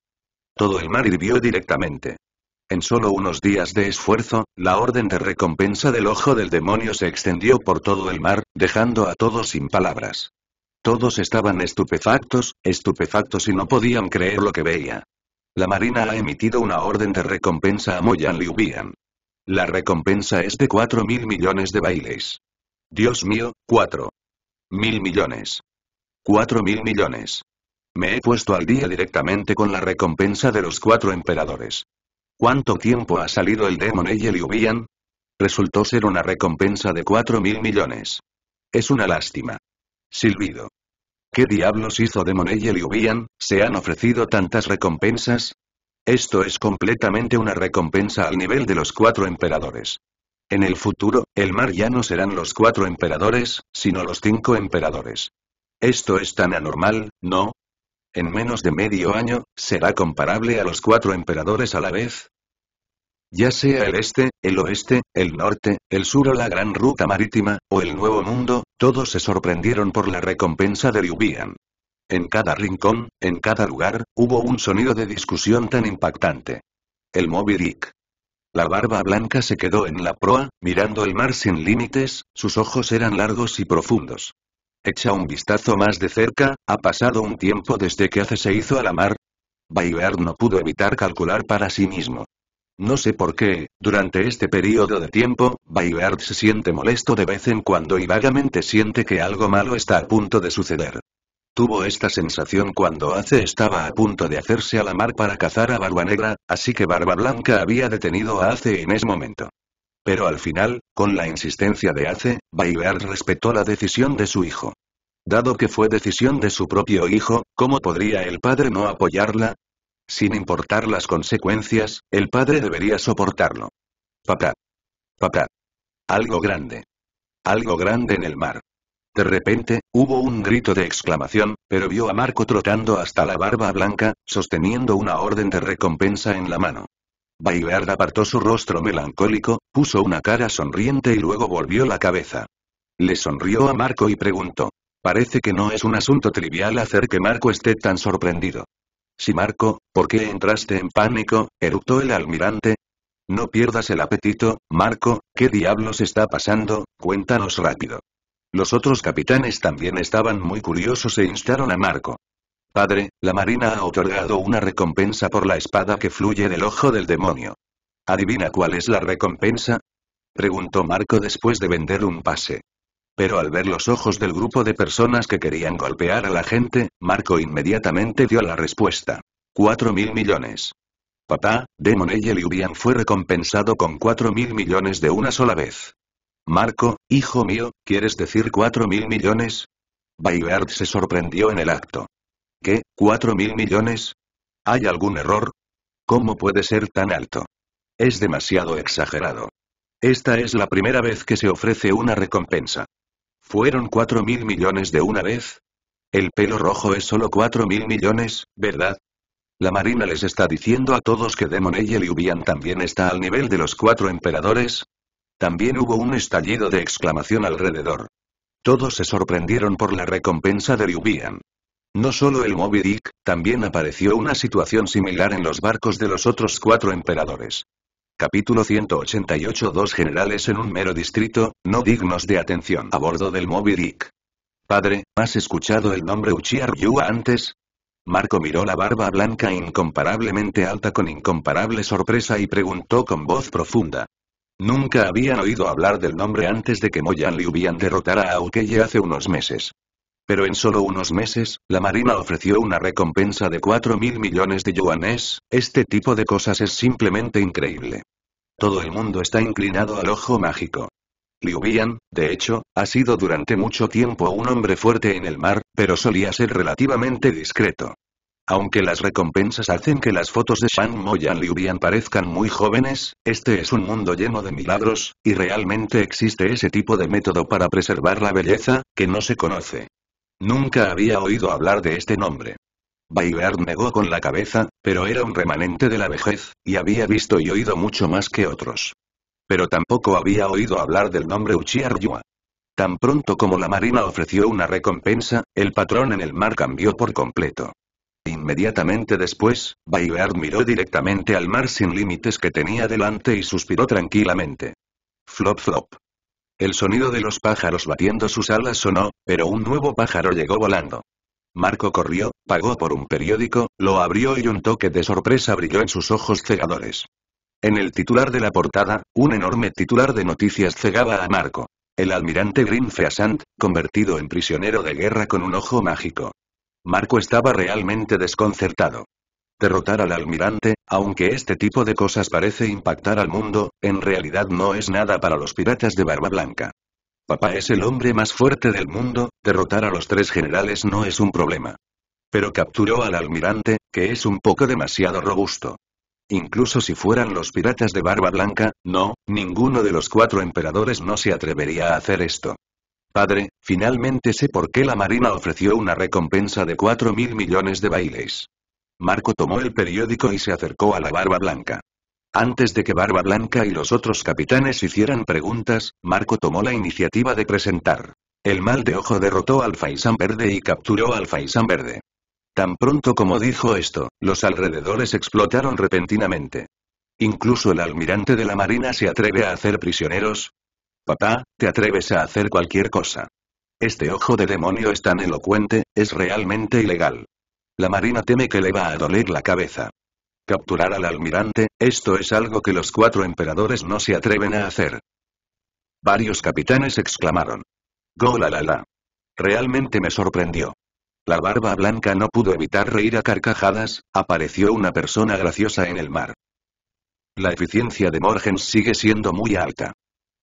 Todo el mar hirvió directamente. En solo unos días de esfuerzo, la orden de recompensa del ojo del demonio se extendió por todo el mar, dejando a todos sin palabras. Todos estaban estupefactos, estupefactos y no podían creer lo que veía. La Marina ha emitido una orden de recompensa a Moyan Liubian. La recompensa es de 4 mil millones de bailes. Dios mío, 4 mil millones. cuatro mil millones. Me he puesto al día directamente con la recompensa de los cuatro emperadores. ¿Cuánto tiempo ha salido el Demon y el Resultó ser una recompensa de cuatro mil millones. Es una lástima. Silbido. ¿Qué diablos hizo Demon y el ¿Se han ofrecido tantas recompensas? Esto es completamente una recompensa al nivel de los cuatro emperadores. En el futuro, el mar ya no serán los cuatro emperadores, sino los cinco emperadores. Esto es tan anormal, ¿no? En menos de medio año, será comparable a los cuatro emperadores a la vez. Ya sea el este, el oeste, el norte, el sur o la gran ruta marítima, o el nuevo mundo, todos se sorprendieron por la recompensa de Liubian. En cada rincón, en cada lugar, hubo un sonido de discusión tan impactante. El Moby Dick. La barba blanca se quedó en la proa, mirando el mar sin límites, sus ojos eran largos y profundos. Echa un vistazo más de cerca, ha pasado un tiempo desde que hace se hizo a la mar. Bayard no pudo evitar calcular para sí mismo. No sé por qué, durante este periodo de tiempo, Bayard se siente molesto de vez en cuando y vagamente siente que algo malo está a punto de suceder. Tuvo esta sensación cuando Ace estaba a punto de hacerse a la mar para cazar a Barba Negra, así que Barba Blanca había detenido a Ace en ese momento pero al final, con la insistencia de Ace, Baileard respetó la decisión de su hijo. Dado que fue decisión de su propio hijo, ¿cómo podría el padre no apoyarla? Sin importar las consecuencias, el padre debería soportarlo. Papá. Papá. Algo grande. Algo grande en el mar. De repente, hubo un grito de exclamación, pero vio a Marco trotando hasta la barba blanca, sosteniendo una orden de recompensa en la mano. Bayard apartó su rostro melancólico, puso una cara sonriente y luego volvió la cabeza. Le sonrió a Marco y preguntó. Parece que no es un asunto trivial hacer que Marco esté tan sorprendido. Si Marco, ¿por qué entraste en pánico? eructó el almirante. No pierdas el apetito, Marco, ¿qué diablos está pasando? Cuéntanos rápido. Los otros capitanes también estaban muy curiosos e instaron a Marco. Padre, la marina ha otorgado una recompensa por la espada que fluye del ojo del demonio. ¿Adivina cuál es la recompensa? Preguntó Marco después de vender un pase. Pero al ver los ojos del grupo de personas que querían golpear a la gente, Marco inmediatamente dio la respuesta. Cuatro mil millones. Papá, Demon y fue recompensado con cuatro mil millones de una sola vez. Marco, hijo mío, ¿quieres decir cuatro mil millones? Bayard se sorprendió en el acto. ¿Qué, cuatro mil millones? ¿Hay algún error? ¿Cómo puede ser tan alto? Es demasiado exagerado. Esta es la primera vez que se ofrece una recompensa. ¿Fueron cuatro mil millones de una vez? El pelo rojo es solo cuatro mil millones, ¿verdad? La marina les está diciendo a todos que Demon y Liubian también está al nivel de los cuatro emperadores. También hubo un estallido de exclamación alrededor. Todos se sorprendieron por la recompensa de Liubian. No solo el Moby Dick, también apareció una situación similar en los barcos de los otros cuatro emperadores. Capítulo 188 Dos generales en un mero distrito, no dignos de atención a bordo del Moby Dick. Padre, ¿has escuchado el nombre Uchiha Ryua antes? Marco miró la barba blanca incomparablemente alta con incomparable sorpresa y preguntó con voz profunda. Nunca habían oído hablar del nombre antes de que Moyan le hubieran derrotara a Ukeye hace unos meses. Pero en solo unos meses, la Marina ofreció una recompensa de 4.000 mil millones de yuanes, este tipo de cosas es simplemente increíble. Todo el mundo está inclinado al ojo mágico. Liu Bian, de hecho, ha sido durante mucho tiempo un hombre fuerte en el mar, pero solía ser relativamente discreto. Aunque las recompensas hacen que las fotos de Shang Mo y Liu Bian parezcan muy jóvenes, este es un mundo lleno de milagros, y realmente existe ese tipo de método para preservar la belleza, que no se conoce. Nunca había oído hablar de este nombre. Bayard negó con la cabeza, pero era un remanente de la vejez, y había visto y oído mucho más que otros. Pero tampoco había oído hablar del nombre Uchiar Yua. Tan pronto como la marina ofreció una recompensa, el patrón en el mar cambió por completo. Inmediatamente después, Bayard miró directamente al mar sin límites que tenía delante y suspiró tranquilamente. Flop flop. El sonido de los pájaros batiendo sus alas sonó, pero un nuevo pájaro llegó volando. Marco corrió, pagó por un periódico, lo abrió y un toque de sorpresa brilló en sus ojos cegadores. En el titular de la portada, un enorme titular de noticias cegaba a Marco. El almirante Grimfeasant, convertido en prisionero de guerra con un ojo mágico. Marco estaba realmente desconcertado. Derrotar al almirante, aunque este tipo de cosas parece impactar al mundo, en realidad no es nada para los piratas de Barba Blanca. Papá es el hombre más fuerte del mundo, derrotar a los tres generales no es un problema. Pero capturó al almirante, que es un poco demasiado robusto. Incluso si fueran los piratas de Barba Blanca, no, ninguno de los cuatro emperadores no se atrevería a hacer esto. Padre, finalmente sé por qué la Marina ofreció una recompensa de 4 mil millones de bailes. Marco tomó el periódico y se acercó a la Barba Blanca. Antes de que Barba Blanca y los otros capitanes hicieran preguntas, Marco tomó la iniciativa de presentar. El mal de ojo derrotó al Faisán Verde y capturó al Faisán Verde. Tan pronto como dijo esto, los alrededores explotaron repentinamente. Incluso el almirante de la marina se atreve a hacer prisioneros. Papá, te atreves a hacer cualquier cosa. Este ojo de demonio es tan elocuente, es realmente ilegal. La marina teme que le va a doler la cabeza. Capturar al almirante, esto es algo que los cuatro emperadores no se atreven a hacer. Varios capitanes exclamaron. ¡Golalala! Realmente me sorprendió. La barba blanca no pudo evitar reír a carcajadas, apareció una persona graciosa en el mar. La eficiencia de Morgens sigue siendo muy alta.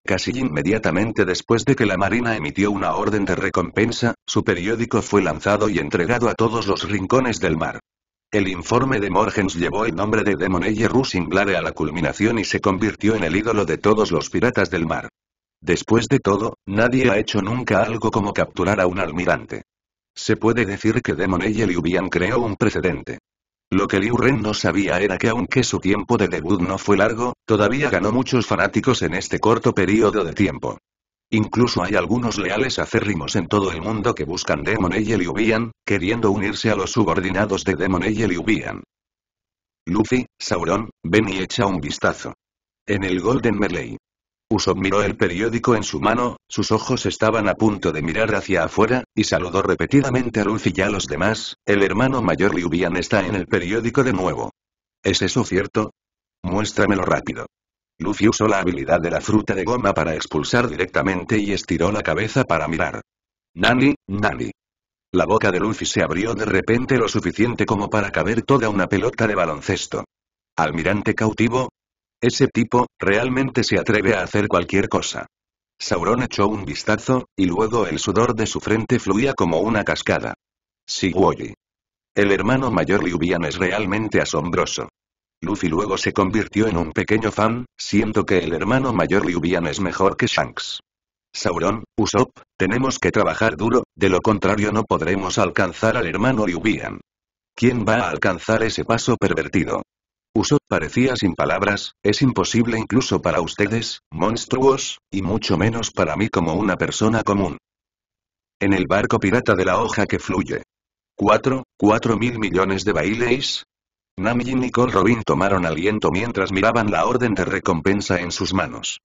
Casi inmediatamente después de que la Marina emitió una orden de recompensa, su periódico fue lanzado y entregado a todos los rincones del mar. El informe de Morgens llevó el nombre de Demonelle Rusinglare a la culminación y se convirtió en el ídolo de todos los piratas del mar. Después de todo, nadie ha hecho nunca algo como capturar a un almirante. Se puede decir que Demonelle Liubian creó un precedente. Lo que Liu Ren no sabía era que aunque su tiempo de debut no fue largo, todavía ganó muchos fanáticos en este corto periodo de tiempo. Incluso hay algunos leales acérrimos en todo el mundo que buscan Demon y Liu Bian, queriendo unirse a los subordinados de Demon y Liu Bian. Luffy, Sauron, ven y echa un vistazo. En el Golden Melee. Uso miró el periódico en su mano, sus ojos estaban a punto de mirar hacia afuera, y saludó repetidamente a Luffy y a los demás, el hermano mayor Liubian está en el periódico de nuevo. ¿Es eso cierto? Muéstramelo rápido. Luffy usó la habilidad de la fruta de goma para expulsar directamente y estiró la cabeza para mirar. Nani, Nani. La boca de Luffy se abrió de repente lo suficiente como para caber toda una pelota de baloncesto. Almirante cautivo, ese tipo, realmente se atreve a hacer cualquier cosa. Sauron echó un vistazo, y luego el sudor de su frente fluía como una cascada. Woyi. El hermano mayor Liubian es realmente asombroso. Luffy luego se convirtió en un pequeño fan, siento que el hermano mayor Liubian es mejor que Shanks. Sauron, Usopp, tenemos que trabajar duro, de lo contrario no podremos alcanzar al hermano Liubian. ¿Quién va a alcanzar ese paso pervertido? Uso, parecía sin palabras, es imposible incluso para ustedes, monstruos, y mucho menos para mí como una persona común. En el barco pirata de la hoja que fluye. ¿Cuatro, cuatro mil millones de bailes. Nami y Nicole Robin tomaron aliento mientras miraban la orden de recompensa en sus manos.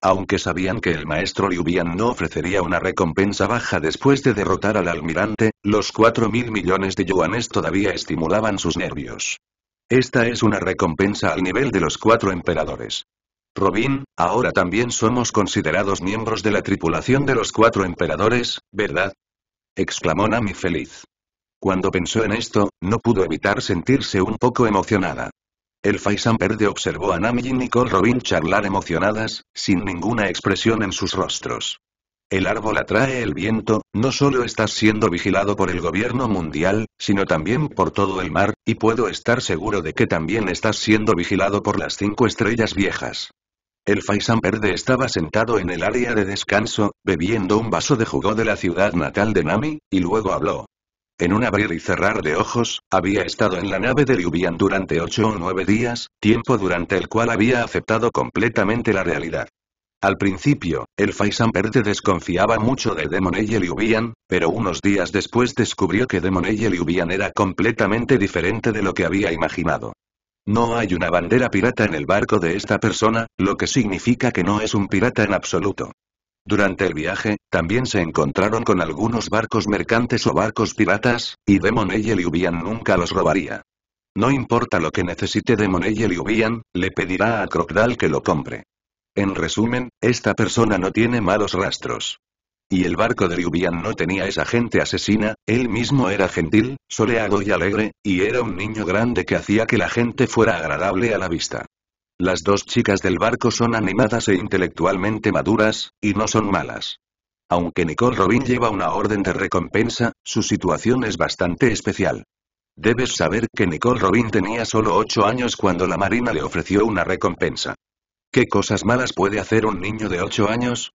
Aunque sabían que el maestro Liubian no ofrecería una recompensa baja después de derrotar al almirante, los cuatro mil millones de yuanes todavía estimulaban sus nervios. Esta es una recompensa al nivel de los cuatro emperadores. Robin, ahora también somos considerados miembros de la tripulación de los cuatro emperadores, ¿verdad? exclamó Nami feliz. Cuando pensó en esto, no pudo evitar sentirse un poco emocionada. El Faisan Verde observó a Nami y Nicole Robin charlar emocionadas, sin ninguna expresión en sus rostros. El árbol atrae el viento, no solo estás siendo vigilado por el gobierno mundial, sino también por todo el mar, y puedo estar seguro de que también estás siendo vigilado por las cinco estrellas viejas. El Faisan Verde estaba sentado en el área de descanso, bebiendo un vaso de jugo de la ciudad natal de Nami, y luego habló. En un abrir y cerrar de ojos, había estado en la nave de Liubian durante ocho o nueve días, tiempo durante el cual había aceptado completamente la realidad. Al principio, el Faisan Verde desconfiaba mucho de y Liubian, pero unos días después descubrió que y Liubian era completamente diferente de lo que había imaginado. No hay una bandera pirata en el barco de esta persona, lo que significa que no es un pirata en absoluto. Durante el viaje, también se encontraron con algunos barcos mercantes o barcos piratas, y y Liubian nunca los robaría. No importa lo que necesite y Liubian, le pedirá a Crocodile que lo compre. En resumen, esta persona no tiene malos rastros. Y el barco de Ljubljana no tenía esa gente asesina, él mismo era gentil, soleado y alegre, y era un niño grande que hacía que la gente fuera agradable a la vista. Las dos chicas del barco son animadas e intelectualmente maduras, y no son malas. Aunque Nicole Robin lleva una orden de recompensa, su situación es bastante especial. Debes saber que Nicole Robin tenía solo 8 años cuando la Marina le ofreció una recompensa. ¿Qué cosas malas puede hacer un niño de 8 años?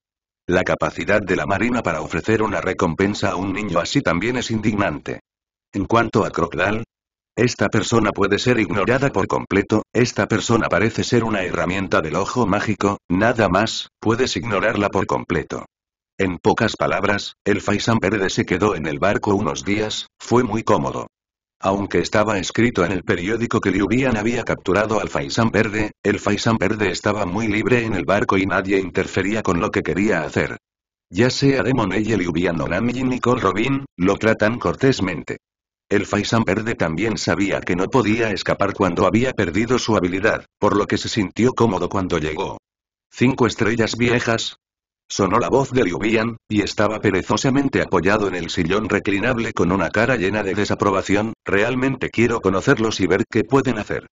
La capacidad de la Marina para ofrecer una recompensa a un niño así también es indignante. En cuanto a Crocodile, esta persona puede ser ignorada por completo, esta persona parece ser una herramienta del ojo mágico, nada más, puedes ignorarla por completo. En pocas palabras, el Faisan Pérez se quedó en el barco unos días, fue muy cómodo. Aunque estaba escrito en el periódico que Liu había capturado al Faisan Verde, el Faisan Verde estaba muy libre en el barco y nadie interfería con lo que quería hacer. Ya sea Demon Eye Liu Bian o y Nicole Robin, lo tratan cortésmente. El Faisan Verde también sabía que no podía escapar cuando había perdido su habilidad, por lo que se sintió cómodo cuando llegó. Cinco estrellas viejas, Sonó la voz de Liubian, y estaba perezosamente apoyado en el sillón reclinable con una cara llena de desaprobación, realmente quiero conocerlos y ver qué pueden hacer.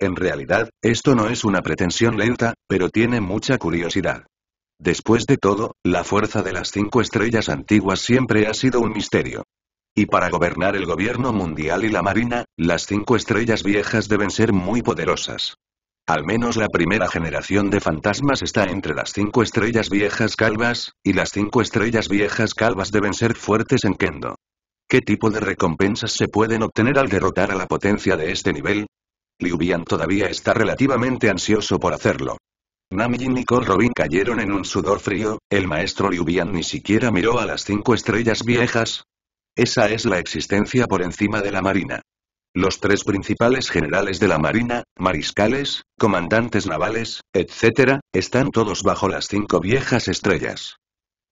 En realidad, esto no es una pretensión lenta, pero tiene mucha curiosidad. Después de todo, la fuerza de las cinco estrellas antiguas siempre ha sido un misterio. Y para gobernar el gobierno mundial y la marina, las cinco estrellas viejas deben ser muy poderosas. Al menos la primera generación de fantasmas está entre las cinco estrellas viejas calvas, y las cinco estrellas viejas calvas deben ser fuertes en Kendo. ¿Qué tipo de recompensas se pueden obtener al derrotar a la potencia de este nivel? Liu todavía está relativamente ansioso por hacerlo. Nami y Nicole Robin cayeron en un sudor frío, el maestro Liu Bian ni siquiera miró a las cinco estrellas viejas. Esa es la existencia por encima de la marina. Los tres principales generales de la Marina, mariscales, comandantes navales, etc., están todos bajo las cinco viejas estrellas.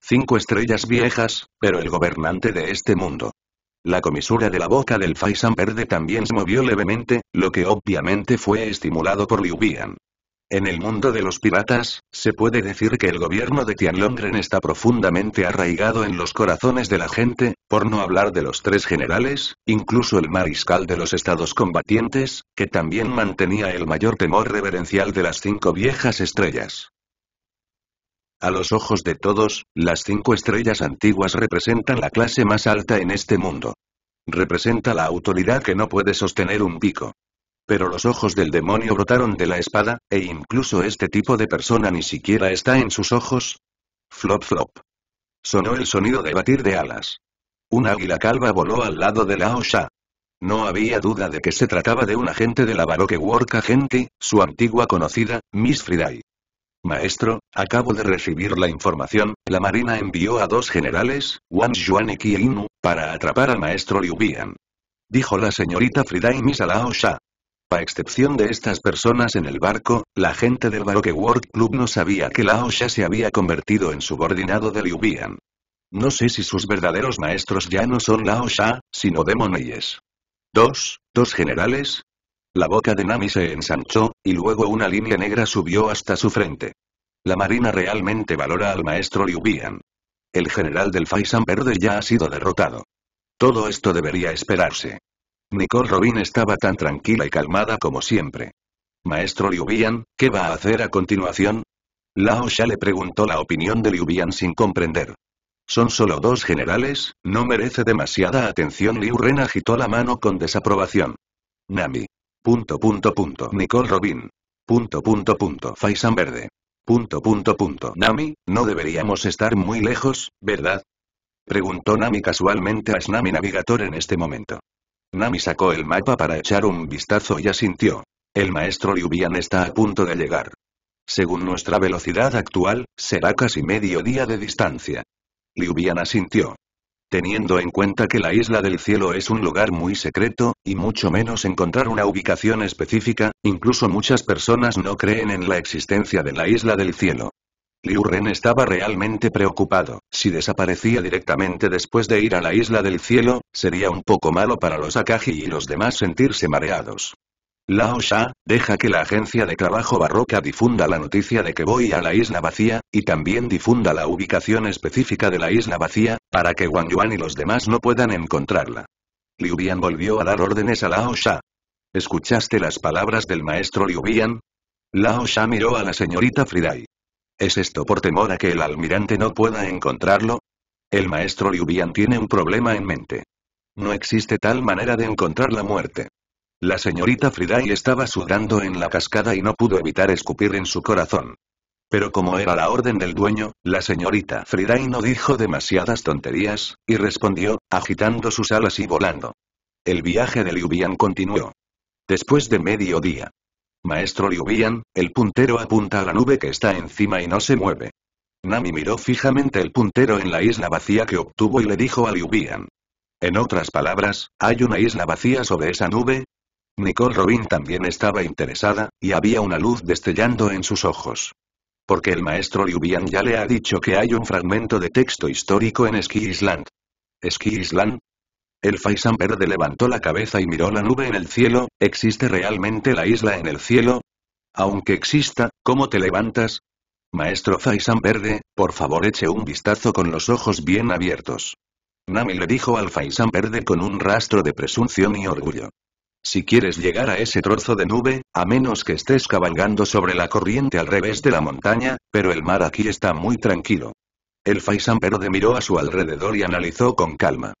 Cinco estrellas viejas, pero el gobernante de este mundo. La comisura de la boca del Faisan Verde también se movió levemente, lo que obviamente fue estimulado por Liu En el mundo de los piratas, se puede decir que el gobierno de Tianlongren está profundamente arraigado en los corazones de la gente, por no hablar de los tres generales, incluso el mariscal de los estados combatientes, que también mantenía el mayor temor reverencial de las cinco viejas estrellas. A los ojos de todos, las cinco estrellas antiguas representan la clase más alta en este mundo. Representa la autoridad que no puede sostener un pico. Pero los ojos del demonio brotaron de la espada, e incluso este tipo de persona ni siquiera está en sus ojos. Flop flop. Sonó el sonido de batir de alas. Un águila calva voló al lado de la No había duda de que se trataba de un agente de la Baroque Work Agente, su antigua conocida, Miss Friday. Maestro, acabo de recibir la información, la marina envió a dos generales, Wang Yuan y para atrapar al maestro Liu Bian. Dijo la señorita Friday Miss a Lao A excepción de estas personas en el barco, la gente del Baroque Work Club no sabía que la se había convertido en subordinado de Liu Bian. No sé si sus verdaderos maestros ya no son Lao Sha, sino Demonies. Dos, dos generales. La boca de Nami se ensanchó, y luego una línea negra subió hasta su frente. La marina realmente valora al maestro Liu Bian. El general del Faisan Verde ya ha sido derrotado. Todo esto debería esperarse. Nicole Robin estaba tan tranquila y calmada como siempre. Maestro Liu Bian, ¿qué va a hacer a continuación? Lao Sha le preguntó la opinión de Liu Bian sin comprender. Son solo dos generales, no merece demasiada atención. Liu Ren agitó la mano con desaprobación. Nami. Punto punto punto. Nicole Robin. Punto punto punto. Faisan Verde. Punto punto punto. Nami, no deberíamos estar muy lejos, ¿verdad? Preguntó Nami casualmente a Snami Navigator en este momento. Nami sacó el mapa para echar un vistazo y asintió. El maestro Liubian está a punto de llegar. Según nuestra velocidad actual, será casi medio día de distancia. Liubiana sintió, Teniendo en cuenta que la isla del cielo es un lugar muy secreto, y mucho menos encontrar una ubicación específica, incluso muchas personas no creen en la existencia de la isla del cielo. Liu Ren estaba realmente preocupado, si desaparecía directamente después de ir a la isla del cielo, sería un poco malo para los Akagi y los demás sentirse mareados. Lao Sha, deja que la agencia de trabajo barroca difunda la noticia de que voy a la isla vacía, y también difunda la ubicación específica de la isla vacía, para que Wang Yuan y los demás no puedan encontrarla. Liu Bian volvió a dar órdenes a Lao Sha. ¿Escuchaste las palabras del maestro Liu Bian? Lao Sha miró a la señorita Friday. ¿Es esto por temor a que el almirante no pueda encontrarlo? El maestro Liu Bian tiene un problema en mente. No existe tal manera de encontrar la muerte. La señorita Friday estaba sudando en la cascada y no pudo evitar escupir en su corazón. Pero como era la orden del dueño, la señorita Friday no dijo demasiadas tonterías, y respondió, agitando sus alas y volando. El viaje de Liubian continuó. Después de medio día. Maestro Liubian, el puntero apunta a la nube que está encima y no se mueve. Nami miró fijamente el puntero en la isla vacía que obtuvo y le dijo a Liubian: En otras palabras, hay una isla vacía sobre esa nube, Nicole Robin también estaba interesada, y había una luz destellando en sus ojos. Porque el maestro Bian ya le ha dicho que hay un fragmento de texto histórico en Ski Island. Island? El Faisan Verde levantó la cabeza y miró la nube en el cielo, ¿existe realmente la isla en el cielo? Aunque exista, ¿cómo te levantas? Maestro Faisan Verde, por favor eche un vistazo con los ojos bien abiertos. Nami le dijo al Faisan Verde con un rastro de presunción y orgullo. Si quieres llegar a ese trozo de nube, a menos que estés cabalgando sobre la corriente al revés de la montaña, pero el mar aquí está muy tranquilo. El perode miró a su alrededor y analizó con calma.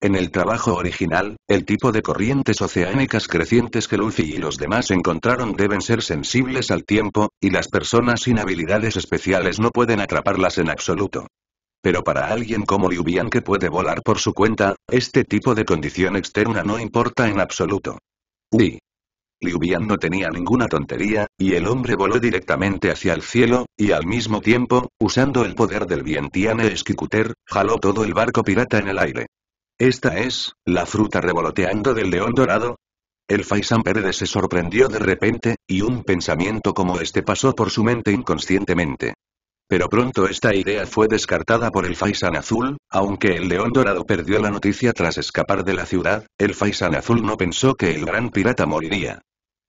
En el trabajo original, el tipo de corrientes oceánicas crecientes que Luffy y los demás encontraron deben ser sensibles al tiempo, y las personas sin habilidades especiales no pueden atraparlas en absoluto. Pero para alguien como Liu que puede volar por su cuenta, este tipo de condición externa no importa en absoluto. Uy. Liu no tenía ninguna tontería, y el hombre voló directamente hacia el cielo, y al mismo tiempo, usando el poder del Vientiane Esquicuter, jaló todo el barco pirata en el aire. Esta es, la fruta revoloteando del león dorado. El Faisan Pérez se sorprendió de repente, y un pensamiento como este pasó por su mente inconscientemente. Pero pronto esta idea fue descartada por el Faisan Azul, aunque el León Dorado perdió la noticia tras escapar de la ciudad, el Faisan Azul no pensó que el gran pirata moriría.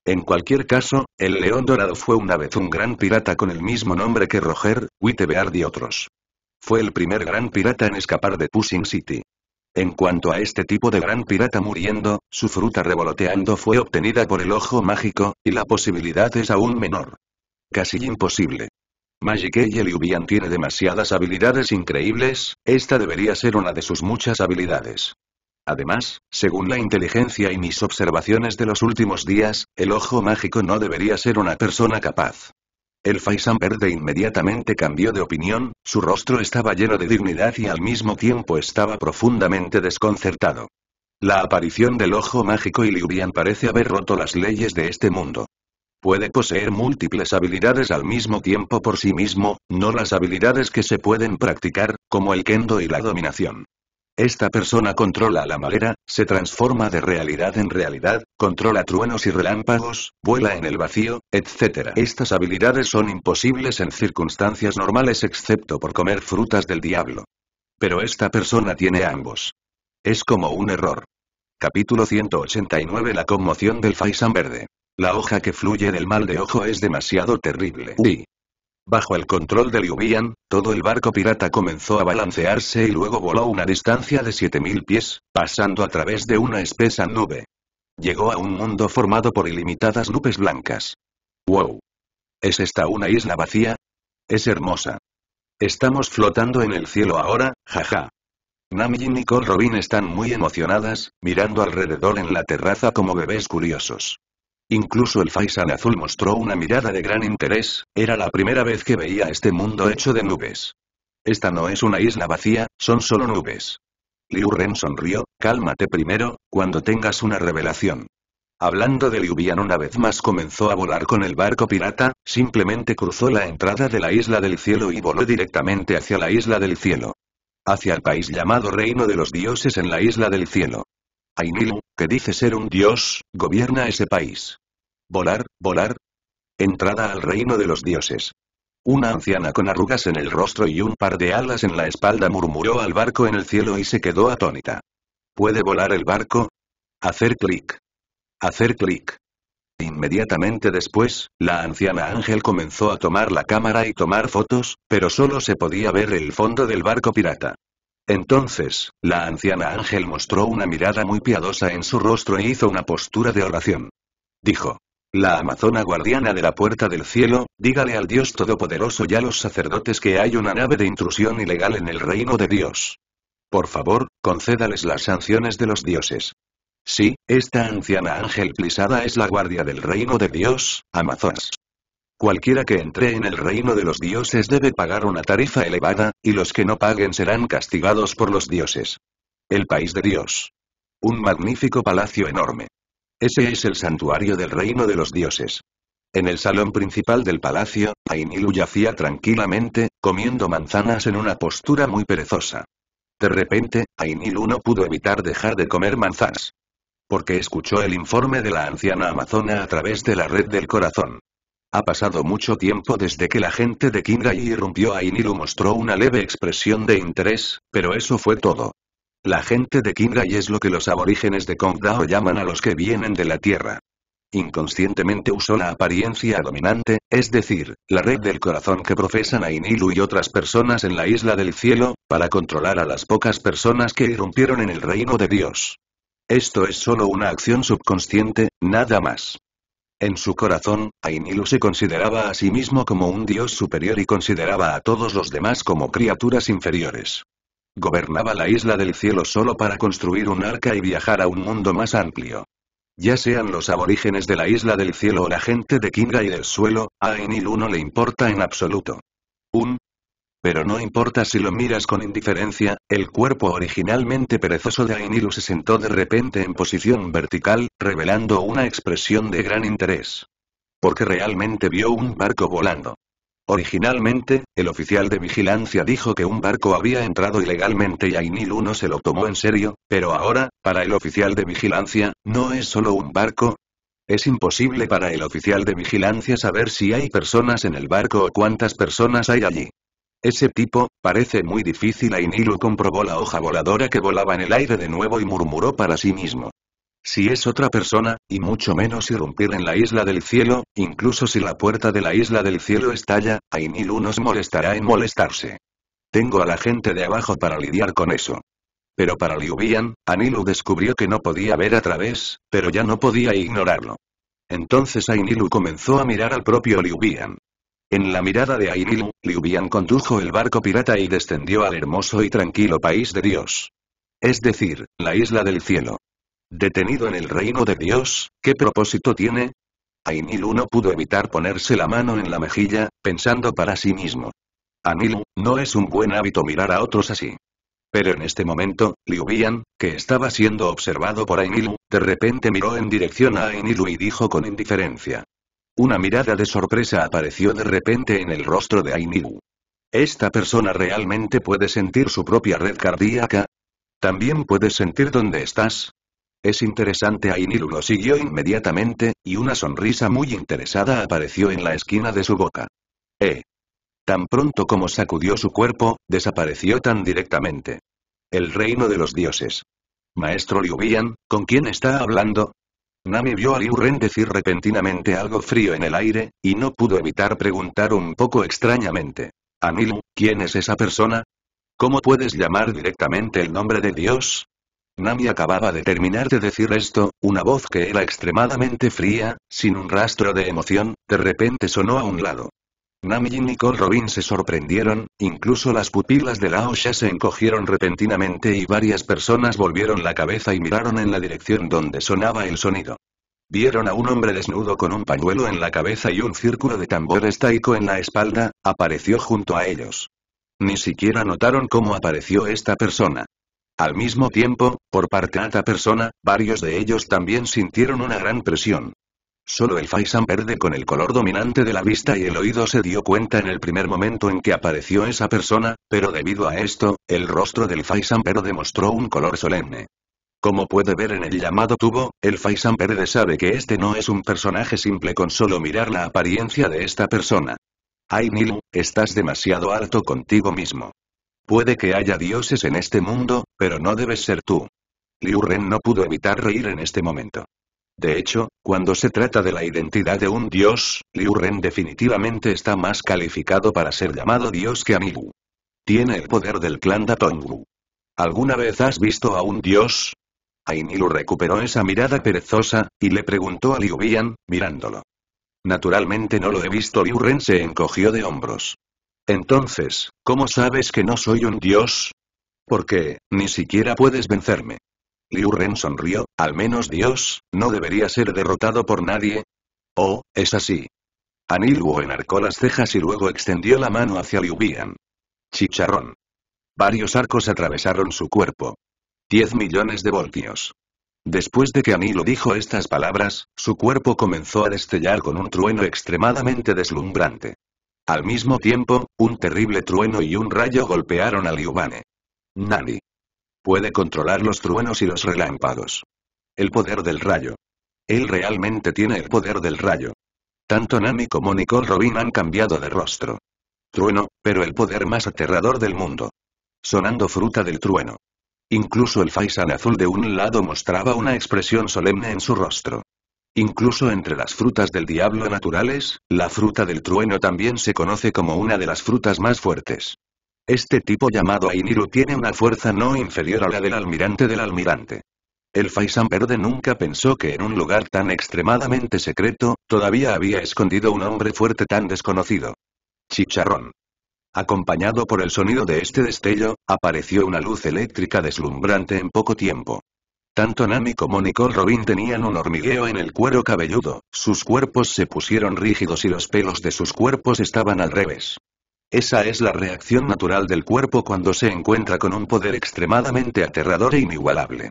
En cualquier caso, el León Dorado fue una vez un gran pirata con el mismo nombre que Roger, Whitebeard y otros. Fue el primer gran pirata en escapar de Pushing City. En cuanto a este tipo de gran pirata muriendo, su fruta revoloteando fue obtenida por el ojo mágico, y la posibilidad es aún menor. Casi imposible. Magic y tiene demasiadas habilidades increíbles, esta debería ser una de sus muchas habilidades. Además, según la inteligencia y mis observaciones de los últimos días, el ojo mágico no debería ser una persona capaz. El Faisan Verde inmediatamente cambió de opinión, su rostro estaba lleno de dignidad y al mismo tiempo estaba profundamente desconcertado. La aparición del ojo mágico y Liubian parece haber roto las leyes de este mundo. Puede poseer múltiples habilidades al mismo tiempo por sí mismo, no las habilidades que se pueden practicar, como el kendo y la dominación. Esta persona controla la madera, se transforma de realidad en realidad, controla truenos y relámpagos, vuela en el vacío, etc. Estas habilidades son imposibles en circunstancias normales excepto por comer frutas del diablo. Pero esta persona tiene ambos. Es como un error. Capítulo 189 La conmoción del Faisan Verde. La hoja que fluye del mal de ojo es demasiado terrible. Y Bajo el control de Liu todo el barco pirata comenzó a balancearse y luego voló una distancia de 7000 pies, pasando a través de una espesa nube. Llegó a un mundo formado por ilimitadas nubes blancas. ¡Wow! ¿Es esta una isla vacía? Es hermosa. Estamos flotando en el cielo ahora, jaja. Nami y Nicole Robin están muy emocionadas, mirando alrededor en la terraza como bebés curiosos. Incluso el Faisan azul mostró una mirada de gran interés, era la primera vez que veía este mundo hecho de nubes. Esta no es una isla vacía, son solo nubes. Liu Ren sonrió, cálmate primero, cuando tengas una revelación. Hablando de Liu Bian una vez más comenzó a volar con el barco pirata, simplemente cruzó la entrada de la isla del cielo y voló directamente hacia la isla del cielo. Hacia el país llamado Reino de los Dioses en la isla del cielo. Ainil, que dice ser un dios, gobierna ese país. Volar, volar. Entrada al reino de los dioses. Una anciana con arrugas en el rostro y un par de alas en la espalda murmuró al barco en el cielo y se quedó atónita. ¿Puede volar el barco? Hacer clic. Hacer clic. Inmediatamente después, la anciana Ángel comenzó a tomar la cámara y tomar fotos, pero solo se podía ver el fondo del barco pirata. Entonces, la anciana ángel mostró una mirada muy piadosa en su rostro e hizo una postura de oración. Dijo. La amazona guardiana de la puerta del cielo, dígale al Dios Todopoderoso y a los sacerdotes que hay una nave de intrusión ilegal en el reino de Dios. Por favor, concédales las sanciones de los dioses. Sí, esta anciana ángel plisada es la guardia del reino de Dios, Amazonas. Cualquiera que entre en el reino de los dioses debe pagar una tarifa elevada, y los que no paguen serán castigados por los dioses. El país de Dios. Un magnífico palacio enorme. Ese es el santuario del reino de los dioses. En el salón principal del palacio, Ainilu yacía tranquilamente, comiendo manzanas en una postura muy perezosa. De repente, Ainilu no pudo evitar dejar de comer manzanas. Porque escuchó el informe de la anciana amazona a través de la red del corazón. Ha pasado mucho tiempo desde que la gente de Kingai irrumpió a Inilu mostró una leve expresión de interés, pero eso fue todo. La gente de Kingai es lo que los aborígenes de Kongdao llaman a los que vienen de la Tierra. Inconscientemente usó la apariencia dominante, es decir, la red del corazón que profesan a Inilu y otras personas en la Isla del Cielo, para controlar a las pocas personas que irrumpieron en el reino de Dios. Esto es solo una acción subconsciente, nada más. En su corazón, Ainilu se consideraba a sí mismo como un dios superior y consideraba a todos los demás como criaturas inferiores. Gobernaba la isla del cielo solo para construir un arca y viajar a un mundo más amplio. Ya sean los aborígenes de la isla del cielo o la gente de Kinga y del suelo, a Ainilu no le importa en absoluto. Un pero no importa si lo miras con indiferencia, el cuerpo originalmente perezoso de Ainilu se sentó de repente en posición vertical, revelando una expresión de gran interés. Porque realmente vio un barco volando. Originalmente, el oficial de vigilancia dijo que un barco había entrado ilegalmente y Ainilu no se lo tomó en serio, pero ahora, para el oficial de vigilancia, no es solo un barco, es imposible para el oficial de vigilancia saber si hay personas en el barco o cuántas personas hay allí. Ese tipo, parece muy difícil Ainilu comprobó la hoja voladora que volaba en el aire de nuevo y murmuró para sí mismo. Si es otra persona, y mucho menos irrumpir en la isla del cielo, incluso si la puerta de la isla del cielo estalla, Ainilu nos molestará en molestarse. Tengo a la gente de abajo para lidiar con eso. Pero para Liubian, Bian, descubrió que no podía ver a través, pero ya no podía ignorarlo. Entonces Ainilu comenzó a mirar al propio Liu en la mirada de Ainilu, Liubian condujo el barco pirata y descendió al hermoso y tranquilo país de Dios. Es decir, la isla del cielo. Detenido en el reino de Dios, ¿qué propósito tiene? Ainilu no pudo evitar ponerse la mano en la mejilla, pensando para sí mismo. Ainilu, no es un buen hábito mirar a otros así. Pero en este momento, Liu que estaba siendo observado por Ainilu, de repente miró en dirección a Ainilu y dijo con indiferencia. Una mirada de sorpresa apareció de repente en el rostro de Ainiru. ¿Esta persona realmente puede sentir su propia red cardíaca? ¿También puedes sentir dónde estás? Es interesante Ainiru lo siguió inmediatamente, y una sonrisa muy interesada apareció en la esquina de su boca. Eh. Tan pronto como sacudió su cuerpo, desapareció tan directamente. El reino de los dioses. Maestro Liubian, ¿con quién está hablando? Nami vio a Liu Ren decir repentinamente algo frío en el aire, y no pudo evitar preguntar un poco extrañamente. Anilu, ¿quién es esa persona? ¿Cómo puedes llamar directamente el nombre de Dios? Nami acababa de terminar de decir esto, una voz que era extremadamente fría, sin un rastro de emoción, de repente sonó a un lado. Nami y Nicole Robin se sorprendieron, incluso las pupilas de Lao se encogieron repentinamente y varias personas volvieron la cabeza y miraron en la dirección donde sonaba el sonido. Vieron a un hombre desnudo con un pañuelo en la cabeza y un círculo de tambor estáico en la espalda, apareció junto a ellos. Ni siquiera notaron cómo apareció esta persona. Al mismo tiempo, por parte de esta persona, varios de ellos también sintieron una gran presión. Solo el Faisan verde con el color dominante de la vista y el oído se dio cuenta en el primer momento en que apareció esa persona, pero debido a esto, el rostro del Faisan verde mostró un color solemne. Como puede ver en el llamado tubo, el Faisan verde sabe que este no es un personaje simple con solo mirar la apariencia de esta persona. Ay Nilu, estás demasiado alto contigo mismo. Puede que haya dioses en este mundo, pero no debes ser tú. Liu Ren no pudo evitar reír en este momento. De hecho, cuando se trata de la identidad de un dios, Liu Ren definitivamente está más calificado para ser llamado dios que Amigu. Tiene el poder del clan Datongu. ¿Alguna vez has visto a un dios? Ainilu recuperó esa mirada perezosa, y le preguntó a Liu Bian, mirándolo. Naturalmente no lo he visto. Liu Ren se encogió de hombros. Entonces, ¿cómo sabes que no soy un dios? Porque, ni siquiera puedes vencerme. Liu Ren sonrió, al menos Dios, no debería ser derrotado por nadie. Oh, es así. Anil enarcó las cejas y luego extendió la mano hacia Liu Bian. Chicharrón. Varios arcos atravesaron su cuerpo. Diez millones de voltios. Después de que Anilo dijo estas palabras, su cuerpo comenzó a destellar con un trueno extremadamente deslumbrante. Al mismo tiempo, un terrible trueno y un rayo golpearon a Liubane. Nani. Puede controlar los truenos y los relámpagos. El poder del rayo. Él realmente tiene el poder del rayo. Tanto Nami como Nicole Robin han cambiado de rostro. Trueno, pero el poder más aterrador del mundo. Sonando fruta del trueno. Incluso el Faisan azul de un lado mostraba una expresión solemne en su rostro. Incluso entre las frutas del diablo naturales, la fruta del trueno también se conoce como una de las frutas más fuertes. Este tipo llamado Ainiru tiene una fuerza no inferior a la del almirante del almirante. El Faisan Verde nunca pensó que en un lugar tan extremadamente secreto, todavía había escondido un hombre fuerte tan desconocido. Chicharrón. Acompañado por el sonido de este destello, apareció una luz eléctrica deslumbrante en poco tiempo. Tanto Nami como Nicole Robin tenían un hormigueo en el cuero cabelludo, sus cuerpos se pusieron rígidos y los pelos de sus cuerpos estaban al revés. Esa es la reacción natural del cuerpo cuando se encuentra con un poder extremadamente aterrador e inigualable.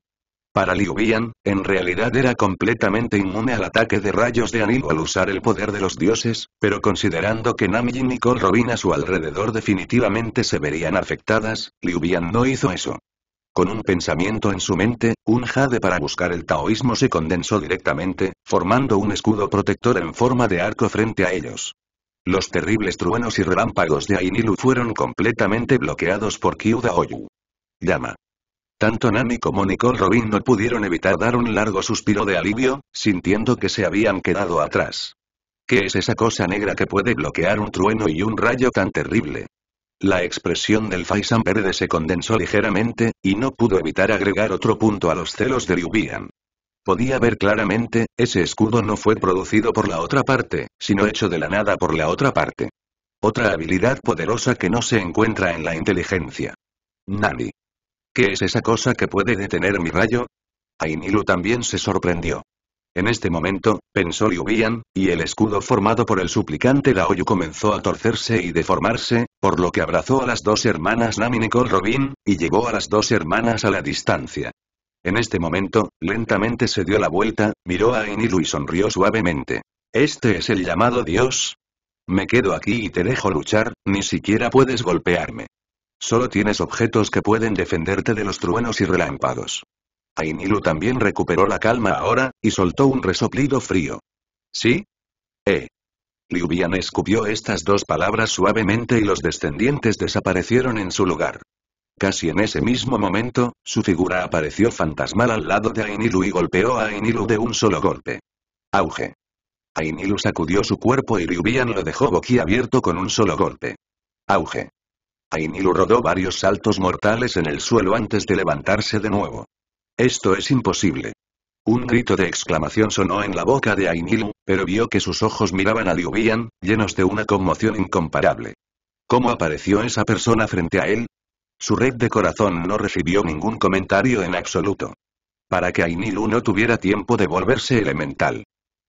Para Liu Bian, en realidad era completamente inmune al ataque de rayos de anilo al usar el poder de los dioses, pero considerando que Namjin y Nicole Robin a su alrededor definitivamente se verían afectadas, Liu Bian no hizo eso. Con un pensamiento en su mente, un jade para buscar el taoísmo se condensó directamente, formando un escudo protector en forma de arco frente a ellos. Los terribles truenos y relámpagos de Ainilu fueron completamente bloqueados por Kyuda Oyu. Llama. Tanto Nami como Nicole Robin no pudieron evitar dar un largo suspiro de alivio, sintiendo que se habían quedado atrás. ¿Qué es esa cosa negra que puede bloquear un trueno y un rayo tan terrible? La expresión del Faisan Verde se condensó ligeramente, y no pudo evitar agregar otro punto a los celos de Ryubian. Podía ver claramente, ese escudo no fue producido por la otra parte, sino hecho de la nada por la otra parte. Otra habilidad poderosa que no se encuentra en la inteligencia. Nani. ¿Qué es esa cosa que puede detener mi rayo? Ainilu también se sorprendió. En este momento, pensó Yubian, y el escudo formado por el suplicante Daoyu comenzó a torcerse y deformarse, por lo que abrazó a las dos hermanas Nami Nicole Robin, y llevó a las dos hermanas a la distancia. En este momento, lentamente se dio la vuelta, miró a Ainilu y sonrió suavemente. ¿Este es el llamado Dios? Me quedo aquí y te dejo luchar, ni siquiera puedes golpearme. Solo tienes objetos que pueden defenderte de los truenos y relámpagos. Ainilu también recuperó la calma ahora, y soltó un resoplido frío. ¿Sí? Eh. Liu escupió estas dos palabras suavemente y los descendientes desaparecieron en su lugar. Casi en ese mismo momento, su figura apareció fantasmal al lado de Ainilu y golpeó a Ainilu de un solo golpe. Auge. Ainilu sacudió su cuerpo y Ryubian lo dejó boquiabierto con un solo golpe. Auge. Ainilu rodó varios saltos mortales en el suelo antes de levantarse de nuevo. Esto es imposible. Un grito de exclamación sonó en la boca de Ainilu, pero vio que sus ojos miraban a Liubian, llenos de una conmoción incomparable. ¿Cómo apareció esa persona frente a él? Su red de corazón no recibió ningún comentario en absoluto. Para que Ainilu no tuviera tiempo de volverse elemental.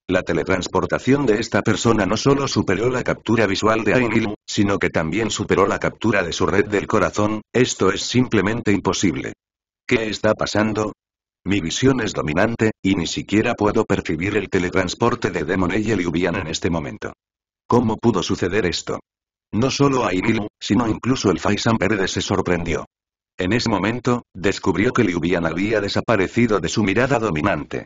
La teletransportación de esta persona no solo superó la captura visual de Ainilu, sino que también superó la captura de su red del corazón, esto es simplemente imposible. ¿Qué está pasando? Mi visión es dominante, y ni siquiera puedo percibir el teletransporte de Demon y Eliubian en este momento. ¿Cómo pudo suceder esto? No solo Ainilu, sino incluso el Faisan Verde se sorprendió. En ese momento, descubrió que Liubian había desaparecido de su mirada dominante.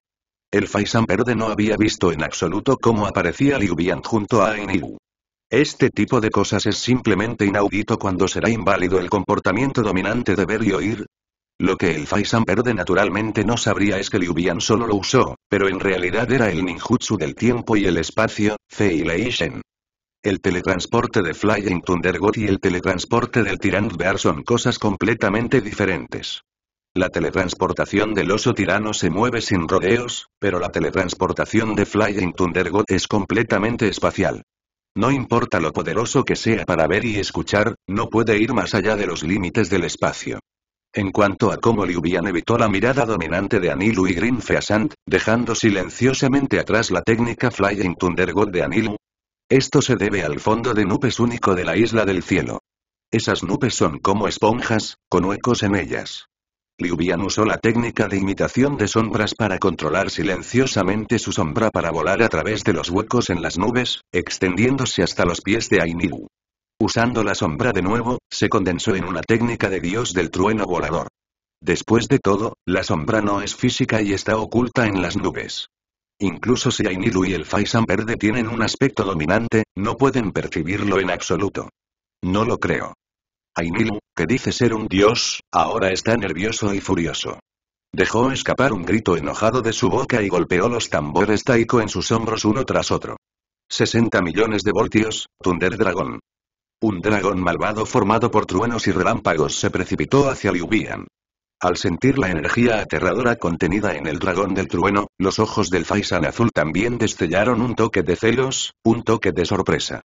El Faisan Verde no había visto en absoluto cómo aparecía Liubian junto a Ainilu. Este tipo de cosas es simplemente inaudito cuando será inválido el comportamiento dominante de ver y oír. Lo que el Faisan Verde naturalmente no sabría es que Liubian solo lo usó, pero en realidad era el ninjutsu del tiempo y el espacio, Fei el teletransporte de Flying thundergot y el teletransporte del Tyrant Bear son cosas completamente diferentes. La teletransportación del oso tirano se mueve sin rodeos, pero la teletransportación de Flying thundergot es completamente espacial. No importa lo poderoso que sea para ver y escuchar, no puede ir más allá de los límites del espacio. En cuanto a cómo Liubian evitó la mirada dominante de Anilu y Grim Feasant, dejando silenciosamente atrás la técnica Flying God de Anilu, esto se debe al fondo de nubes único de la isla del cielo. Esas nubes son como esponjas, con huecos en ellas. Liubian usó la técnica de imitación de sombras para controlar silenciosamente su sombra para volar a través de los huecos en las nubes, extendiéndose hasta los pies de Ainiu. Usando la sombra de nuevo, se condensó en una técnica de dios del trueno volador. Después de todo, la sombra no es física y está oculta en las nubes. Incluso si Ainilu y el Faisan verde tienen un aspecto dominante, no pueden percibirlo en absoluto. No lo creo. Ainilu, que dice ser un dios, ahora está nervioso y furioso. Dejó escapar un grito enojado de su boca y golpeó los tambores taiko en sus hombros uno tras otro. 60 millones de voltios, Thunder Dragon. Un dragón malvado formado por truenos y relámpagos se precipitó hacia Liubian. Al sentir la energía aterradora contenida en el dragón del trueno, los ojos del Faisan azul también destellaron un toque de celos, un toque de sorpresa.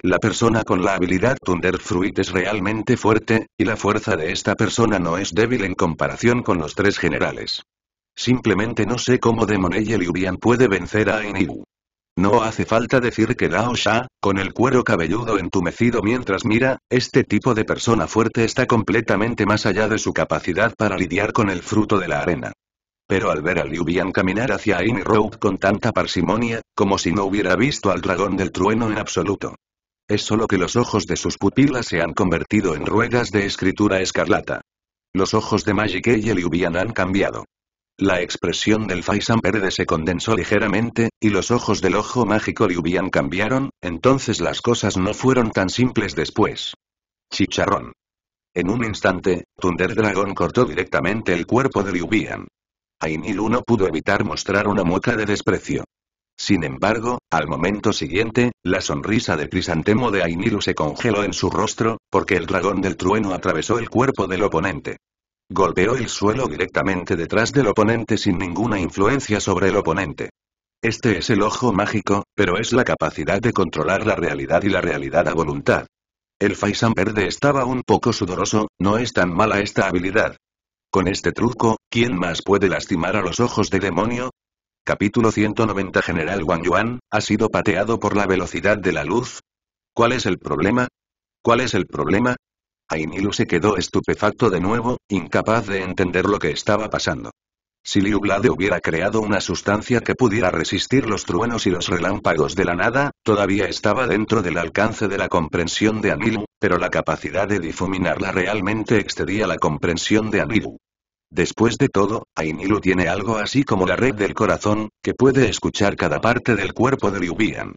La persona con la habilidad Thunder Fruit es realmente fuerte, y la fuerza de esta persona no es débil en comparación con los tres generales. Simplemente no sé cómo Demon y Liurian puede vencer a Enigu. No hace falta decir que Dao Sha, con el cuero cabelludo entumecido mientras mira, este tipo de persona fuerte está completamente más allá de su capacidad para lidiar con el fruto de la arena. Pero al ver a Liu Bian caminar hacia Amy Road con tanta parsimonia, como si no hubiera visto al dragón del trueno en absoluto. Es solo que los ojos de sus pupilas se han convertido en ruedas de escritura escarlata. Los ojos de Magic y Liu Bian han cambiado. La expresión del Faisan verde se condensó ligeramente, y los ojos del ojo mágico Liubian cambiaron, entonces las cosas no fueron tan simples después. Chicharrón. En un instante, Thunder Dragon cortó directamente el cuerpo de Liubian. Ainiru no pudo evitar mostrar una mueca de desprecio. Sin embargo, al momento siguiente, la sonrisa de crisantemo de Ainilu se congeló en su rostro, porque el dragón del trueno atravesó el cuerpo del oponente. Golpeó el suelo directamente detrás del oponente sin ninguna influencia sobre el oponente. Este es el ojo mágico, pero es la capacidad de controlar la realidad y la realidad a voluntad. El Faisan verde estaba un poco sudoroso, no es tan mala esta habilidad. Con este truco, ¿quién más puede lastimar a los ojos de demonio? Capítulo 190 General Wang Yuan, ¿ha sido pateado por la velocidad de la luz? ¿Cuál es el problema? ¿Cuál es el problema? Ainilu se quedó estupefacto de nuevo, incapaz de entender lo que estaba pasando. Si Liu hubiera creado una sustancia que pudiera resistir los truenos y los relámpagos de la nada, todavía estaba dentro del alcance de la comprensión de Ainilu, pero la capacidad de difuminarla realmente excedía la comprensión de Ainilu. Después de todo, Ainilu tiene algo así como la red del corazón, que puede escuchar cada parte del cuerpo de Liubian.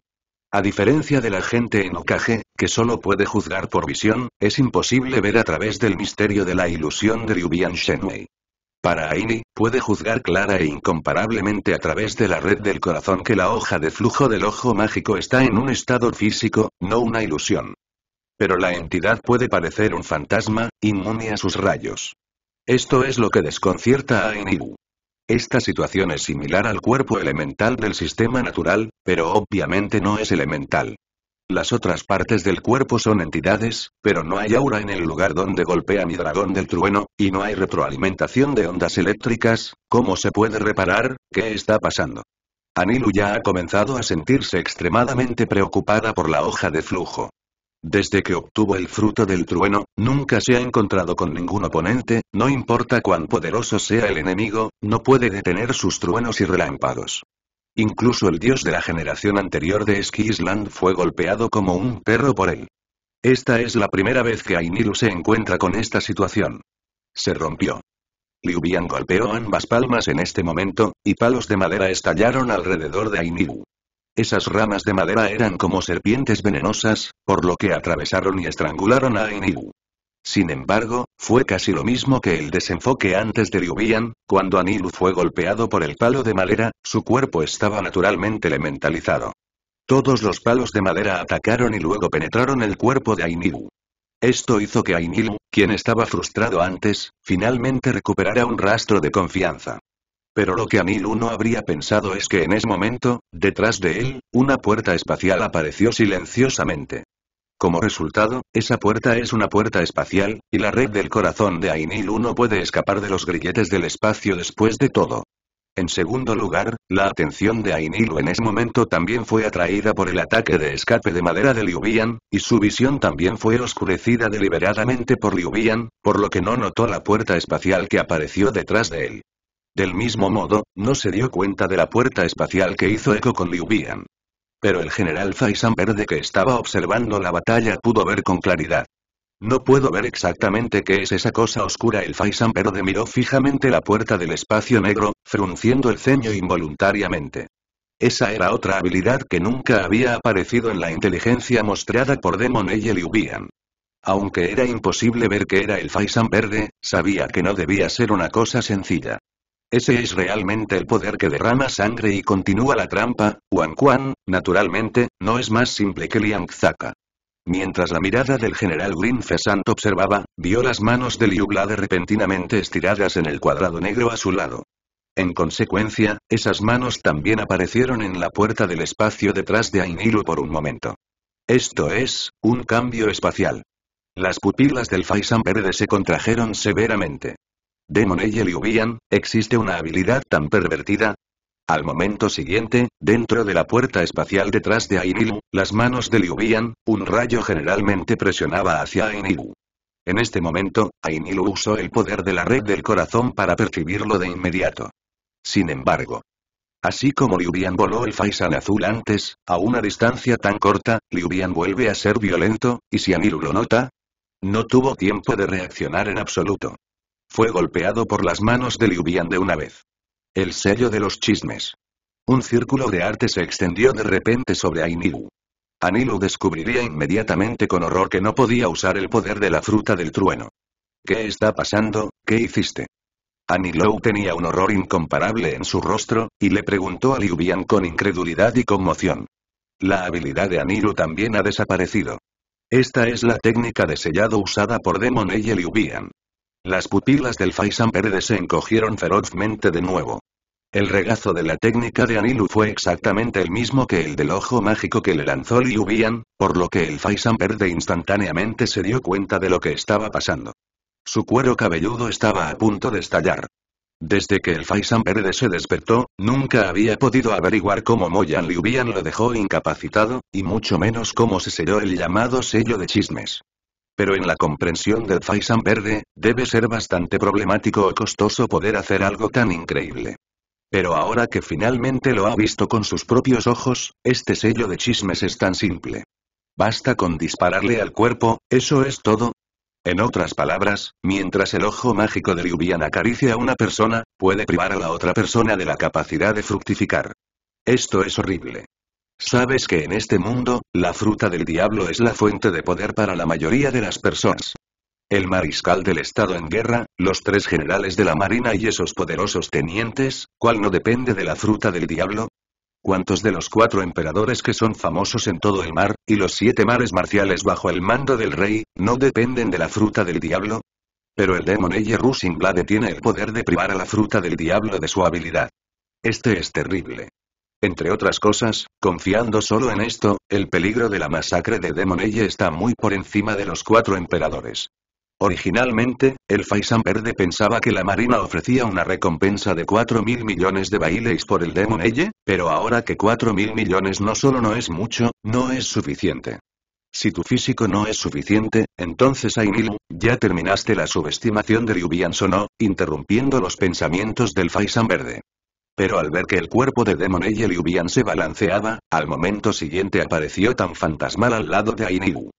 A diferencia de la gente en Okage, que solo puede juzgar por visión, es imposible ver a través del misterio de la ilusión de Ryubian Shenwei. Para Aini, puede juzgar clara e incomparablemente a través de la red del corazón que la hoja de flujo del ojo mágico está en un estado físico, no una ilusión. Pero la entidad puede parecer un fantasma, inmune a sus rayos. Esto es lo que desconcierta a Wu. Esta situación es similar al cuerpo elemental del sistema natural, pero obviamente no es elemental. Las otras partes del cuerpo son entidades, pero no hay aura en el lugar donde golpea mi dragón del trueno, y no hay retroalimentación de ondas eléctricas, ¿cómo se puede reparar? ¿Qué está pasando? Anilu ya ha comenzado a sentirse extremadamente preocupada por la hoja de flujo. Desde que obtuvo el fruto del trueno, nunca se ha encontrado con ningún oponente, no importa cuán poderoso sea el enemigo, no puede detener sus truenos y relámpagos. Incluso el dios de la generación anterior de Skisland fue golpeado como un perro por él. Esta es la primera vez que Ainilu se encuentra con esta situación. Se rompió. Liubian golpeó ambas palmas en este momento, y palos de madera estallaron alrededor de Ainilu. Esas ramas de madera eran como serpientes venenosas, por lo que atravesaron y estrangularon a Ainiu. Sin embargo, fue casi lo mismo que el desenfoque antes de Liubian, cuando Anilu fue golpeado por el palo de madera, su cuerpo estaba naturalmente elementalizado. Todos los palos de madera atacaron y luego penetraron el cuerpo de Ainilu. Esto hizo que Ainilu, quien estaba frustrado antes, finalmente recuperara un rastro de confianza pero lo que Anil no habría pensado es que en ese momento, detrás de él, una puerta espacial apareció silenciosamente. Como resultado, esa puerta es una puerta espacial, y la red del corazón de Ainil 1 puede escapar de los grilletes del espacio después de todo. En segundo lugar, la atención de Ainil en ese momento también fue atraída por el ataque de escape de madera de Liubian y su visión también fue oscurecida deliberadamente por Liubian, por lo que no notó la puerta espacial que apareció detrás de él. Del mismo modo, no se dio cuenta de la puerta espacial que hizo eco con Liu Pero el general Faisan Verde que estaba observando la batalla pudo ver con claridad. No puedo ver exactamente qué es esa cosa oscura. El Faisan Verde miró fijamente la puerta del espacio negro, frunciendo el ceño involuntariamente. Esa era otra habilidad que nunca había aparecido en la inteligencia mostrada por Demon y Liu Aunque era imposible ver qué era el Faisan Verde, sabía que no debía ser una cosa sencilla. Ese es realmente el poder que derrama sangre y continúa la trampa, Wang Quan, naturalmente, no es más simple que Liang Zaka. Mientras la mirada del general Green Fesant observaba, vio las manos de Liu de repentinamente estiradas en el cuadrado negro a su lado. En consecuencia, esas manos también aparecieron en la puerta del espacio detrás de Ainiru por un momento. Esto es, un cambio espacial. Las pupilas del Faisan verde se contrajeron severamente. Demon y Liubian ¿existe una habilidad tan pervertida? Al momento siguiente, dentro de la puerta espacial detrás de Ainilu, las manos de Liubian, un rayo generalmente presionaba hacia Ainilu. En este momento, Ainilu usó el poder de la red del corazón para percibirlo de inmediato. Sin embargo, Así como Liubian voló el Faisan azul antes, a una distancia tan corta, Liubian vuelve a ser violento, y si Ainilu lo nota, no tuvo tiempo de reaccionar en absoluto. Fue golpeado por las manos de Liubian de una vez. El sello de los chismes. Un círculo de arte se extendió de repente sobre Ainilu. Anilu descubriría inmediatamente con horror que no podía usar el poder de la fruta del trueno. ¿Qué está pasando? ¿Qué hiciste? Anilu tenía un horror incomparable en su rostro, y le preguntó a Liubian con incredulidad y conmoción. La habilidad de Anilu también ha desaparecido. Esta es la técnica de sellado usada por Demon y Liubian. Las pupilas del Faisan Verde se encogieron ferozmente de nuevo. El regazo de la técnica de Anilu fue exactamente el mismo que el del ojo mágico que le lanzó Liu por lo que el Faisan Verde instantáneamente se dio cuenta de lo que estaba pasando. Su cuero cabelludo estaba a punto de estallar. Desde que el Faisan Verde se despertó, nunca había podido averiguar cómo Moyan Liu lo dejó incapacitado, y mucho menos cómo se selló el llamado sello de chismes. Pero en la comprensión del Faisan verde, debe ser bastante problemático o costoso poder hacer algo tan increíble. Pero ahora que finalmente lo ha visto con sus propios ojos, este sello de chismes es tan simple. Basta con dispararle al cuerpo, eso es todo. En otras palabras, mientras el ojo mágico de Liubian acaricia a una persona, puede privar a la otra persona de la capacidad de fructificar. Esto es horrible. Sabes que en este mundo, la fruta del diablo es la fuente de poder para la mayoría de las personas. El mariscal del Estado en guerra, los tres generales de la Marina y esos poderosos tenientes, ¿cuál no depende de la fruta del diablo? ¿Cuántos de los cuatro emperadores que son famosos en todo el mar, y los siete mares marciales bajo el mando del rey, no dependen de la fruta del diablo? Pero el demonio Rusin tiene el poder de privar a la fruta del diablo de su habilidad. Este es terrible. Entre otras cosas, confiando solo en esto, el peligro de la masacre de Demoneye está muy por encima de los cuatro emperadores. Originalmente, el Faisan Verde pensaba que la Marina ofrecía una recompensa de mil millones de bailes por el Eye, pero ahora que 4.000 millones no solo no es mucho, no es suficiente. Si tu físico no es suficiente, entonces Ainilu, ya terminaste la subestimación de Ryubian sonó, interrumpiendo los pensamientos del Faisan Verde. Pero al ver que el cuerpo de Demon y Liubian se balanceaba, al momento siguiente apareció tan fantasmal al lado de Ainilu.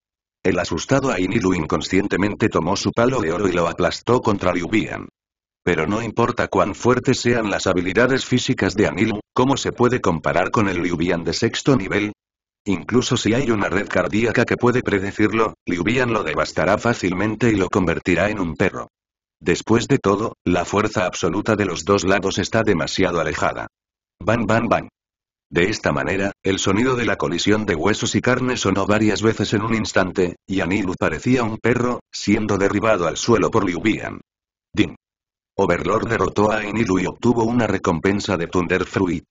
El asustado Ainilu inconscientemente tomó su palo de oro y lo aplastó contra Liubian. Pero no importa cuán fuertes sean las habilidades físicas de Anilu, ¿cómo se puede comparar con el Liubian de sexto nivel? Incluso si hay una red cardíaca que puede predecirlo, Liubian lo devastará fácilmente y lo convertirá en un perro. Después de todo, la fuerza absoluta de los dos lados está demasiado alejada. Bang bang bang. De esta manera, el sonido de la colisión de huesos y carne sonó varias veces en un instante, y Anilu parecía un perro, siendo derribado al suelo por Liubian. Bian. Din. Overlord derrotó a Anilu y obtuvo una recompensa de Thunder Fruit.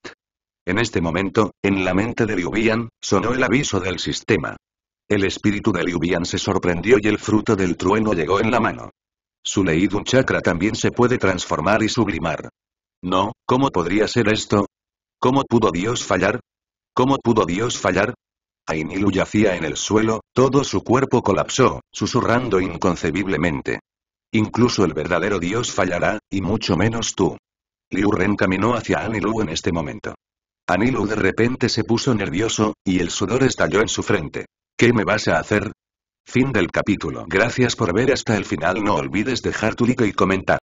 En este momento, en la mente de Liu sonó el aviso del sistema. El espíritu de Liubian se sorprendió y el fruto del trueno llegó en la mano. Su un Chakra también se puede transformar y sublimar. No, ¿cómo podría ser esto? ¿Cómo pudo Dios fallar? ¿Cómo pudo Dios fallar? Ainilu yacía en el suelo, todo su cuerpo colapsó, susurrando inconcebiblemente. Incluso el verdadero Dios fallará, y mucho menos tú. Liu Ren caminó hacia Anilu en este momento. Anilu de repente se puso nervioso, y el sudor estalló en su frente. ¿Qué me vas a hacer? Fin del capítulo. Gracias por ver hasta el final. No olvides dejar tu like y comentar.